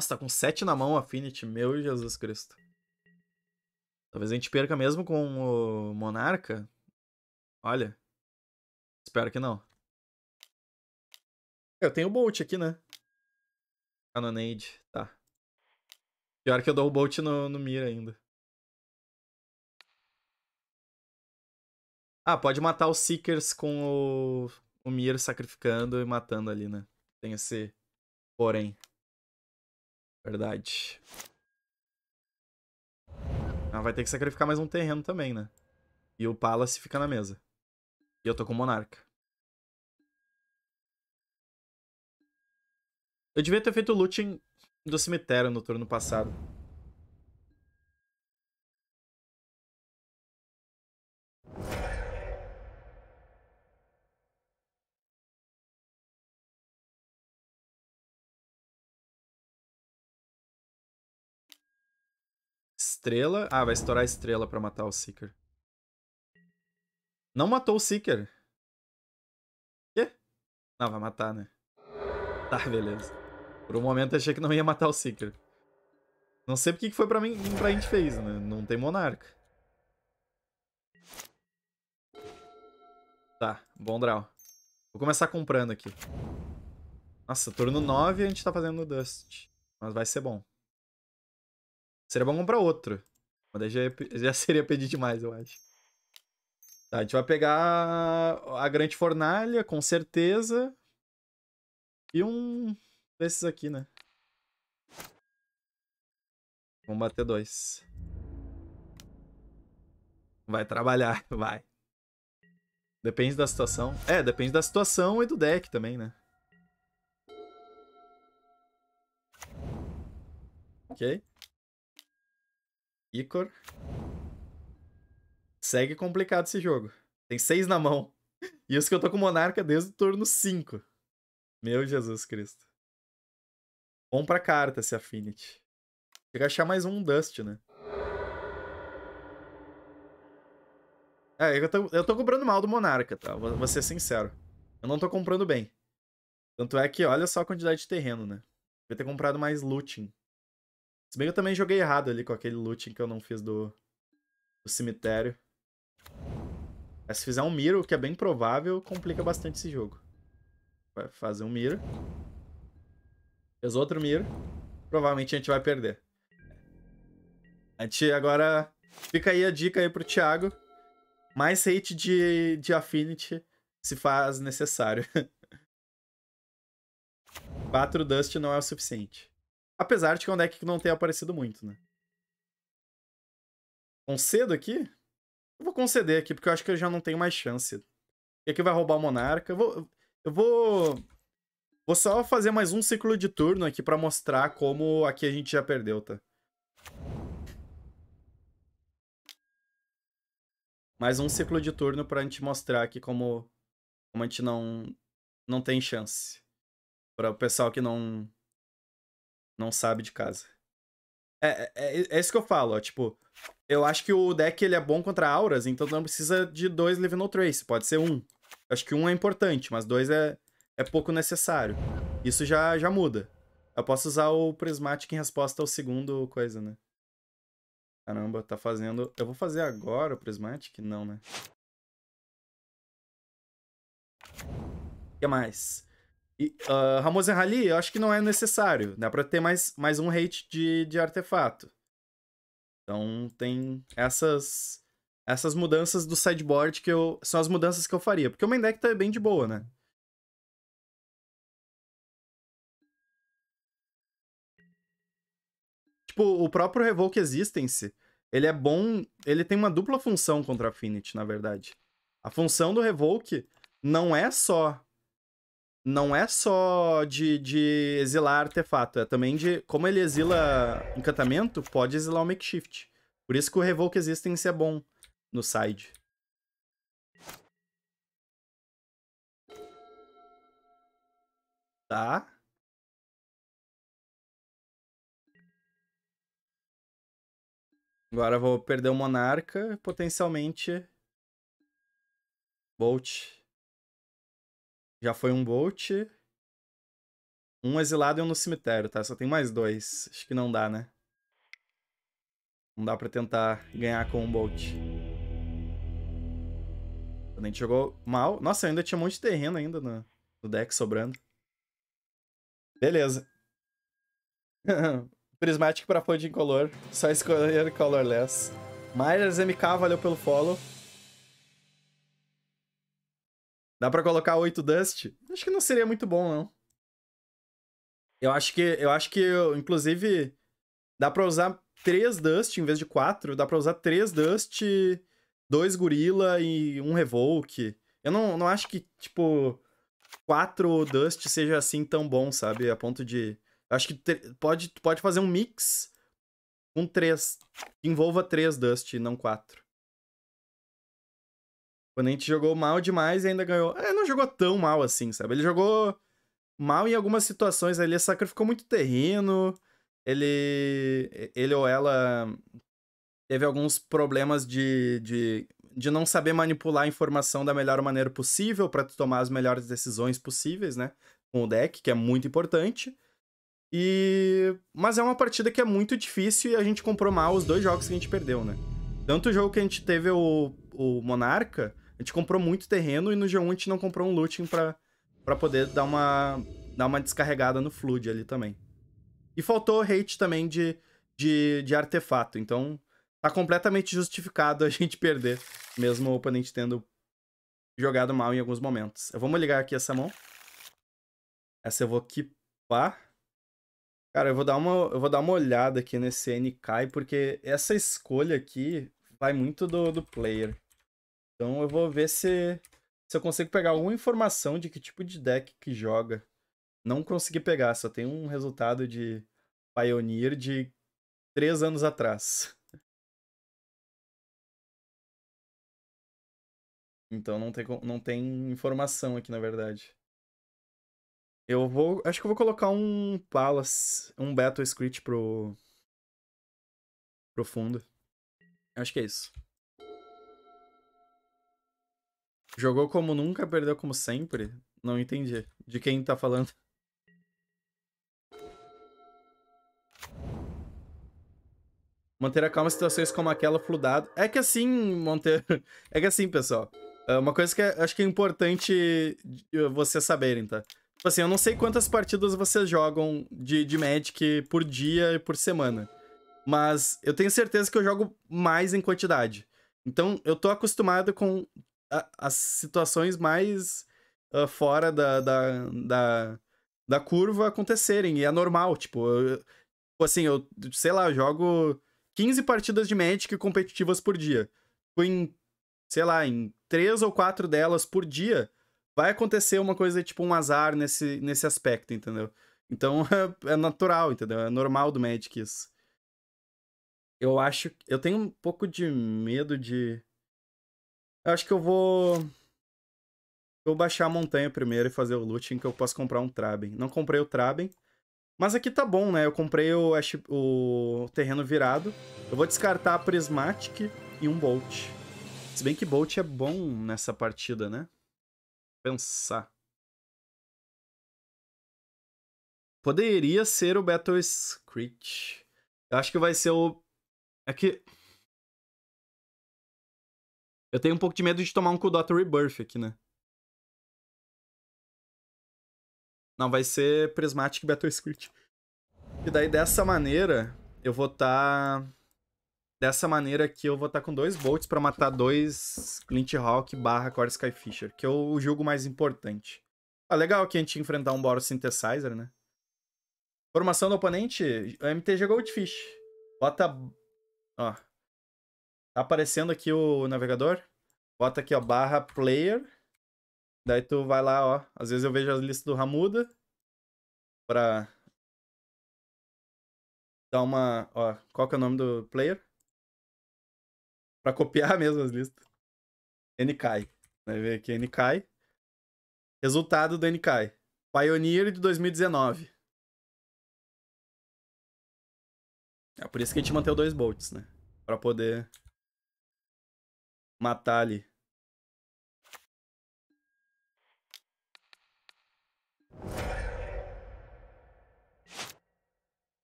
Nossa, tá com 7 na mão, Affinity. Meu Jesus Cristo. Talvez a gente perca mesmo com o Monarca. Olha. Espero que não. É, eu tenho o Bolt aqui, né? Cannonade. Tá. Pior que eu dou o Bolt no, no Mira ainda. Ah, pode matar os Seekers com o, o Mir sacrificando e matando ali, né? Tem esse porém. Verdade. Ah, vai ter que sacrificar mais um terreno também, né? E o Palace fica na mesa. E eu tô com o Monarca. Eu devia ter feito o looting do cemitério no turno passado. estrela. Ah, vai estourar a estrela pra matar o Seeker. Não matou o Seeker. Quê? Não, vai matar, né? Tá, beleza. Por um momento achei que não ia matar o Seeker. Não sei porque que foi pra mim pra gente fez, né? Não tem monarca. Tá, bom draw. Vou começar comprando aqui. Nossa, turno 9 a gente tá fazendo Dust. Mas vai ser bom. Seria bom comprar outro. Mas já, já seria pedir demais, eu acho. Tá, a gente vai pegar a grande fornalha, com certeza. E um desses aqui, né? Vamos bater dois. Vai trabalhar, vai. Depende da situação. É, depende da situação e do deck também, né? Ok. Icor. Segue complicado esse jogo. Tem seis na mão. E isso que eu tô com Monarca desde o turno 5. Meu Jesus Cristo. Compra carta esse Affinity. Tem que achar mais um Dust, né? É, eu tô, eu tô comprando mal do Monarca, tá? Vou, vou ser sincero. Eu não tô comprando bem. Tanto é que olha só a quantidade de terreno, né? Devia ter comprado mais looting. Se bem que eu também joguei errado ali com aquele looting que eu não fiz do, do cemitério. Mas se fizer um miro, que é bem provável, complica bastante esse jogo. Vai fazer um mirror. Fez outro mirror. Provavelmente a gente vai perder. A gente agora... Fica aí a dica aí pro Thiago. Mais hate de, de Affinity se faz necessário. 4 Dust não é o suficiente. Apesar de que é um deck que não tem aparecido muito, né? Concedo aqui? Eu vou conceder aqui, porque eu acho que eu já não tenho mais chance. E aqui vai roubar o Monarca. Eu vou... Eu vou... Vou só fazer mais um ciclo de turno aqui pra mostrar como aqui a gente já perdeu, tá? Mais um ciclo de turno pra gente mostrar aqui como, como a gente não, não tem chance. Pra o pessoal que não, não sabe de casa. É, é, é, é isso que eu falo, ó. Tipo, eu acho que o deck ele é bom contra auras, então não precisa de dois Live No Trace. Pode ser um. Eu acho que um é importante, mas dois é, é pouco necessário. Isso já, já muda. Eu posso usar o Prismatic em resposta ao segundo coisa, né? Caramba, tá fazendo... Eu vou fazer agora o Prismatic? Não, né? O que mais? E, uh, ah, Ramos e Rally, eu acho que não é necessário. Dá pra ter mais, mais um rate de, de artefato. Então tem essas essas mudanças do sideboard que eu. São as mudanças que eu faria. Porque o main deck tá bem de boa, né? Tipo, o próprio Revoke Existence, ele é bom. Ele tem uma dupla função contra a Affinity, na verdade. A função do Revoke não é só não é só de, de exilar artefato, é também de. Como ele exila encantamento, pode exilar o makeshift. Por isso que o Revoke Existence é bom no side. Tá. Agora vou perder o Monarca, potencialmente... Bolt. Já foi um Bolt. Um exilado e um no cemitério, tá? Só tem mais dois. Acho que não dá, né? Não dá pra tentar ganhar com um Bolt. A gente jogou mal. Nossa, ainda tinha um monte de terreno ainda no, no deck sobrando. Beleza. Prismatic pra fonte incolor. Só escolher colorless. Myers MK, valeu pelo follow. Dá pra colocar 8 Dust? Acho que não seria muito bom, não. Eu acho que, eu acho que inclusive, dá pra usar 3 Dust em vez de 4. Dá pra usar 3 Dust, 2 Gorila e 1 um Revoke. Eu não, não acho que, tipo, 4 Dust seja assim tão bom, sabe? A ponto de... Eu acho que pode, pode fazer um mix com 3. Que envolva 3 Dust, não 4. Quando a gente jogou mal demais e ainda ganhou. É, não jogou tão mal assim, sabe? Ele jogou mal em algumas situações, ele sacrificou muito terreno, ele, ele ou ela teve alguns problemas de, de, de não saber manipular a informação da melhor maneira possível para tomar as melhores decisões possíveis, né? Com o deck, que é muito importante. E... Mas é uma partida que é muito difícil e a gente comprou mal os dois jogos que a gente perdeu, né? Tanto o jogo que a gente teve o, o Monarca, a gente comprou muito terreno e no G1 a gente não comprou um looting pra, pra poder dar uma, dar uma descarregada no flood ali também. E faltou hate também de, de, de artefato, então tá completamente justificado a gente perder, mesmo o oponente tendo jogado mal em alguns momentos. Eu vou ligar aqui essa mão. Essa eu vou equipar. Cara, eu vou dar uma, eu vou dar uma olhada aqui nesse NK, porque essa escolha aqui vai muito do, do player. Então eu vou ver se, se eu consigo pegar alguma informação de que tipo de deck que joga. Não consegui pegar, só tem um resultado de Pioneer de três anos atrás. Então não tem, não tem informação aqui, na verdade. Eu vou. Acho que eu vou colocar um Palace, um Battle Script pro. pro fundo. Acho que é isso. Jogou como nunca, perdeu como sempre? Não entendi. De quem tá falando? Manter a calma em situações como aquela, fludado. É que assim, Monteiro... É que assim, pessoal. É uma coisa que é, acho que é importante eh, vocês saberem, tá? Tipo assim, eu não sei quantas partidas vocês jogam de, de Magic por dia e por semana. Mas eu tenho certeza que eu jogo mais em quantidade. Então, eu tô acostumado com as situações mais uh, fora da, da, da, da, curva acontecerem. E é normal, tipo, eu, tipo assim, eu, sei lá, jogo 15 partidas de Magic competitivas por dia. Tipo, em, sei lá, em três ou quatro delas por dia, vai acontecer uma coisa, tipo, um azar nesse, nesse aspecto, entendeu? Então é, é natural, entendeu? É normal do Magic isso. Eu acho. Eu tenho um pouco de medo de eu acho que eu vou. Vou baixar a montanha primeiro e fazer o looting, que eu posso comprar um Traben. Não comprei o Traben. Mas aqui tá bom, né? Eu comprei o, o terreno virado. Eu vou descartar a Prismatic e um Bolt. Se bem que Bolt é bom nessa partida, né? Pensar. Poderia ser o Battle Screech. Eu acho que vai ser o... É que... Eu tenho um pouco de medo de tomar um Kudota Rebirth aqui, né? Não, vai ser Prismatic Battle Script. E daí, dessa maneira, eu vou estar... Tá... Dessa maneira aqui, eu vou estar tá com dois bolts para matar dois Clint Hawk barra Core Sky Fisher, que é o jogo mais importante. Ah, legal que a gente enfrentar um Boros Synthesizer, né? Formação do oponente, MTG Goldfish. Bota... Ó, Tá aparecendo aqui o navegador, bota aqui, ó, barra player. Daí tu vai lá, ó. Às vezes eu vejo as listas do Ramuda pra dar uma, ó, qual que é o nome do player? Pra copiar mesmo as listas. NKai. Vai ver aqui, NKai. Resultado do NKai. Pioneer de 2019. É por isso que a gente manteve dois bolts, né? Pra poder matar ali.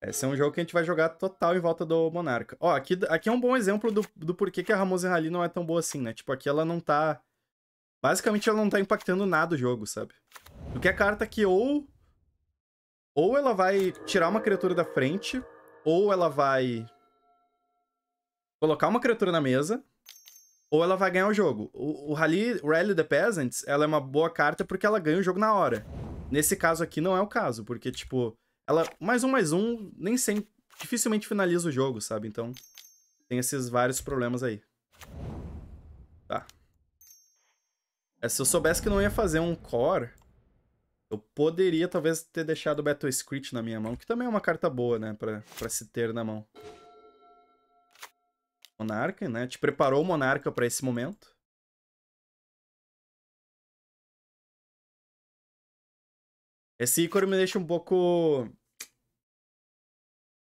Esse é um jogo que a gente vai jogar total em volta do Monarca. Ó, aqui, aqui é um bom exemplo do, do porquê que a Ramosen Rally não é tão boa assim, né? Tipo, aqui ela não tá... Basicamente, ela não tá impactando nada o jogo, sabe? Porque é a carta que ou... Ou ela vai tirar uma criatura da frente, ou ela vai... Colocar uma criatura na mesa, ou ela vai ganhar o jogo. O, o Rally, Rally the Peasants, ela é uma boa carta porque ela ganha o jogo na hora. Nesse caso aqui não é o caso, porque, tipo, ela mais um, mais um, nem sempre, dificilmente finaliza o jogo, sabe? Então, tem esses vários problemas aí. Tá. É, se eu soubesse que não ia fazer um core, eu poderia talvez ter deixado o Battle Screech na minha mão, que também é uma carta boa, né, pra, pra se ter na mão monarca, né? Te preparou o monarca para esse momento. Esse ícone me deixa um pouco.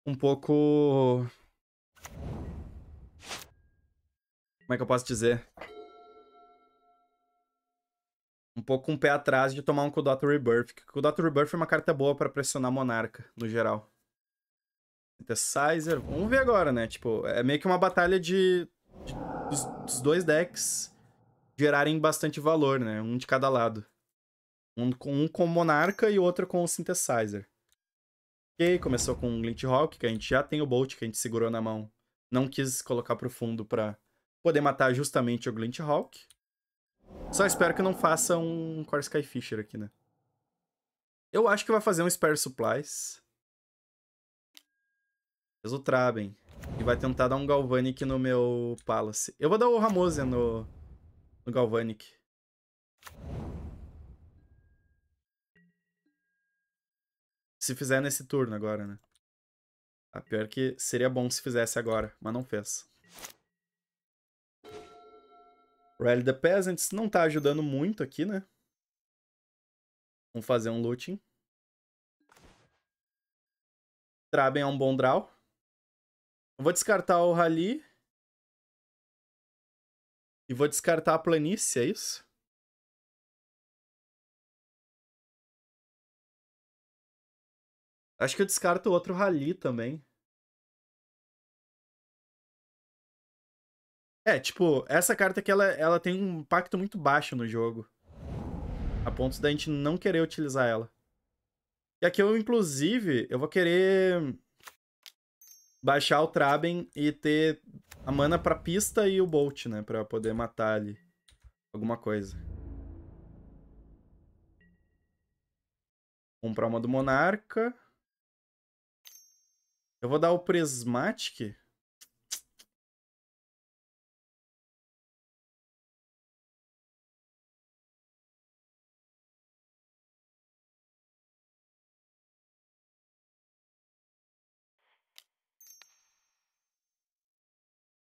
Um pouco. Como é que eu posso dizer? Um pouco um pé atrás de tomar um Kudoto Rebirth. Kudoto Rebirth é uma carta boa para pressionar monarca, no geral. Synthesizer. Vamos ver agora, né? Tipo, é meio que uma batalha de, de dos, dos, dois decks gerarem bastante valor, né? Um de cada lado. Um, um com Monarca e outro com o Synthesizer. Ok, começou com o Glint Rock, que a gente já tem o Bolt, que a gente segurou na mão. Não quis colocar pro fundo pra poder matar justamente o Glint Hawk. Só espero que não faça um Core Sky Fisher aqui, né? Eu acho que vai fazer um Spare Supplies. Fez o Traben. E vai tentar dar um Galvanic no meu Palace. Eu vou dar o Ramose no, no Galvanic. Se fizer nesse turno agora, né? A ah, pior que seria bom se fizesse agora, mas não fez. Rally the Peasants não tá ajudando muito aqui, né? Vamos fazer um looting. Traben é um bom draw. Vou descartar o rally. E vou descartar a planície, é isso? Acho que eu descarto outro rally também. É, tipo, essa carta aqui, ela, ela tem um impacto muito baixo no jogo. A ponto da gente não querer utilizar ela. E aqui eu, inclusive, eu vou querer baixar o Traben e ter a mana pra pista e o Bolt, né? Pra poder matar ali alguma coisa. Comprar uma do Monarca. Eu vou dar o Prismatic.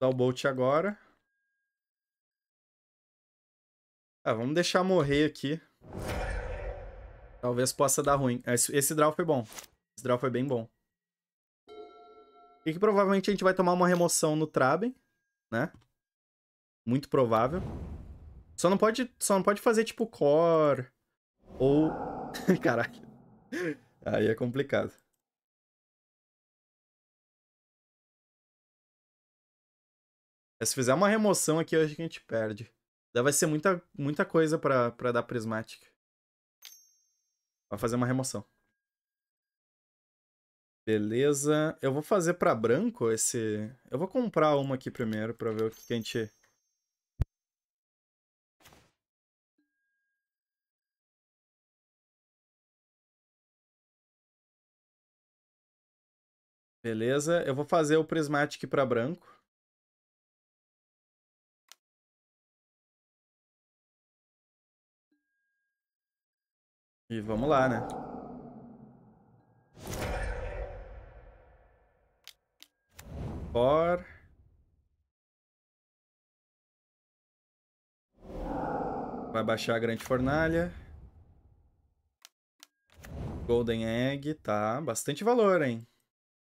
o Bolt agora. Ah, vamos deixar morrer aqui. Talvez possa dar ruim. Esse, esse draw foi bom. Esse draw foi bem bom. E que provavelmente a gente vai tomar uma remoção no Traben, né? Muito provável. Só não pode, só não pode fazer tipo core ou... caraca Aí é complicado. Mas se fizer uma remoção aqui, eu acho que a gente perde. Daí vai ser muita, muita coisa pra, pra dar prismática. Vai fazer uma remoção. Beleza. Eu vou fazer pra branco esse... Eu vou comprar uma aqui primeiro pra ver o que, que a gente... Beleza, eu vou fazer o Prismatic para branco. E vamos lá, né? For... Vai baixar a grande fornalha. Golden Egg, tá. Bastante valor, hein?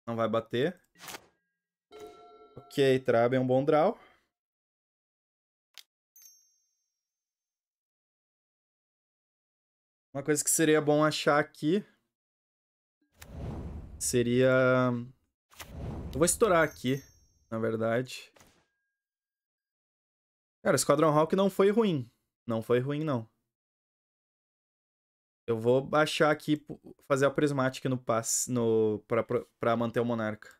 Não vai bater. Ok, Trab é um bom draw. Uma coisa que seria bom achar aqui seria... Eu vou estourar aqui, na verdade. Cara, Esquadrão Hawk não foi ruim. Não foi ruim, não. Eu vou baixar aqui, fazer a prismática no passe, no, pra, pra manter o Monarca.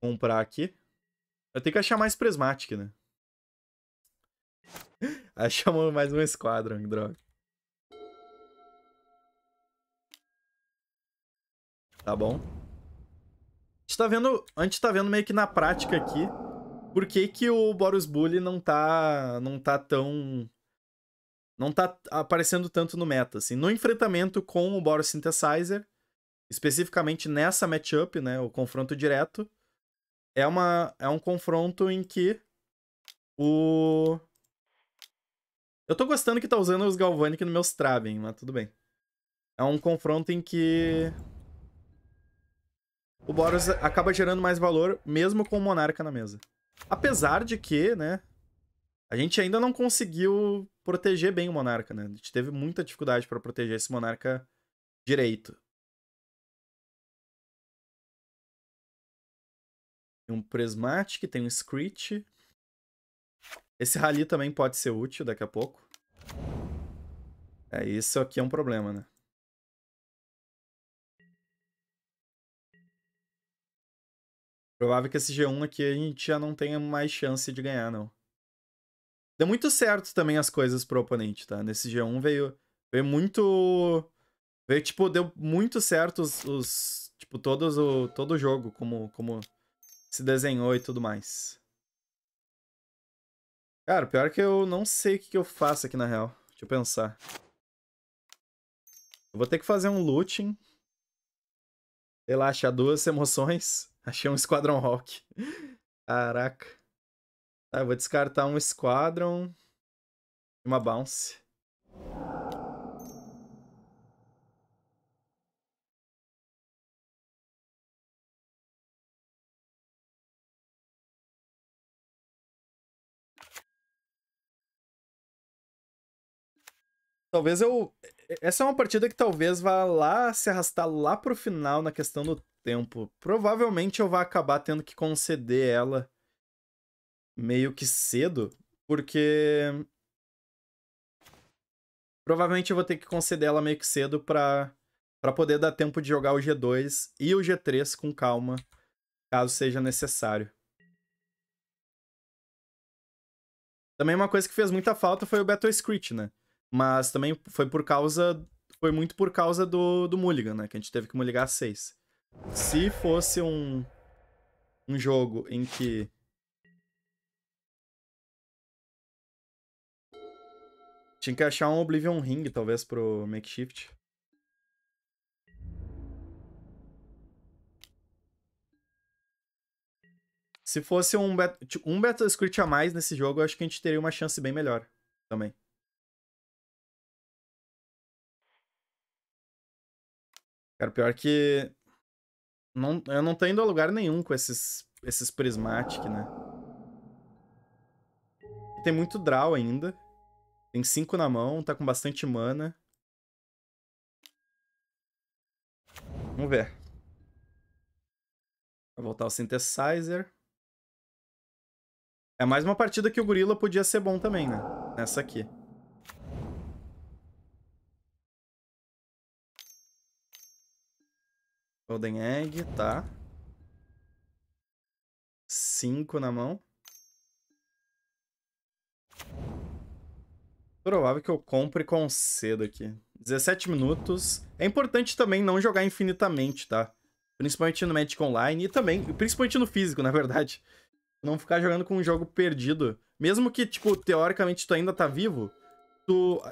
Comprar aqui. Eu tenho que achar mais prismática, né? Aí chamou mais um esquadrão, droga. Tá bom. A gente tá vendo, a gente tá vendo meio que na prática aqui por que, que o Boros Bully não tá, não tá tão... Não tá aparecendo tanto no meta, assim. No enfrentamento com o Boros Synthesizer, especificamente nessa matchup, né, o confronto direto, é, uma, é um confronto em que o eu tô gostando que tá usando os Galvanic no meus Straben, mas tudo bem. É um confronto em que... O Boros acaba gerando mais valor, mesmo com o Monarca na mesa. Apesar de que, né... A gente ainda não conseguiu proteger bem o Monarca, né? A gente teve muita dificuldade para proteger esse Monarca direito. Tem um Prismatic, tem um Screech. Esse rally também pode ser útil daqui a pouco. É, isso aqui é um problema, né? Provável que esse G1 aqui a gente já não tenha mais chance de ganhar, não. Deu muito certo também as coisas pro oponente, tá? Nesse G1 veio, veio muito... Veio, tipo, deu muito certo os... os tipo, todos o, todo o jogo, como, como se desenhou e tudo mais. Cara, pior que eu não sei o que, que eu faço aqui na real. Deixa eu pensar. Eu vou ter que fazer um looting. Sei lá, achar duas emoções. Achei um Squadron Rock. Caraca. Tá, eu vou descartar um Squadron. E uma Bounce. Talvez eu. Essa é uma partida que talvez vá lá se arrastar lá pro final na questão do tempo. Provavelmente eu vá acabar tendo que conceder ela meio que cedo, porque. Provavelmente eu vou ter que conceder ela meio que cedo pra, pra poder dar tempo de jogar o G2 e o G3 com calma, caso seja necessário. Também uma coisa que fez muita falta foi o Battle Screech, né? Mas também foi por causa. Foi muito por causa do, do Mulligan, né? Que a gente teve que mulligar 6. Se fosse um, um jogo em que. Tinha que achar um Oblivion Ring, talvez, pro Makeshift. Se fosse um, bet tipo, um Battle Script a mais nesse jogo, eu acho que a gente teria uma chance bem melhor também. Cara, pior que. Não, eu não tô indo a lugar nenhum com esses, esses Prismatic, né? Tem muito draw ainda. Tem cinco na mão, tá com bastante mana. Vamos ver. Vou voltar o Synthesizer. É mais uma partida que o Gorila podia ser bom também, né? Nessa aqui. Golden Egg, tá. Cinco na mão. Provável que eu compre com cedo aqui. 17 minutos. É importante também não jogar infinitamente, tá? Principalmente no Magic Online e também, principalmente no físico, na verdade. Não ficar jogando com um jogo perdido. Mesmo que, tipo, teoricamente tu ainda tá vivo, tu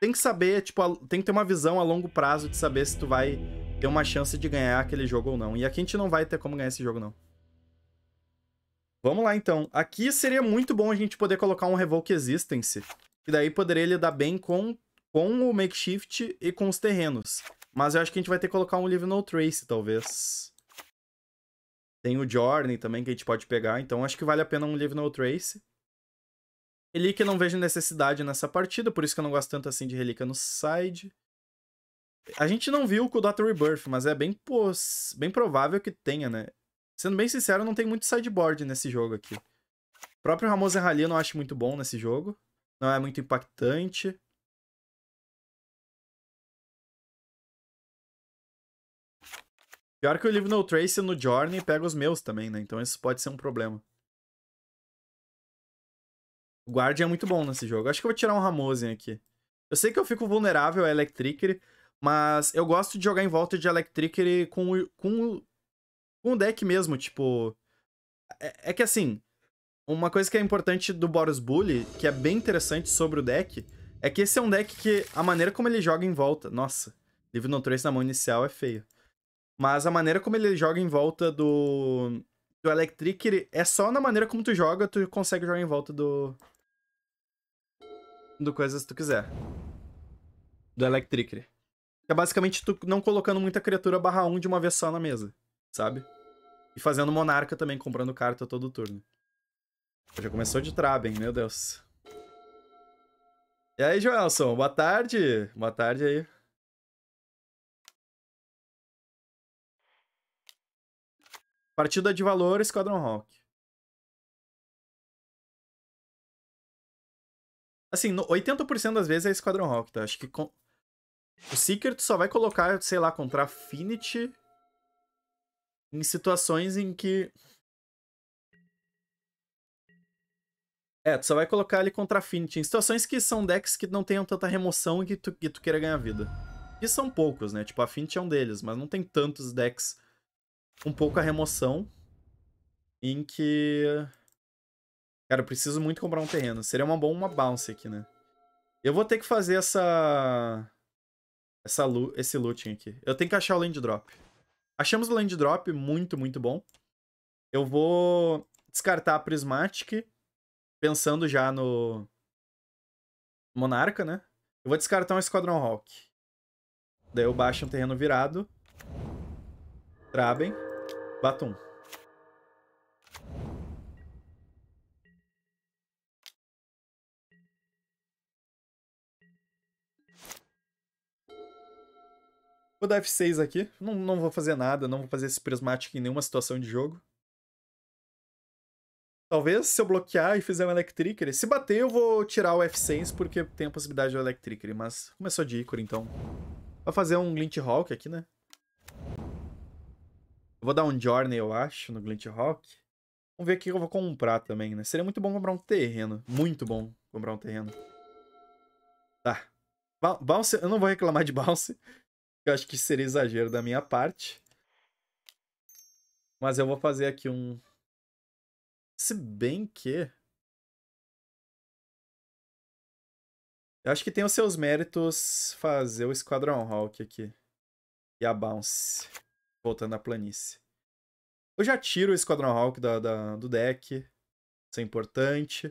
tem que saber, tipo, a, tem que ter uma visão a longo prazo de saber se tu vai ter uma chance de ganhar aquele jogo ou não. E aqui a gente não vai ter como ganhar esse jogo, não. Vamos lá, então. Aqui seria muito bom a gente poder colocar um Revoke Existence, e daí poderia lidar bem com, com o Makeshift e com os terrenos. Mas eu acho que a gente vai ter que colocar um Live No Trace, talvez. Tem o Journey também que a gente pode pegar, então acho que vale a pena um Live No Trace. Relíquia não vejo necessidade nessa partida, por isso que eu não gosto tanto assim de relíquia no side. A gente não viu o Kudata Rebirth, mas é bem, bem provável que tenha, né? Sendo bem sincero, não tem muito sideboard nesse jogo aqui. O próprio Ramos Rally eu não acho muito bom nesse jogo. Não é muito impactante. Pior que eu livro No Trace no Journey pega os meus também, né? Então isso pode ser um problema. O Guardian é muito bom nesse jogo. Acho que eu vou tirar um Ramosen aqui. Eu sei que eu fico vulnerável a Electricity, mas eu gosto de jogar em volta de Electricity com, com, com o deck mesmo, tipo... É, é que assim, uma coisa que é importante do Boros Bully, que é bem interessante sobre o deck, é que esse é um deck que a maneira como ele joga em volta... Nossa, livro no Trace na mão inicial é feio. Mas a maneira como ele joga em volta do, do Electric, é só na maneira como tu joga, tu consegue jogar em volta do, do coisa se tu quiser. Do Electricry. é basicamente tu não colocando muita criatura barra 1 de uma vez só na mesa, sabe? E fazendo monarca também, comprando carta todo turno. Já começou de Traben, meu Deus. E aí, Joelson, boa tarde. Boa tarde aí. Partida de valor, Squadron Hawk. Assim, 80% das vezes é Esquadrão Rock, tá? Acho que com... o Secret tu só vai colocar, sei lá, contra Affinity em situações em que. É, tu só vai colocar ele contra Affinity em situações que são decks que não tenham tanta remoção e que tu, que tu queira ganhar vida. E são poucos, né? Tipo, Affinity é um deles, mas não tem tantos decks com pouca remoção em que Cara, eu preciso muito comprar um terreno. Seria uma boa uma bounce aqui, né? Eu vou ter que fazer essa... essa lo... Esse looting aqui. Eu tenho que achar o land drop. Achamos o land drop, muito, muito bom. Eu vou descartar a Prismatic, pensando já no... Monarca, né? Eu vou descartar um Esquadrão Hawk. Daí eu baixo um terreno virado. Traben, Batum. Vou dar F6 aqui. Não, não vou fazer nada, não vou fazer esse prismático em nenhuma situação de jogo. Talvez se eu bloquear e fizer um Electrickery. Se bater, eu vou tirar o F6, porque tem a possibilidade do Electrickery. Mas começou de Icor, então. vou fazer um Glint Hawk aqui, né? Eu vou dar um Journey, eu acho, no Glint Rock. Vamos ver o que eu vou comprar também, né? Seria muito bom comprar um terreno. Muito bom comprar um terreno. Tá. Bounce, eu não vou reclamar de Bounce. Eu acho que seria exagero da minha parte. Mas eu vou fazer aqui um... Se bem que... Eu acho que tem os seus méritos fazer o Esquadrão Hawk aqui. E a Bounce. Voltando à planície. Eu já tiro o Esquadrão Hawk da, da, do deck. Isso é importante.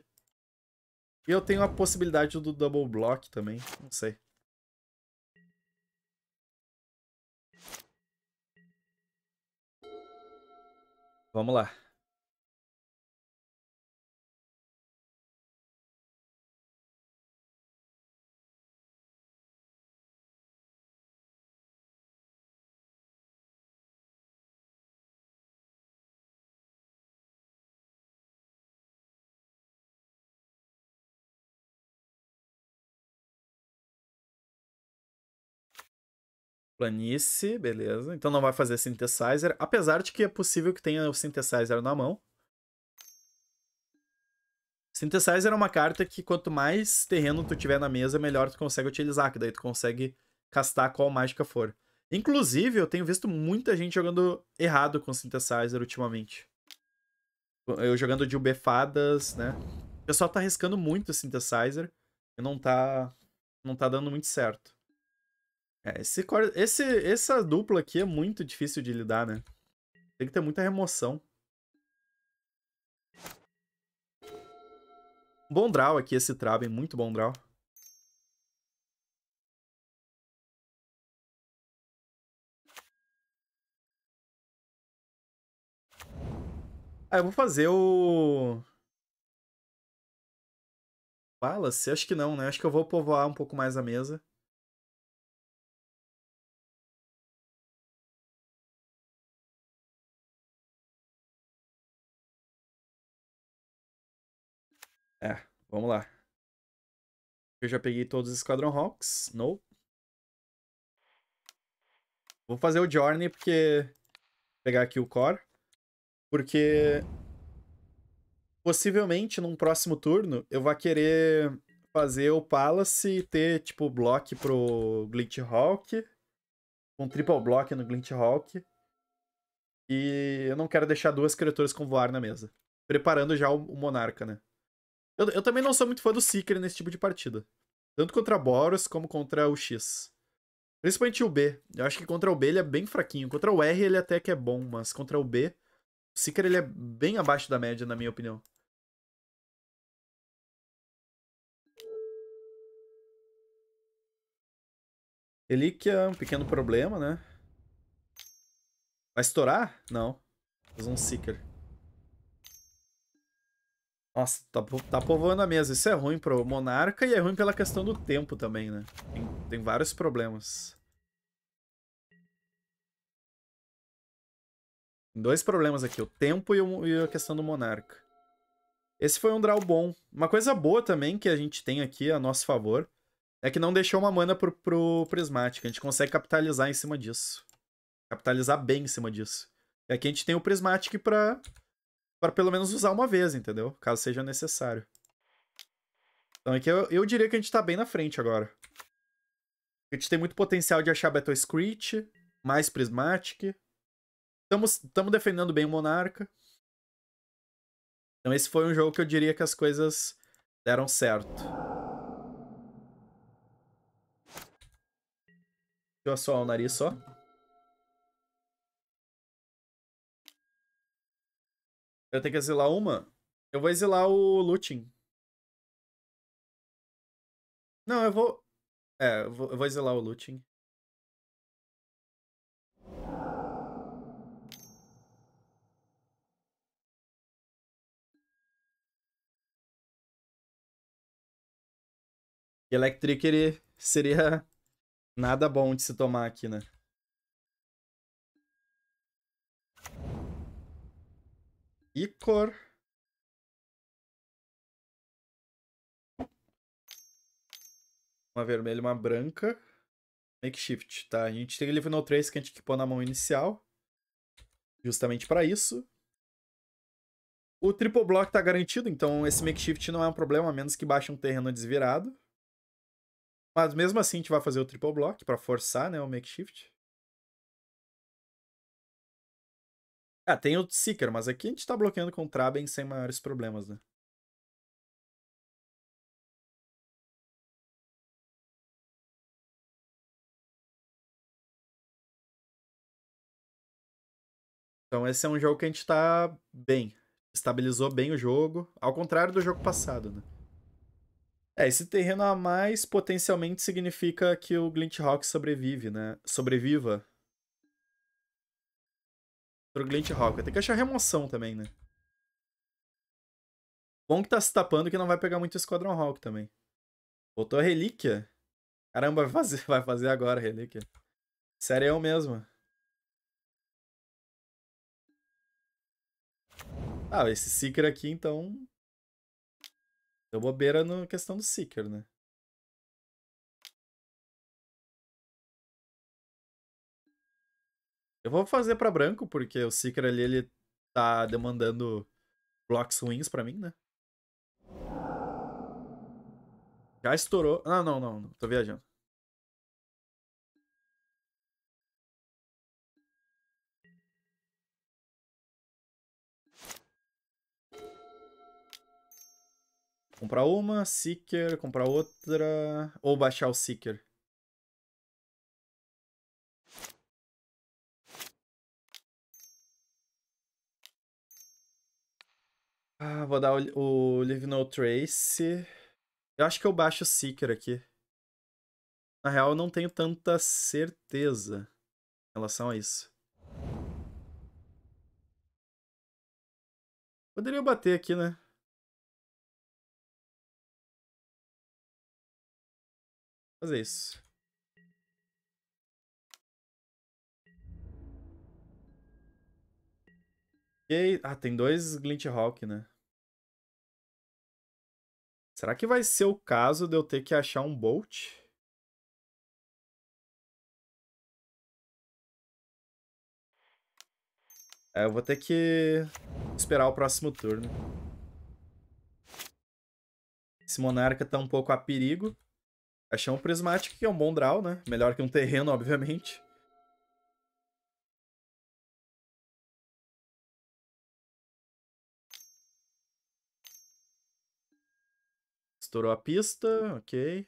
E eu tenho a possibilidade do Double Block também. Não sei. Vamos lá. Planície, beleza. Então não vai fazer synthesizer, apesar de que é possível que tenha o synthesizer na mão. Synthesizer é uma carta que quanto mais terreno tu tiver na mesa, melhor tu consegue utilizar, que daí tu consegue castar qual mágica for. Inclusive, eu tenho visto muita gente jogando errado com Synthesizer ultimamente. Eu jogando de ubefadas, né? O pessoal tá arriscando muito o Synthesizer e não tá, não tá dando muito certo. É, esse, esse, essa dupla aqui é muito difícil de lidar, né? Tem que ter muita remoção. Bom draw aqui, esse Traben. Muito bom draw. Ah, eu vou fazer o... Palace? Acho que não, né? Acho que eu vou povoar um pouco mais a mesa. Vamos lá. Eu já peguei todos os Squadron Hawks. No. Vou fazer o Journey porque... Vou pegar aqui o Core. Porque... Possivelmente, num próximo turno, eu vou querer fazer o Palace e ter, tipo, block pro Glint Hawk. Um triple block no Glint Hawk. E eu não quero deixar duas criaturas com voar na mesa. Preparando já o Monarca, né? Eu, eu também não sou muito fã do Seeker nesse tipo de partida. Tanto contra Boros como contra o X. Principalmente o B. Eu acho que contra o B ele é bem fraquinho. Contra o R ele até que é bom, mas contra o B, o Seeker ele é bem abaixo da média, na minha opinião. Relíquia, um pequeno problema, né? Vai estourar? Não. Faz um Seeker. Nossa, tá, tá povoando a mesa. Isso é ruim pro Monarca e é ruim pela questão do tempo também, né? Tem, tem vários problemas. Tem dois problemas aqui, o tempo e, o, e a questão do Monarca. Esse foi um draw bom. Uma coisa boa também que a gente tem aqui a nosso favor é que não deixou uma mana pro, pro A gente consegue capitalizar em cima disso. Capitalizar bem em cima disso. E aqui a gente tem o Prismatic pra para pelo menos usar uma vez, entendeu? Caso seja necessário. Então aqui é eu, eu diria que a gente tá bem na frente agora. A gente tem muito potencial de achar Battle Screech, mais Prismatic. Estamos defendendo bem o Monarca. Então esse foi um jogo que eu diria que as coisas deram certo. Deixa eu assoar o nariz só. Eu tenho que exilar uma? Eu vou exilar o Lutin. Não, eu vou. É, eu vou, eu vou exilar o Lutin. Electric ele seria nada bom de se tomar aqui, né? Icor. Uma vermelha e uma branca. Makeshift, tá? A gente tem o Livinal 3 que a gente equipou na mão inicial. Justamente para isso. O triple block tá garantido, então esse makeshift não é um problema, a menos que baixe um terreno desvirado. Mas mesmo assim a gente vai fazer o triple block para forçar, né, o makeshift. Ah, tem o Seeker, mas aqui a gente tá bloqueando com o Traben sem maiores problemas, né? Então esse é um jogo que a gente tá bem. Estabilizou bem o jogo, ao contrário do jogo passado, né? É, esse terreno a mais potencialmente significa que o Glint Rock sobrevive, né? Sobreviva Glint Rock. Tem que achar remoção também, né? Bom que tá se tapando que não vai pegar muito Esquadrão Rock também. Botou a relíquia. Caramba, vai fazer, vai fazer agora a relíquia. Sério, é eu mesmo. Ah, esse Seeker aqui, então... Deu bobeira na questão do Seeker, né? Eu vou fazer para branco, porque o Seeker ali, ele tá demandando blocos ruins para mim, né? Já estourou. Ah, não, não, não. Tô viajando. Comprar uma, Seeker, comprar outra. Ou baixar o Seeker. Ah, vou dar o, o Leave No Trace. Eu acho que eu baixo o Seeker aqui. Na real, eu não tenho tanta certeza em relação a isso. Poderia bater aqui, né? Fazer isso. E, ah, tem dois Glint Hawk, né? Será que vai ser o caso de eu ter que achar um Bolt? É, eu vou ter que esperar o próximo turno. Esse Monarca tá um pouco a perigo. Achar um Prismatic, que é um bom draw, né? Melhor que um terreno, obviamente. Estourou a pista, ok.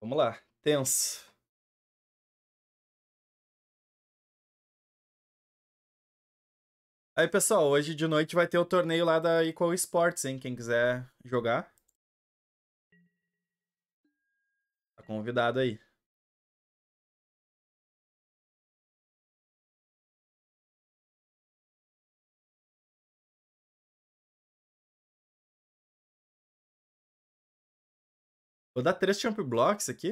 Vamos lá, tenso. Aí, pessoal, hoje de noite vai ter o torneio lá da Equal Sports, hein? Quem quiser jogar. Tá convidado aí. Vou dar três champ blocks aqui.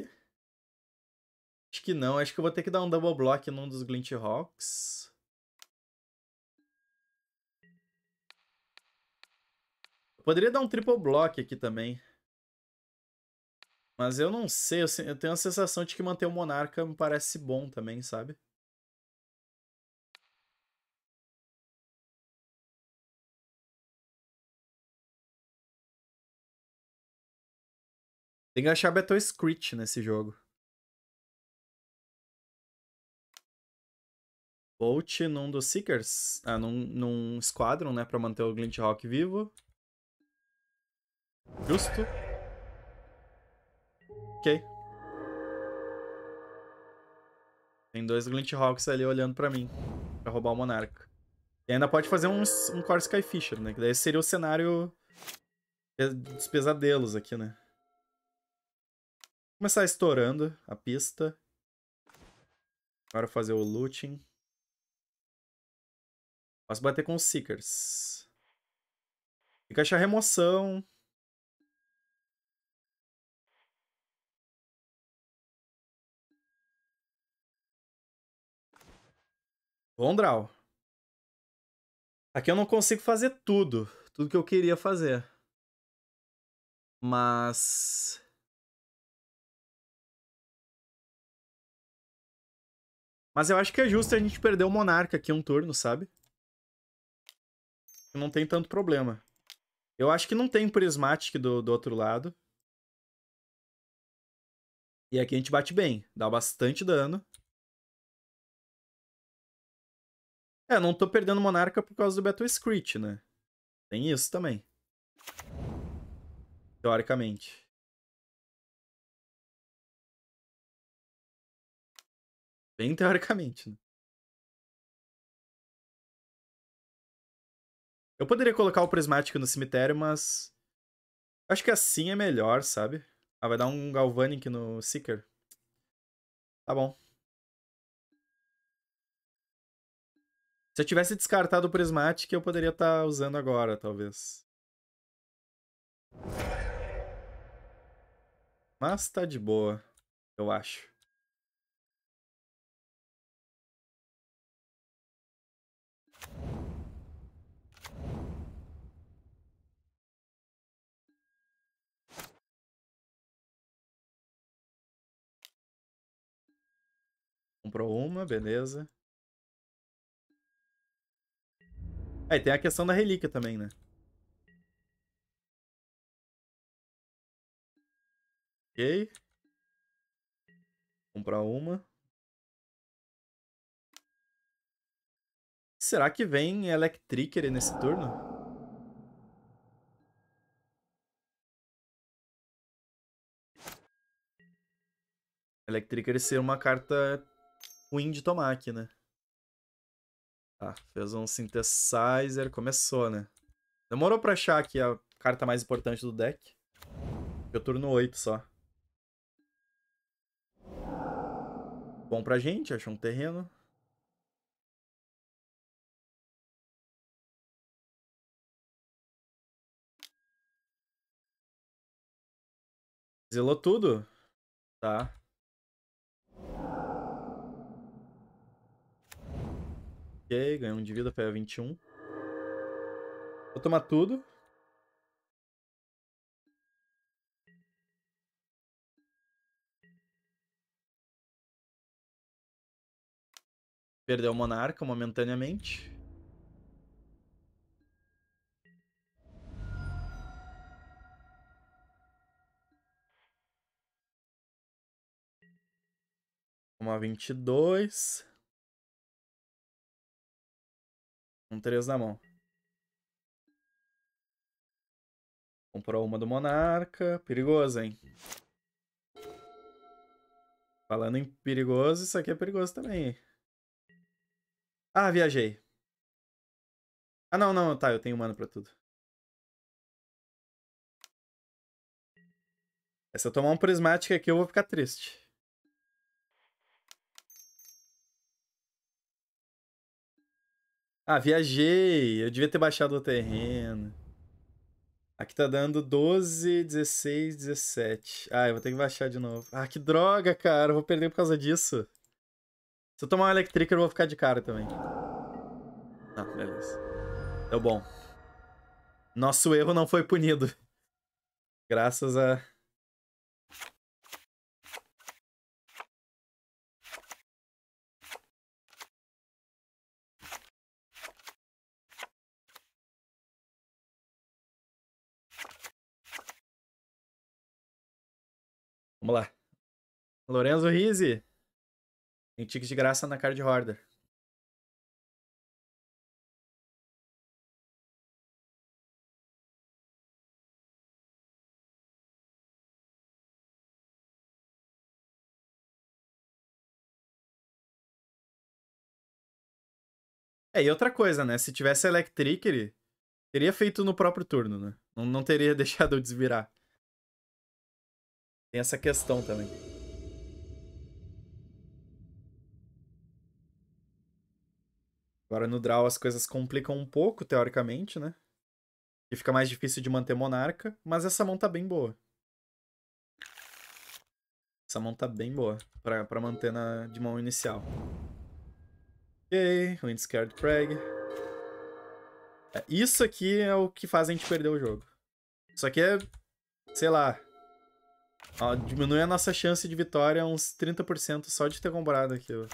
Acho que não, acho que eu vou ter que dar um double block num dos Glint Rocks. Poderia dar um triple block aqui também. Mas eu não sei, eu tenho a sensação de que manter o Monarca me parece bom também, sabe? Tem que achar Battle Screech nesse jogo. Bolt num dos Seekers. Ah, num, num Squadron, né? Pra manter o Glint Rock vivo. Justo. Ok. Tem dois Glint Hawks ali olhando pra mim. Pra roubar o Monarca. E ainda pode fazer um, um Core Skyfisher, né? Que daí seria o cenário dos pesadelos aqui, né? Vou começar estourando a pista. Agora fazer o looting. Posso bater com os Seekers. achar remoção. Vondral. Aqui eu não consigo fazer tudo, tudo que eu queria fazer. Mas Mas eu acho que é justo a gente perder o Monarca aqui um turno, sabe? Não tem tanto problema. Eu acho que não tem Prismatic do, do outro lado. E aqui a gente bate bem. Dá bastante dano. É, não tô perdendo Monarca por causa do Battle Screech, né? Tem isso também. Teoricamente. Bem teoricamente, né? Eu poderia colocar o prismático no cemitério, mas. Acho que assim é melhor, sabe? Ah, vai dar um Galvanic no Seeker. Tá bom. Se eu tivesse descartado o Prismatic, eu poderia estar tá usando agora, talvez. Mas tá de boa, eu acho. Comprou uma, beleza. Aí é, tem a questão da relíquia também, né? Ok. Comprar uma. Será que vem Electricer nesse turno? Electricer ser uma carta ruim de tomar aqui, né? Tá, fez um synthesizer, começou, né? Demorou pra achar aqui a carta mais importante do deck. Eu turno 8 só. Bom pra gente, achou um terreno. Zelou tudo? Tá. Ok, ganhou um de vida, foi a 21. Vou tomar tudo. Perdeu o Monarca momentaneamente. Uma 22. Um 3 na mão. Comprou uma do Monarca. Perigoso, hein? Falando em perigoso, isso aqui é perigoso também. Ah, viajei. Ah, não, não. Tá, eu tenho mana pra tudo. Se eu tomar um prismático aqui, eu vou ficar triste. Ah, viajei. Eu devia ter baixado o terreno. Aqui tá dando 12, 16, 17. Ah, eu vou ter que baixar de novo. Ah, que droga, cara. Eu vou perder por causa disso. Se eu tomar uma electric, eu vou ficar de cara também. Ah, beleza. Deu bom. Nosso erro não foi punido. Graças a... Vamos lá. Lorenzo Rizzi. Tem ticket de graça na card order. É, e outra coisa, né? Se tivesse Electric, ele teria feito no próprio turno, né? Não, não teria deixado eu desvirar. Tem essa questão também. Agora no draw as coisas complicam um pouco, teoricamente, né? E fica mais difícil de manter monarca, mas essa mão tá bem boa. Essa mão tá bem boa pra, pra manter na, de mão inicial. Ok, Windscared Preg. É, isso aqui é o que faz a gente perder o jogo. Isso aqui é, sei lá, Ó, diminui a nossa chance de vitória uns 30% só de ter comprado aquilo.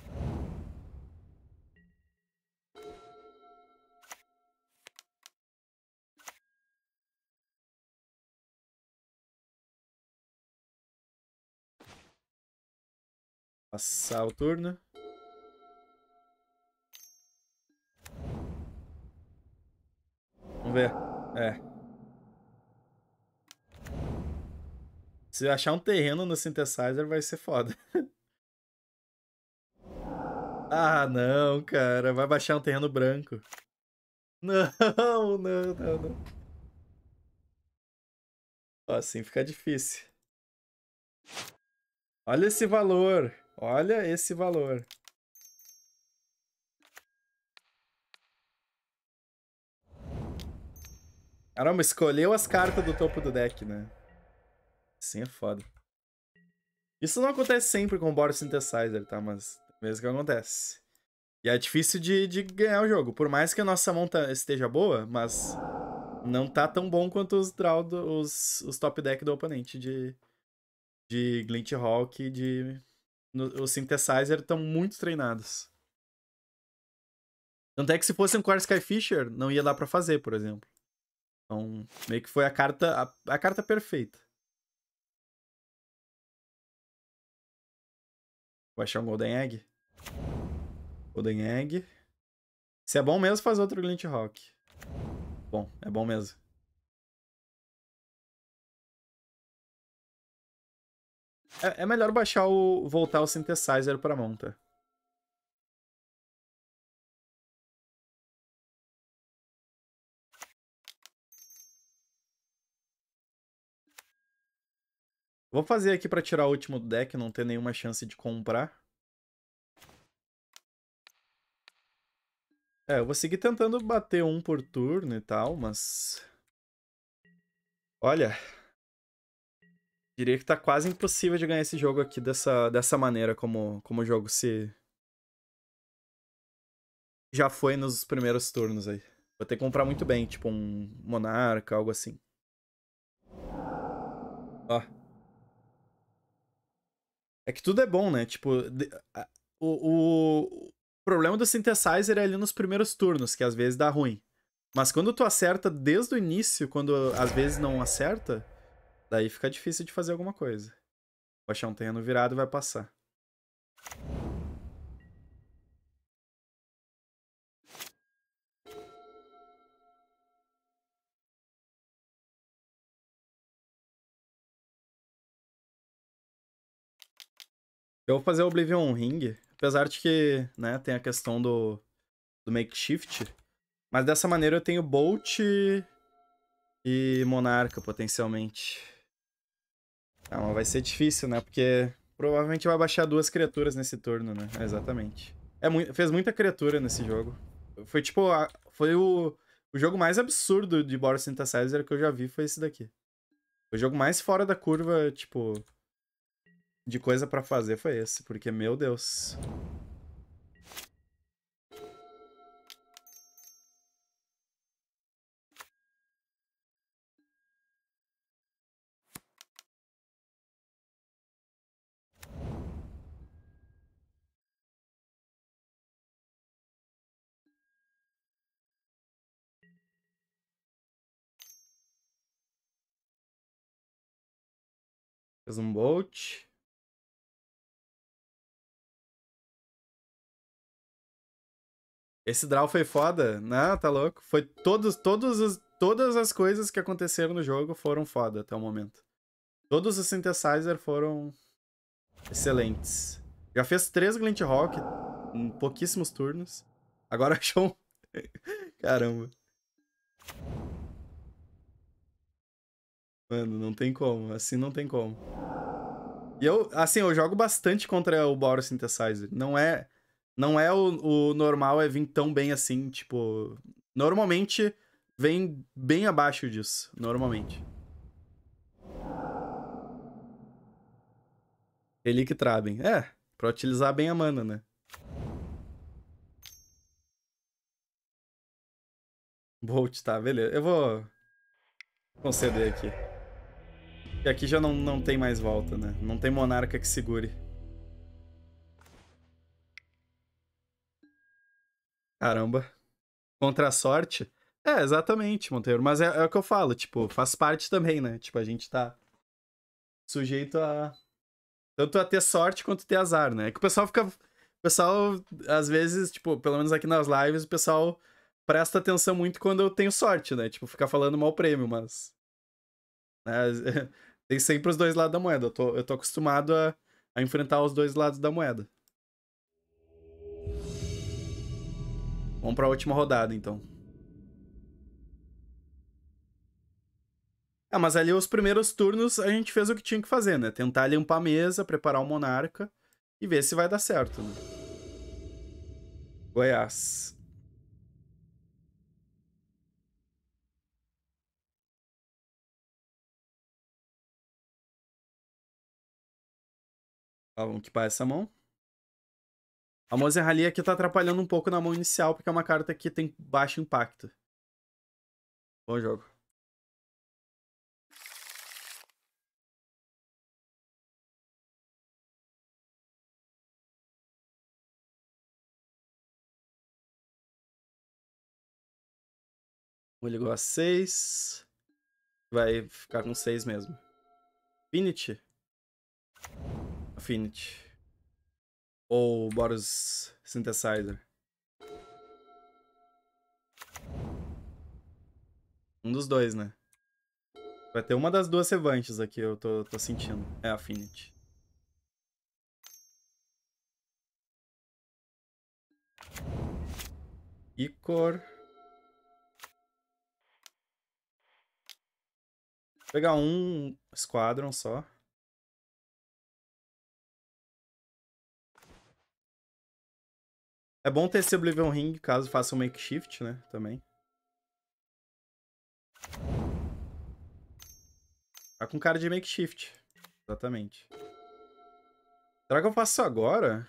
Passar o turno. Vamos ver. É. Se achar um terreno no synthesizer vai ser foda. ah, não, cara. Vai baixar um terreno branco. Não, não, não, não. assim fica difícil. Olha esse valor. Olha esse valor. Caramba, escolheu as cartas do topo do deck, né? Assim é foda. Isso não acontece sempre com o Boros Synthesizer, tá? Mas mesmo que acontece. E é difícil de, de ganhar o jogo. Por mais que a nossa mão esteja boa, mas não tá tão bom quanto os draw do, os, os top deck do oponente de, de Glint Hawk de. No, os Synthesizer estão muito treinados. Tanto é que se fosse um Core Skyfisher, não ia dar para fazer, por exemplo. Então, meio que foi a carta, a, a carta perfeita. Vou achar um Golden Egg. Golden Egg. Se é bom mesmo, faz outro Glint Rock. Bom, é bom mesmo. É, é melhor baixar o... voltar o Synthesizer pra mão, tá? Vou fazer aqui pra tirar o último do deck, não ter nenhuma chance de comprar. É, eu vou seguir tentando bater um por turno e tal, mas... Olha... Diria que tá quase impossível de ganhar esse jogo aqui dessa, dessa maneira como, como o jogo se... Já foi nos primeiros turnos aí. Vou ter que comprar muito bem, tipo um Monarca, algo assim. Ó. É que tudo é bom, né? Tipo, de, a, o, o problema do synthesizer é ali nos primeiros turnos, que às vezes dá ruim. Mas quando tu acerta desde o início, quando às vezes não acerta, daí fica difícil de fazer alguma coisa. Vou achar um terreno virado e vai passar. Eu vou fazer Oblivion Ring, apesar de que, né, tem a questão do, do makeshift. Mas dessa maneira eu tenho Bolt e, Monarca, potencialmente. Ah, mas vai ser difícil, né? Porque provavelmente vai baixar duas criaturas nesse turno, né? exatamente. É, fez muita criatura nesse jogo. Foi tipo, a... foi o... o jogo mais absurdo de Boris Synthesizer que eu já vi foi esse daqui. O jogo mais fora da curva, tipo, de coisa para fazer foi esse, porque, meu Deus. Fez um bolt. Esse draw foi foda. né? tá louco. Foi todos, todos os, todas as coisas que aconteceram no jogo foram foda até o momento. Todos os synthesizers foram excelentes. Já fez três Glint Rock em pouquíssimos turnos. Agora achou um... Caramba. Mano, não tem como. Assim não tem como. E eu, assim, eu jogo bastante contra o Boros Synthesizer. Não é... Não é o, o normal é vir tão bem assim, tipo. Normalmente vem bem abaixo disso. Normalmente. Relic Traben. É, pra utilizar bem a mana, né? Bolt, tá, beleza. Eu vou conceder aqui. E aqui já não, não tem mais volta, né? Não tem monarca que segure. Caramba. Contra a sorte? É, exatamente, Monteiro. Mas é, é, o que eu falo, tipo, faz parte também, né? Tipo, a gente tá sujeito a. Tanto a ter sorte quanto ter azar, né? É que o pessoal fica. O pessoal, às vezes, tipo, pelo menos aqui nas lives, o pessoal presta atenção muito quando eu tenho sorte, né? Tipo, ficar falando mal prêmio, mas. é Tem sempre os dois lados da moeda. Eu tô, eu tô acostumado a, a enfrentar os dois lados da moeda. Vamos para a última rodada, então. Ah, mas ali os primeiros turnos a gente fez o que tinha que fazer, né? Tentar limpar a mesa, preparar o Monarca e ver se vai dar certo, né? Goiás. Ah, vamos equipar essa mão. A Mozerrali aqui tá atrapalhando um pouco na mão inicial, porque é uma carta que tem baixo impacto. Bom jogo. Ele ligou a 6. Vai ficar com 6 mesmo. Affinity? Affinity ou Boros Synthesizer. Um dos dois, né? Vai ter uma das duas revanches aqui, eu tô, tô sentindo. É a Affinity. Icor. Vou pegar um Squadron só. É bom ter esse Oblivion Ring caso faça um makeshift, né? Também. Tá com cara de makeshift. Exatamente. Será que eu faço agora?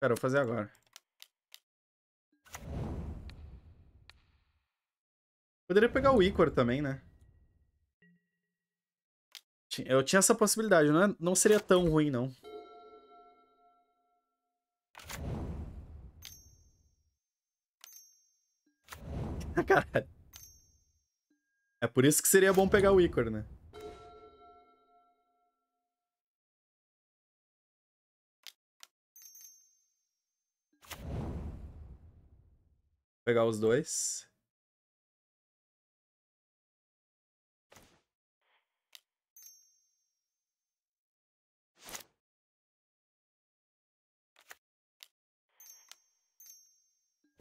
Cara, eu vou fazer agora. Poderia pegar o Icor também, né? Eu tinha essa possibilidade, não, é, não seria tão ruim, não. Ah, caralho. É por isso que seria bom pegar o Icor, né? Vou pegar os dois.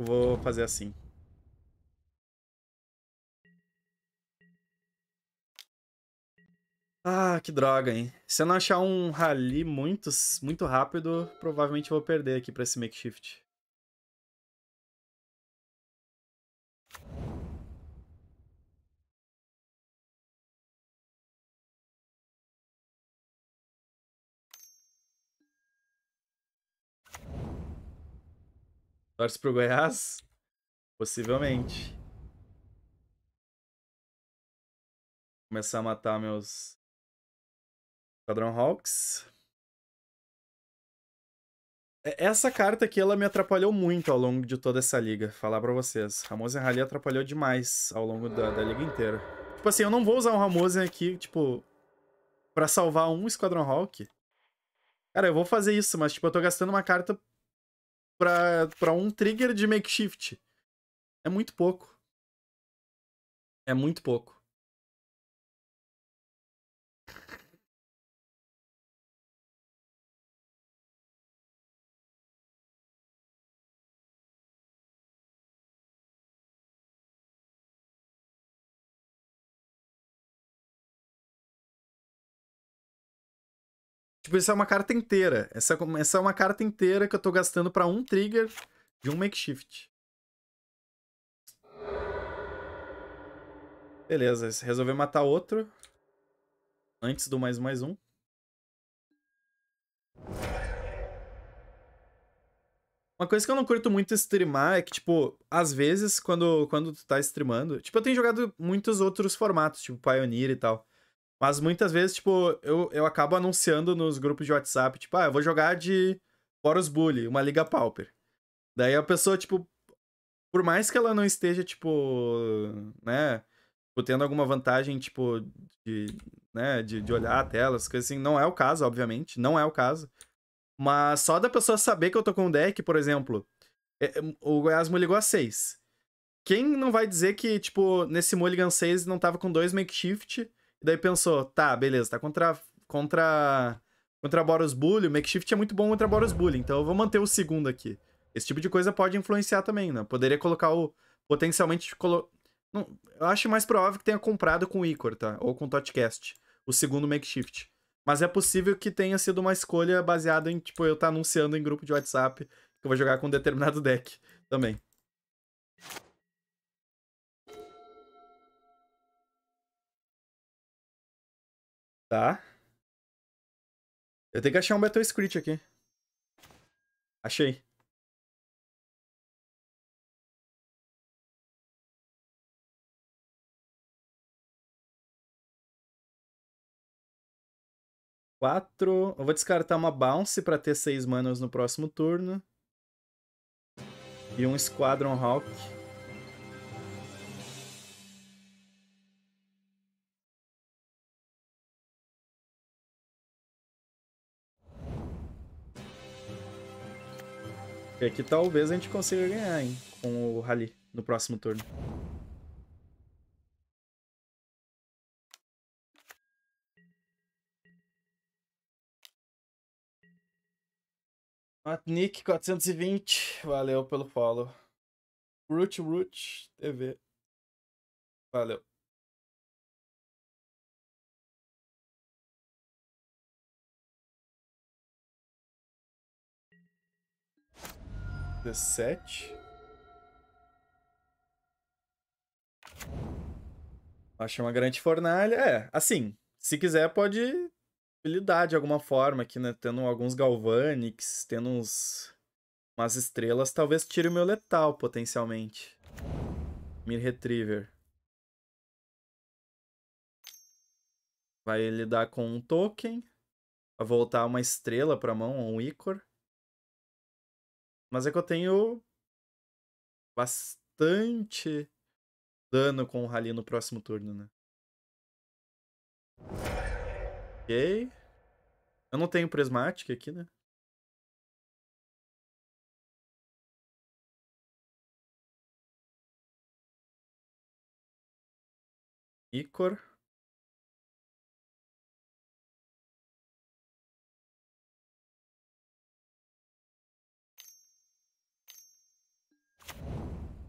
Eu vou fazer assim. Ah, que droga, hein? Se eu não achar um rally muito, muito rápido, provavelmente eu vou perder aqui pra esse makeshift. Torce pro Goiás? Possivelmente. Começar a matar meus Esquadrão Hawks. Essa carta aqui, ela me atrapalhou muito ao longo de toda essa liga, falar pra vocês. Ramosen Rally atrapalhou demais ao longo da, da, liga inteira. Tipo assim, eu não vou usar um Ramosen aqui, tipo, pra salvar um Esquadrão Hawk. Cara, eu vou fazer isso, mas tipo, eu tô gastando uma carta para um trigger de makeshift. É muito pouco. É muito pouco. Tipo, isso é uma carta inteira. Essa, é essa é uma carta inteira que eu tô gastando para um trigger de um makeshift. Beleza, resolveu matar outro. Antes do mais mais um. Uma coisa que eu não curto muito streamar é que, tipo, às vezes, quando, quando tu tá streamando... Tipo, eu tenho jogado muitos outros formatos, tipo Pioneer e tal. Mas muitas vezes, tipo, eu, eu acabo anunciando nos grupos de WhatsApp, tipo, ah, eu vou jogar de Boros Bully, uma liga pauper. Daí a pessoa, tipo, por mais que ela não esteja, tipo, né, tipo, tendo alguma vantagem, tipo, de, né, de, de olhar a tela, as coisas assim, não é o caso, obviamente, não é o caso. Mas só da pessoa saber que eu tô com um deck, por exemplo, é, é o Goiás me ligou a 6. Quem não vai dizer que, tipo, nesse Mulligan 6 não tava com dois makeshift e daí pensou, tá, beleza, tá contra. contra. contra Boros Bully, o makeshift é muito bom contra Boros Bully, então eu vou manter o segundo aqui. Esse tipo de coisa pode influenciar também, né? Poderia colocar o. Potencialmente. Colo... Não, eu acho mais provável que tenha comprado com o Icor, tá? Ou com o Totcast. O segundo makeshift. Mas é possível que tenha sido uma escolha baseada em, tipo, eu estar tá anunciando em grupo de WhatsApp que eu vou jogar com um determinado deck também. Tá. Eu tenho que achar um Battle Script aqui. Achei. Quatro... Eu vou descartar uma Bounce pra ter seis manas no próximo turno. E um Squadron Hawk. É que talvez a gente consiga ganhar, hein? Com o Rally no próximo turno. matnik 420 valeu pelo follow. Root Root TV. Valeu. 17. Achei uma grande fornalha. É, assim, se quiser pode lidar de alguma forma aqui, né? Tendo alguns galvanics, tendo uns... umas estrelas, talvez tire o meu letal, potencialmente. Mir Retriever. Vai lidar com um token. Vai voltar uma estrela pra mão, um ícor. Mas é que eu tenho bastante dano com o Rally no próximo turno, né? Ok. Eu não tenho Prismatic aqui, né? Icor.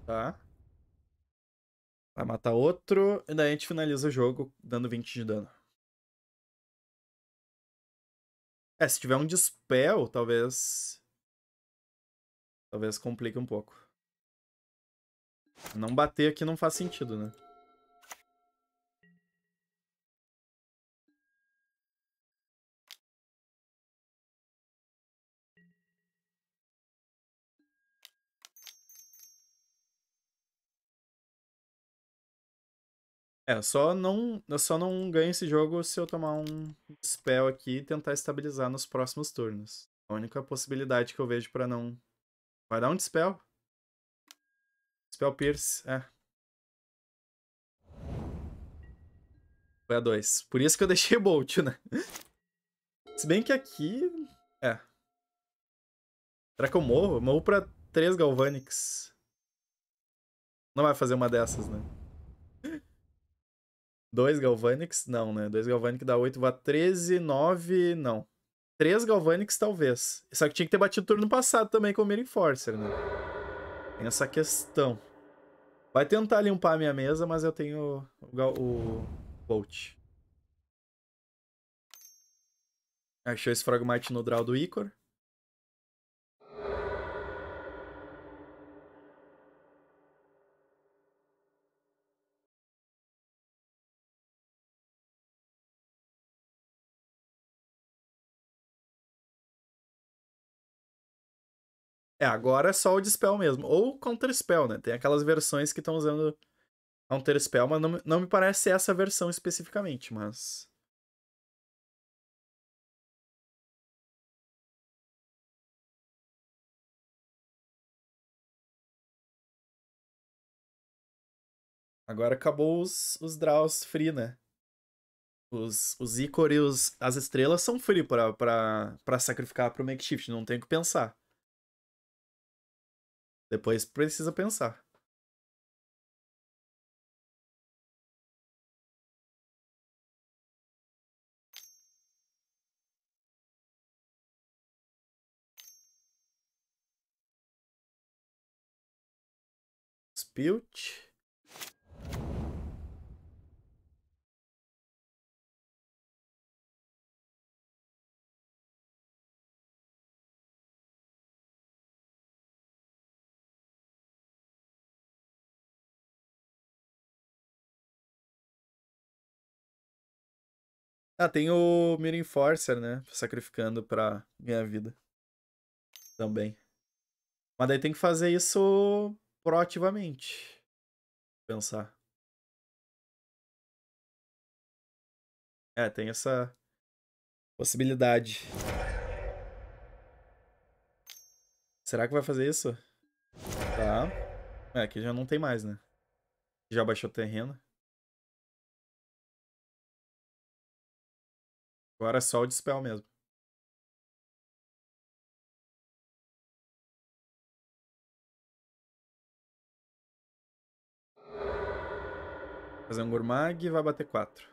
Tá. Vai matar outro. E daí a gente finaliza o jogo dando 20 de dano. É, se tiver um dispel, talvez. Talvez complique um pouco. Não bater aqui não faz sentido, né? É, só não, eu só não ganho esse jogo se eu tomar um spell aqui e tentar estabilizar nos próximos turnos. A única possibilidade que eu vejo pra não... Vai dar um dispel? Spell Pierce, é. Foi a 2. Por isso que eu deixei Bolt, né? Se bem que aqui... É. Será que eu morro? Eu morro pra 3 Galvanics. Não vai fazer uma dessas, né? Dois Galvanics, não, né? Dois galvanics dá 8 vá 13, 9, não. Três Galvanics, talvez. Só que tinha que ter batido turno passado também com o Mirror Enforcer, né? Tem essa questão. Vai tentar limpar a minha mesa, mas eu tenho o, o, o Bolt. Achou esse Frogmite no draw do Icor. É, agora é só o Dispel mesmo. Ou Counter Spell, né? Tem aquelas versões que estão usando Counter Spell, mas não, não me parece essa versão especificamente, mas. Agora acabou os, os draws free, né? Os, os ícones, as estrelas são free pra, pra, pra sacrificar pro makeshift, não tem o que pensar. Depois precisa pensar. Spilt. Ah, tem o Mirror Enforcer, né? Sacrificando pra ganhar vida. Também. Mas daí tem que fazer isso proativamente. Pensar. É, tem essa possibilidade. Será que vai fazer isso? Tá. É, aqui já não tem mais, né? Já baixou terreno. Agora é só o Dispel mesmo. Fazer um Gourmag e vai bater 4.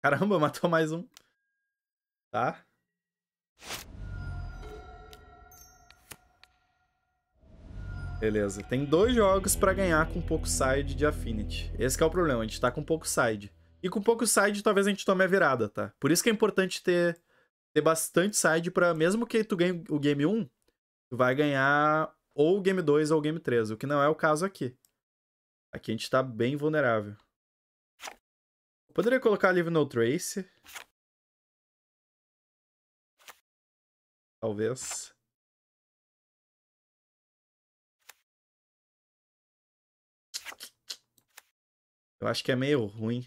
Caramba, matou mais um. Tá. Beleza. Tem dois jogos para ganhar com pouco side de Affinity. Esse é o problema, a gente tá com pouco side. E com pouco side, talvez a gente tome a virada, tá? Por isso que é importante ter, ter bastante side para mesmo que tu ganhe o game 1, tu vai ganhar ou o game 2 ou o game 3, o que não é o caso aqui. Aqui a gente tá bem vulnerável. Poderia colocar Live No Trace. Talvez. Eu acho que é meio ruim.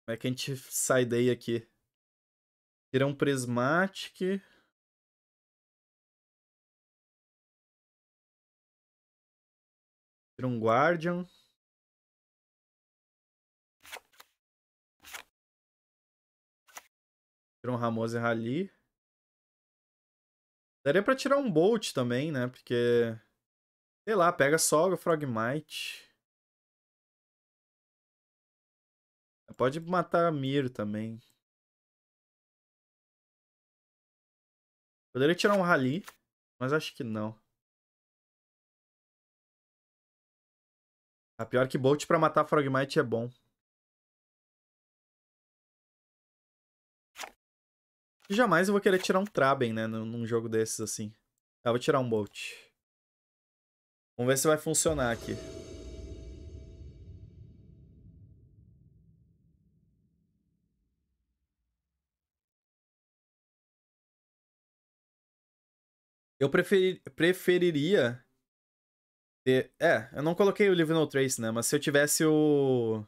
Como é que a gente sai daí aqui? Tirar um Prismatic. Tira um Guardian. Tira um Ramos e Rally. Daria pra tirar um Bolt também, né? Porque. Sei lá, pega só o Frogmite. Pode matar a Mir também. Poderia tirar um Rally, mas acho que não. A ah, pior que Bolt pra matar Frogmite é bom. Jamais eu vou querer tirar um Traben, né? Num jogo desses assim. Ah, vou tirar um Bolt. Vamos ver se vai funcionar aqui. Eu preferir, preferiria ter... É, eu não coloquei o Live No Trace, né? Mas se eu tivesse o...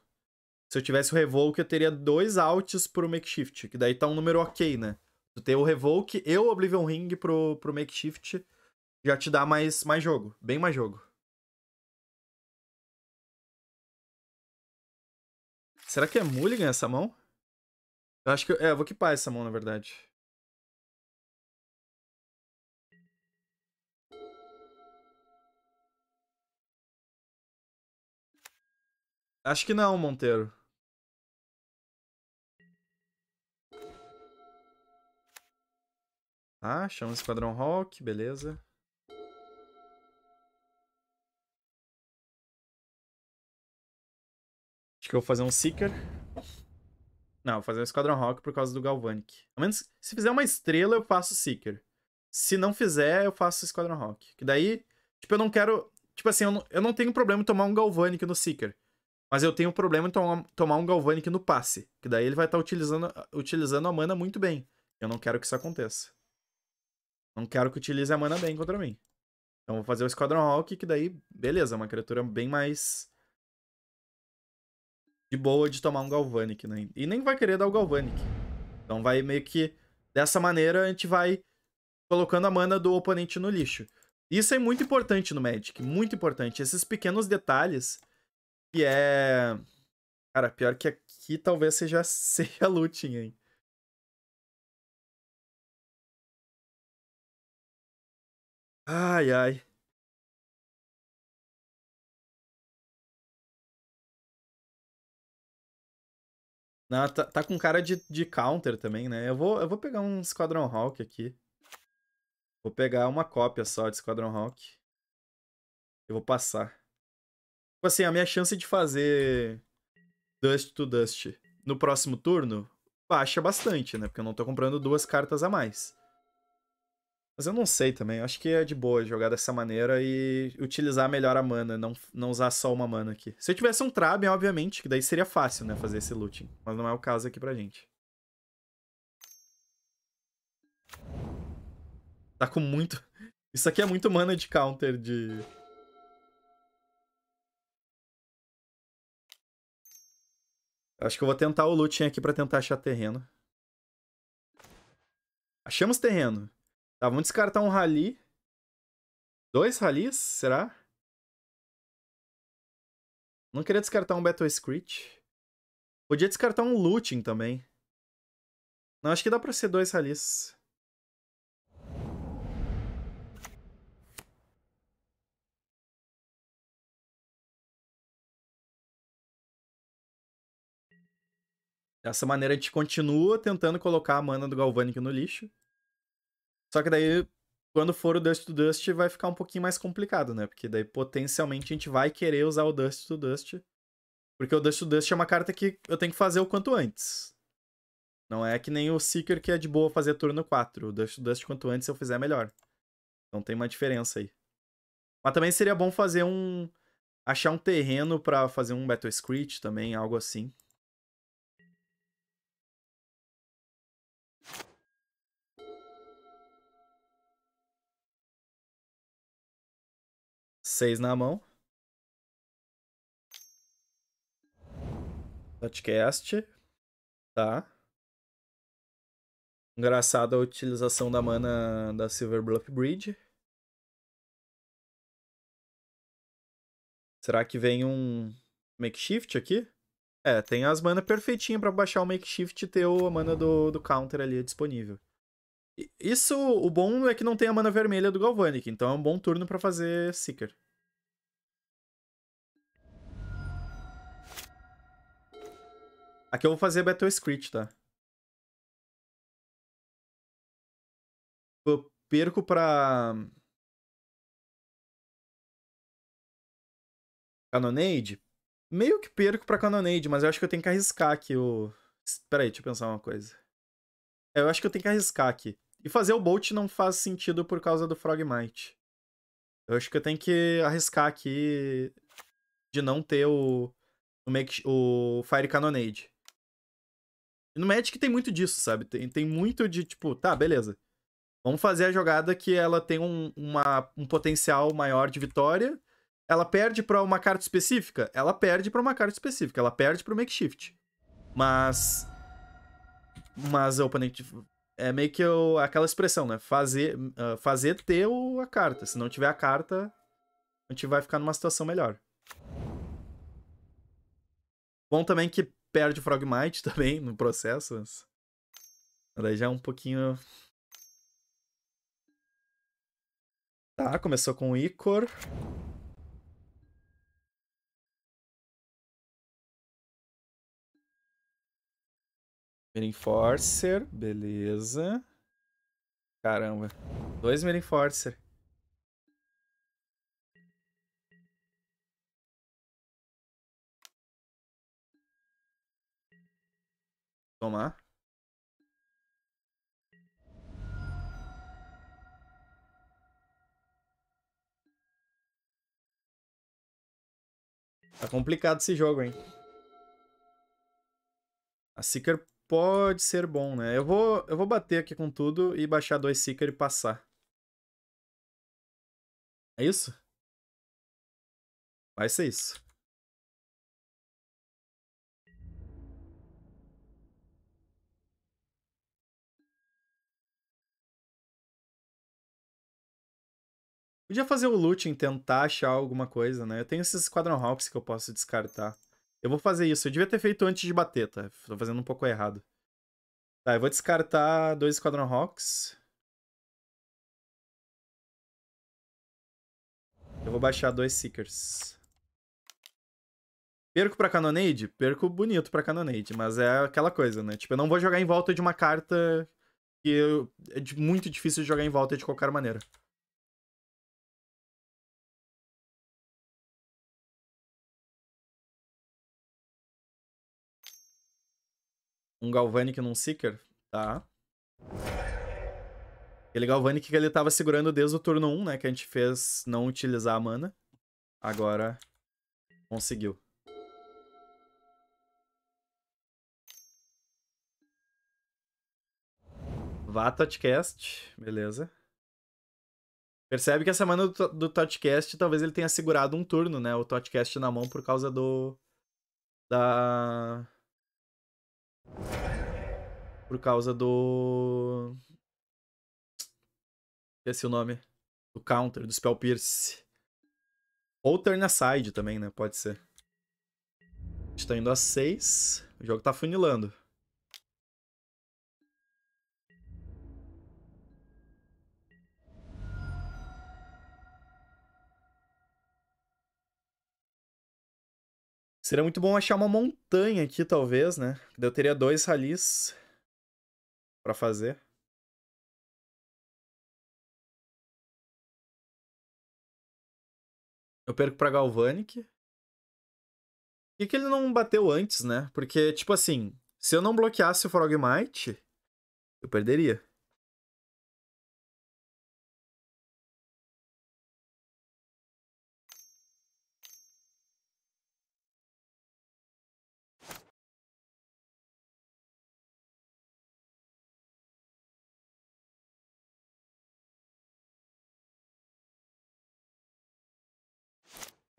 Se eu tivesse o Revoke, eu teria dois Alts pro Makeshift, que daí tá um número ok, né? Tu ter o Revoke e o Oblivion Ring pro, pro Makeshift já te dá mais, mais jogo, bem mais jogo. Será que é Mulligan essa mão? Eu acho que... é, eu vou equipar essa mão, na verdade. Acho que não, Monteiro. Ah, chama Esquadrão Rock, beleza. Acho que eu vou fazer um Seeker. Não, vou fazer um Esquadrão Rock por causa do Galvanic. Ao menos, se fizer uma estrela, eu faço Seeker. Se não fizer, eu faço Esquadrão Rock. Que daí, tipo, eu não quero... Tipo assim, eu não, eu não tenho problema em tomar um Galvanic no Seeker. Mas eu tenho problema em tomar um Galvanic no passe. Que daí ele vai estar tá utilizando, utilizando a mana muito bem. Eu não quero que isso aconteça. Não quero que utilize a mana bem contra mim. Então vou fazer o Squadron Hawk, que daí, beleza, é uma criatura bem mais... De boa de tomar um Galvanic, né? E nem vai querer dar o Galvanic. Então vai meio que... Dessa maneira a gente vai colocando a mana do oponente no lixo. Isso é muito importante no Magic, muito importante. Esses pequenos detalhes que é... Cara, pior que aqui talvez seja, seja looting, hein? Ai, ai. Não, tá, tá, com cara de, de counter também, né? Eu vou, eu vou pegar um Squadron Hawk aqui. Vou pegar uma cópia só de Squadron Hawk. Eu vou passar. Tipo assim, a minha chance de fazer Dust to Dust no próximo turno baixa bastante, né? Porque eu não tô comprando duas cartas a mais. Mas eu não sei também. Eu acho que é de boa jogar dessa maneira e utilizar melhor a mana, não, não usar só uma mana aqui. Se eu tivesse um Trab, obviamente, que daí seria fácil, né, fazer esse looting. Mas não é o caso aqui pra gente. Tá com muito... Isso aqui é muito mana de counter de... Acho que eu vou tentar o looting aqui pra tentar achar terreno. Achamos terreno. Tá, vamos descartar um rally. Dois ralis, será? Não queria descartar um Battle Screech. Podia descartar um Looting também. Não, acho que dá pra ser dois ralis. Dessa maneira a gente continua tentando colocar a mana do Galvanic no lixo. Só que daí, quando for o Dust to Dust, vai ficar um pouquinho mais complicado, né? Porque daí potencialmente a gente vai querer usar o Dust to Dust. Porque o Dust to Dust é uma carta que eu tenho que fazer o quanto antes. Não é que nem o Seeker que é de boa fazer turno 4. O Dust to Dust, quanto antes eu fizer, melhor. Então tem uma diferença aí. Mas também seria bom fazer um. Achar um terreno para fazer um Battle Screech também, algo assim. seis na mão. Podcast. Tá. Engraçado a utilização da mana da Silver Bluff Bridge. Será que vem um makeshift aqui? É, tem as mana perfeitinhas para baixar o makeshift e ter a mana do, do counter ali disponível. Isso, o bom é que não tem a mana vermelha do Galvanic, então é um bom turno para fazer Seeker. Aqui eu vou fazer Battle Script, tá? Eu perco pra... Canonade? Meio que perco pra Canonade, mas eu acho que eu tenho que arriscar aqui o... Pera aí, deixa eu pensar uma coisa. É, eu acho que eu tenho que arriscar aqui. E fazer o Bolt não faz sentido por causa do Frogmite. Eu acho que eu tenho que arriscar aqui de não ter o, o, make, o Fire Cannonade. No Magic tem muito disso, sabe? Tem, tem muito de tipo, tá, beleza. Vamos fazer a jogada que ela tem um, uma, um potencial maior de vitória. Ela perde para uma carta específica? Ela perde para uma carta específica. Ela perde para o makeshift. Mas. Mas o oponente. É meio que eu, aquela expressão, né? Fazer, uh, fazer ter o, a carta. Se não tiver a carta, a gente vai ficar numa situação melhor. Bom também que perde o Frogmite também no processo. Mas... Daí já é um pouquinho. Tá, começou com o Icor. Merenforcer, beleza. Caramba. Dois Merenforcer. Tomar. Tá complicado esse jogo, hein? A Seeker pode ser bom, né? Eu vou, eu vou bater aqui com tudo e baixar dois Seeker e passar. É isso? Vai ser isso. Podia fazer o looting, tentar achar alguma coisa, né? Eu tenho esses Squadron Hawks que eu posso descartar. Eu vou fazer isso. Eu devia ter feito antes de bater, tá? Tô fazendo um pouco errado. Tá, eu vou descartar dois Squadron Hawks. Eu vou baixar dois Seekers. Perco pra Canonade? Perco bonito pra Canonade, mas é aquela coisa, né? Tipo, eu não vou jogar em volta de uma carta que eu... é muito difícil de jogar em volta de qualquer maneira. um Galvanic num Seeker, tá? Aquele Galvanic que ele tava segurando desde o turno 1, né? Que a gente fez não utilizar a mana. Agora conseguiu. Vá totcast, beleza. Percebe que essa mana do, do Totcast talvez ele tenha segurado um turno, né? O Totcast na mão por causa do. Da. Por causa do. é o nome. Do counter, do Spell Pierce. Ou turn aside também, né? Pode ser. A gente tá indo a 6. O jogo tá funilando. Seria muito bom achar uma montanha aqui, talvez, né? Eu teria dois ralis para fazer. Eu perco pra Galvanic. Por que, ele não bateu antes, né? Porque, tipo assim, se eu não bloqueasse o Frogmite, eu perderia.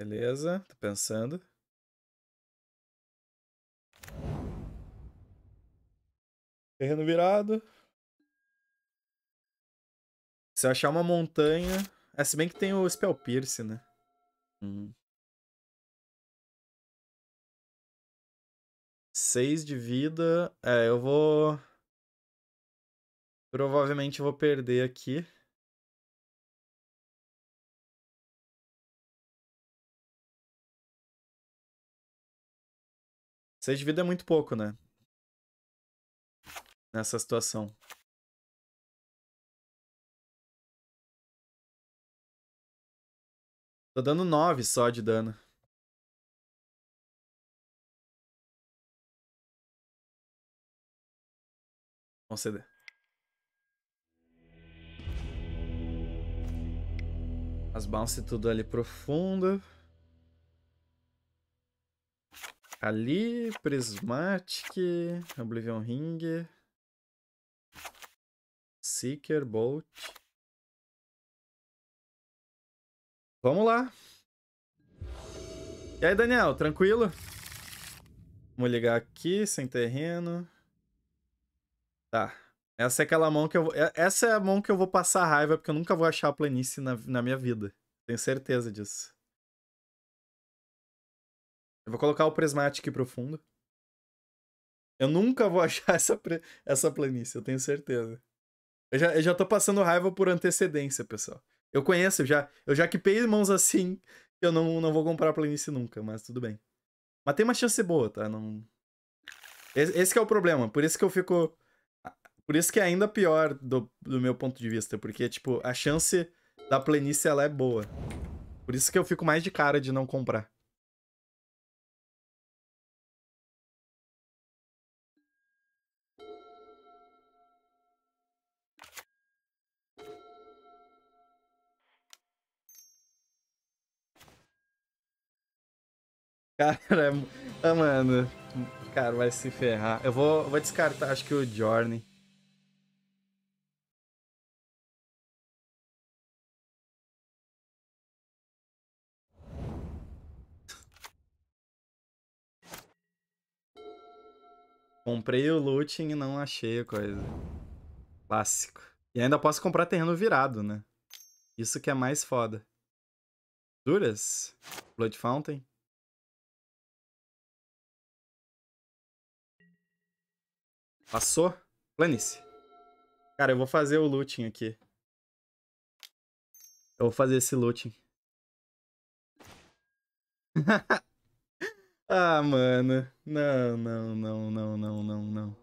Beleza, tô pensando. Terreno virado. Se eu achar uma montanha... É, se bem que tem o Spell Pierce, né? Hum. 6 de vida. É, eu vou... Provavelmente eu vou perder aqui. Seis de vida é muito pouco, né? Nessa situação. Tô dando 9 só de dano. Vamos ceder. As bounce tudo ali profundo. Ali, Prismatic, Oblivion Ring, Seeker, Bolt. Vamos lá. E aí, Daniel, tranquilo? Vamos ligar aqui, sem terreno. Tá. Essa é aquela mão que eu vou... É, essa é a mão que eu vou passar raiva, porque eu nunca vou achar a planície na, na minha vida. Tenho certeza disso. Eu vou colocar o Prismatic profundo. Eu nunca vou achar essa, essa planície, eu tenho certeza. Eu já, eu já tô passando raiva por antecedência, pessoal. Eu conheço, eu já, eu já quipei mãos assim, eu não, não vou comprar a planície nunca, mas tudo bem. Mas tem uma chance boa, tá? Não... Esse, esse é o problema, por isso que eu fico... Por isso que é ainda pior do, do meu ponto de vista, porque, tipo, a chance da planície, ela é boa. Por isso que eu fico mais de cara de não comprar. Cara, é, ah, mano. Cara, vai se ferrar. Eu vou, vou descartar, acho que o Journey. Comprei o looting e não achei a coisa. Clássico. E ainda posso comprar terreno virado, né? Isso que é mais foda. Duras? Blood Fountain? Passou? Planice. Cara, eu vou fazer o looting aqui. Eu vou fazer esse looting. ah, mano. Não, não, não, não, não, não, não.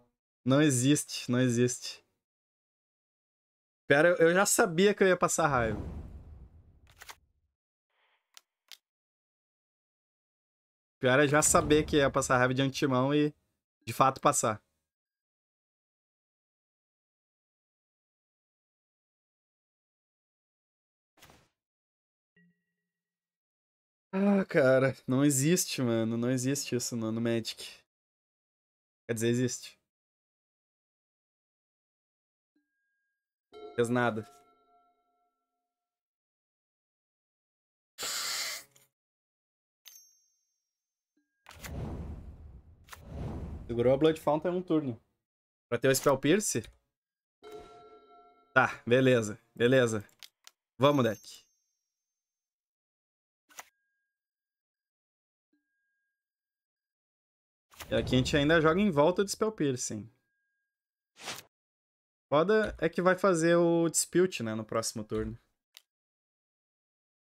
Não existe, não existe. Pera, eu já sabia que eu ia passar raiva. Pior é já saber que ia passar raiva de antemão e de fato passar. Ah, cara, não existe, mano. Não existe isso no, no Magic. Quer dizer, existe. Fez nada. Segurou a Blood Fountain um turno. Pra ter o Spell Pierce? Tá, beleza, beleza. Vamos, deck. É e aqui a gente ainda joga em volta de Spell Piercing. Foda é que vai fazer o Dispute, né, no próximo turno.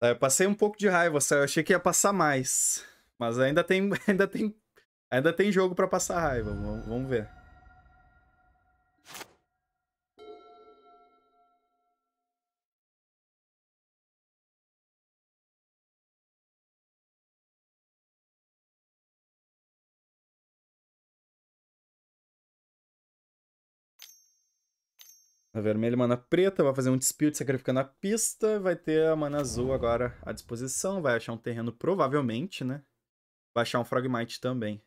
É, eu passei um pouco de raiva, só eu achei que ia passar mais. Mas ainda tem, ainda tem, ainda tem jogo para passar raiva, vamos ver. A vermelha, mana preta, vai fazer um dispute sacrificando a pista. Vai ter a mana azul agora à disposição. Vai achar um terreno, provavelmente, né? Vai achar um Frogmite também.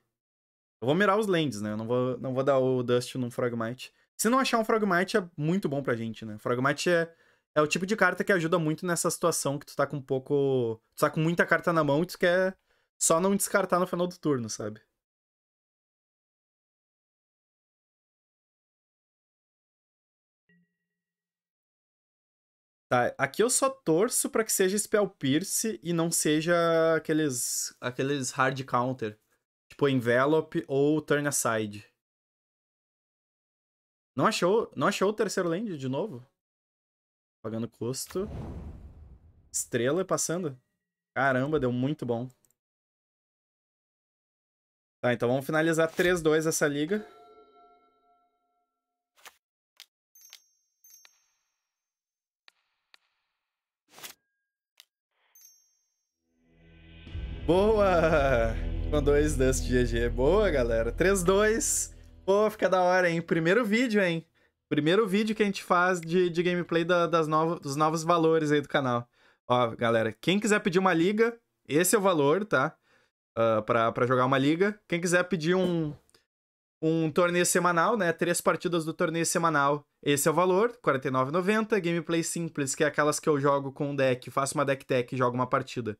Eu vou mirar os lands, né? Eu não vou, não vou dar o Dust num Frogmite. Se não achar um Frogmite, é muito bom pra gente, né? Frogmite é, é o tipo de carta que ajuda muito nessa situação que tu tá com um pouco... Tu tá com muita carta na mão e tu quer só não descartar no final do turno, sabe? Tá, aqui eu só torço para que seja Spell Pierce e não seja aqueles, aqueles hard counter. Tipo Envelope ou Turn Aside. Não achou, não achou o terceiro land de novo? Pagando custo. Estrela passando. Caramba, deu muito bom. Tá, então vamos finalizar 3-2 essa liga. Boa! Com dois Dust GG. Boa, galera. 3-2. Pô, fica da hora, hein? Primeiro vídeo, hein? Primeiro vídeo que a gente faz de, de gameplay da, das novas, dos novos valores aí do canal. Ó, galera, quem quiser pedir uma liga, esse é o valor, tá? Uh, pra, pra jogar uma liga. Quem quiser pedir um, um torneio semanal, né? Três partidas do torneio semanal. Esse é o valor, R$49,90. Gameplay simples, que é aquelas que eu jogo com um deck, faço uma deck tech e jogo uma partida.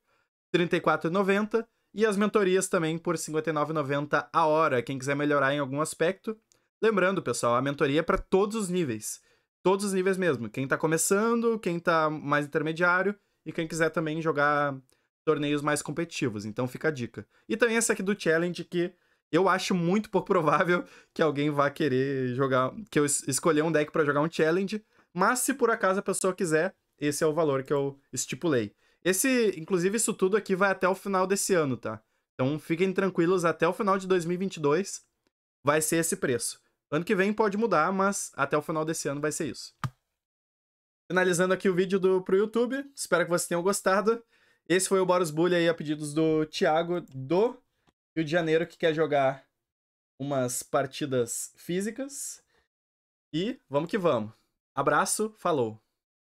34,90 e as mentorias também por 59,90 a hora, quem quiser melhorar em algum aspecto. Lembrando, pessoal, a mentoria é para todos os níveis. Todos os níveis mesmo. Quem está começando, quem está mais intermediário e quem quiser também jogar torneios mais competitivos. Então fica a dica. E também essa aqui do challenge que eu acho muito pouco provável que alguém vá querer jogar, que eu escolher um deck para jogar um challenge, mas se por acaso a pessoa quiser, esse é o valor que eu estipulei. Esse, inclusive, isso tudo aqui vai até o final desse ano, tá? Então fiquem tranquilos, até o final de 2022 vai ser esse preço. Ano que vem pode mudar, mas até o final desse ano vai ser isso. Finalizando aqui o vídeo do, pro YouTube, espero que vocês tenham gostado. Esse foi o Boros Bully aí a pedidos do Thiago do Rio de Janeiro, que quer jogar umas partidas físicas. E vamos que vamos. Abraço, falou!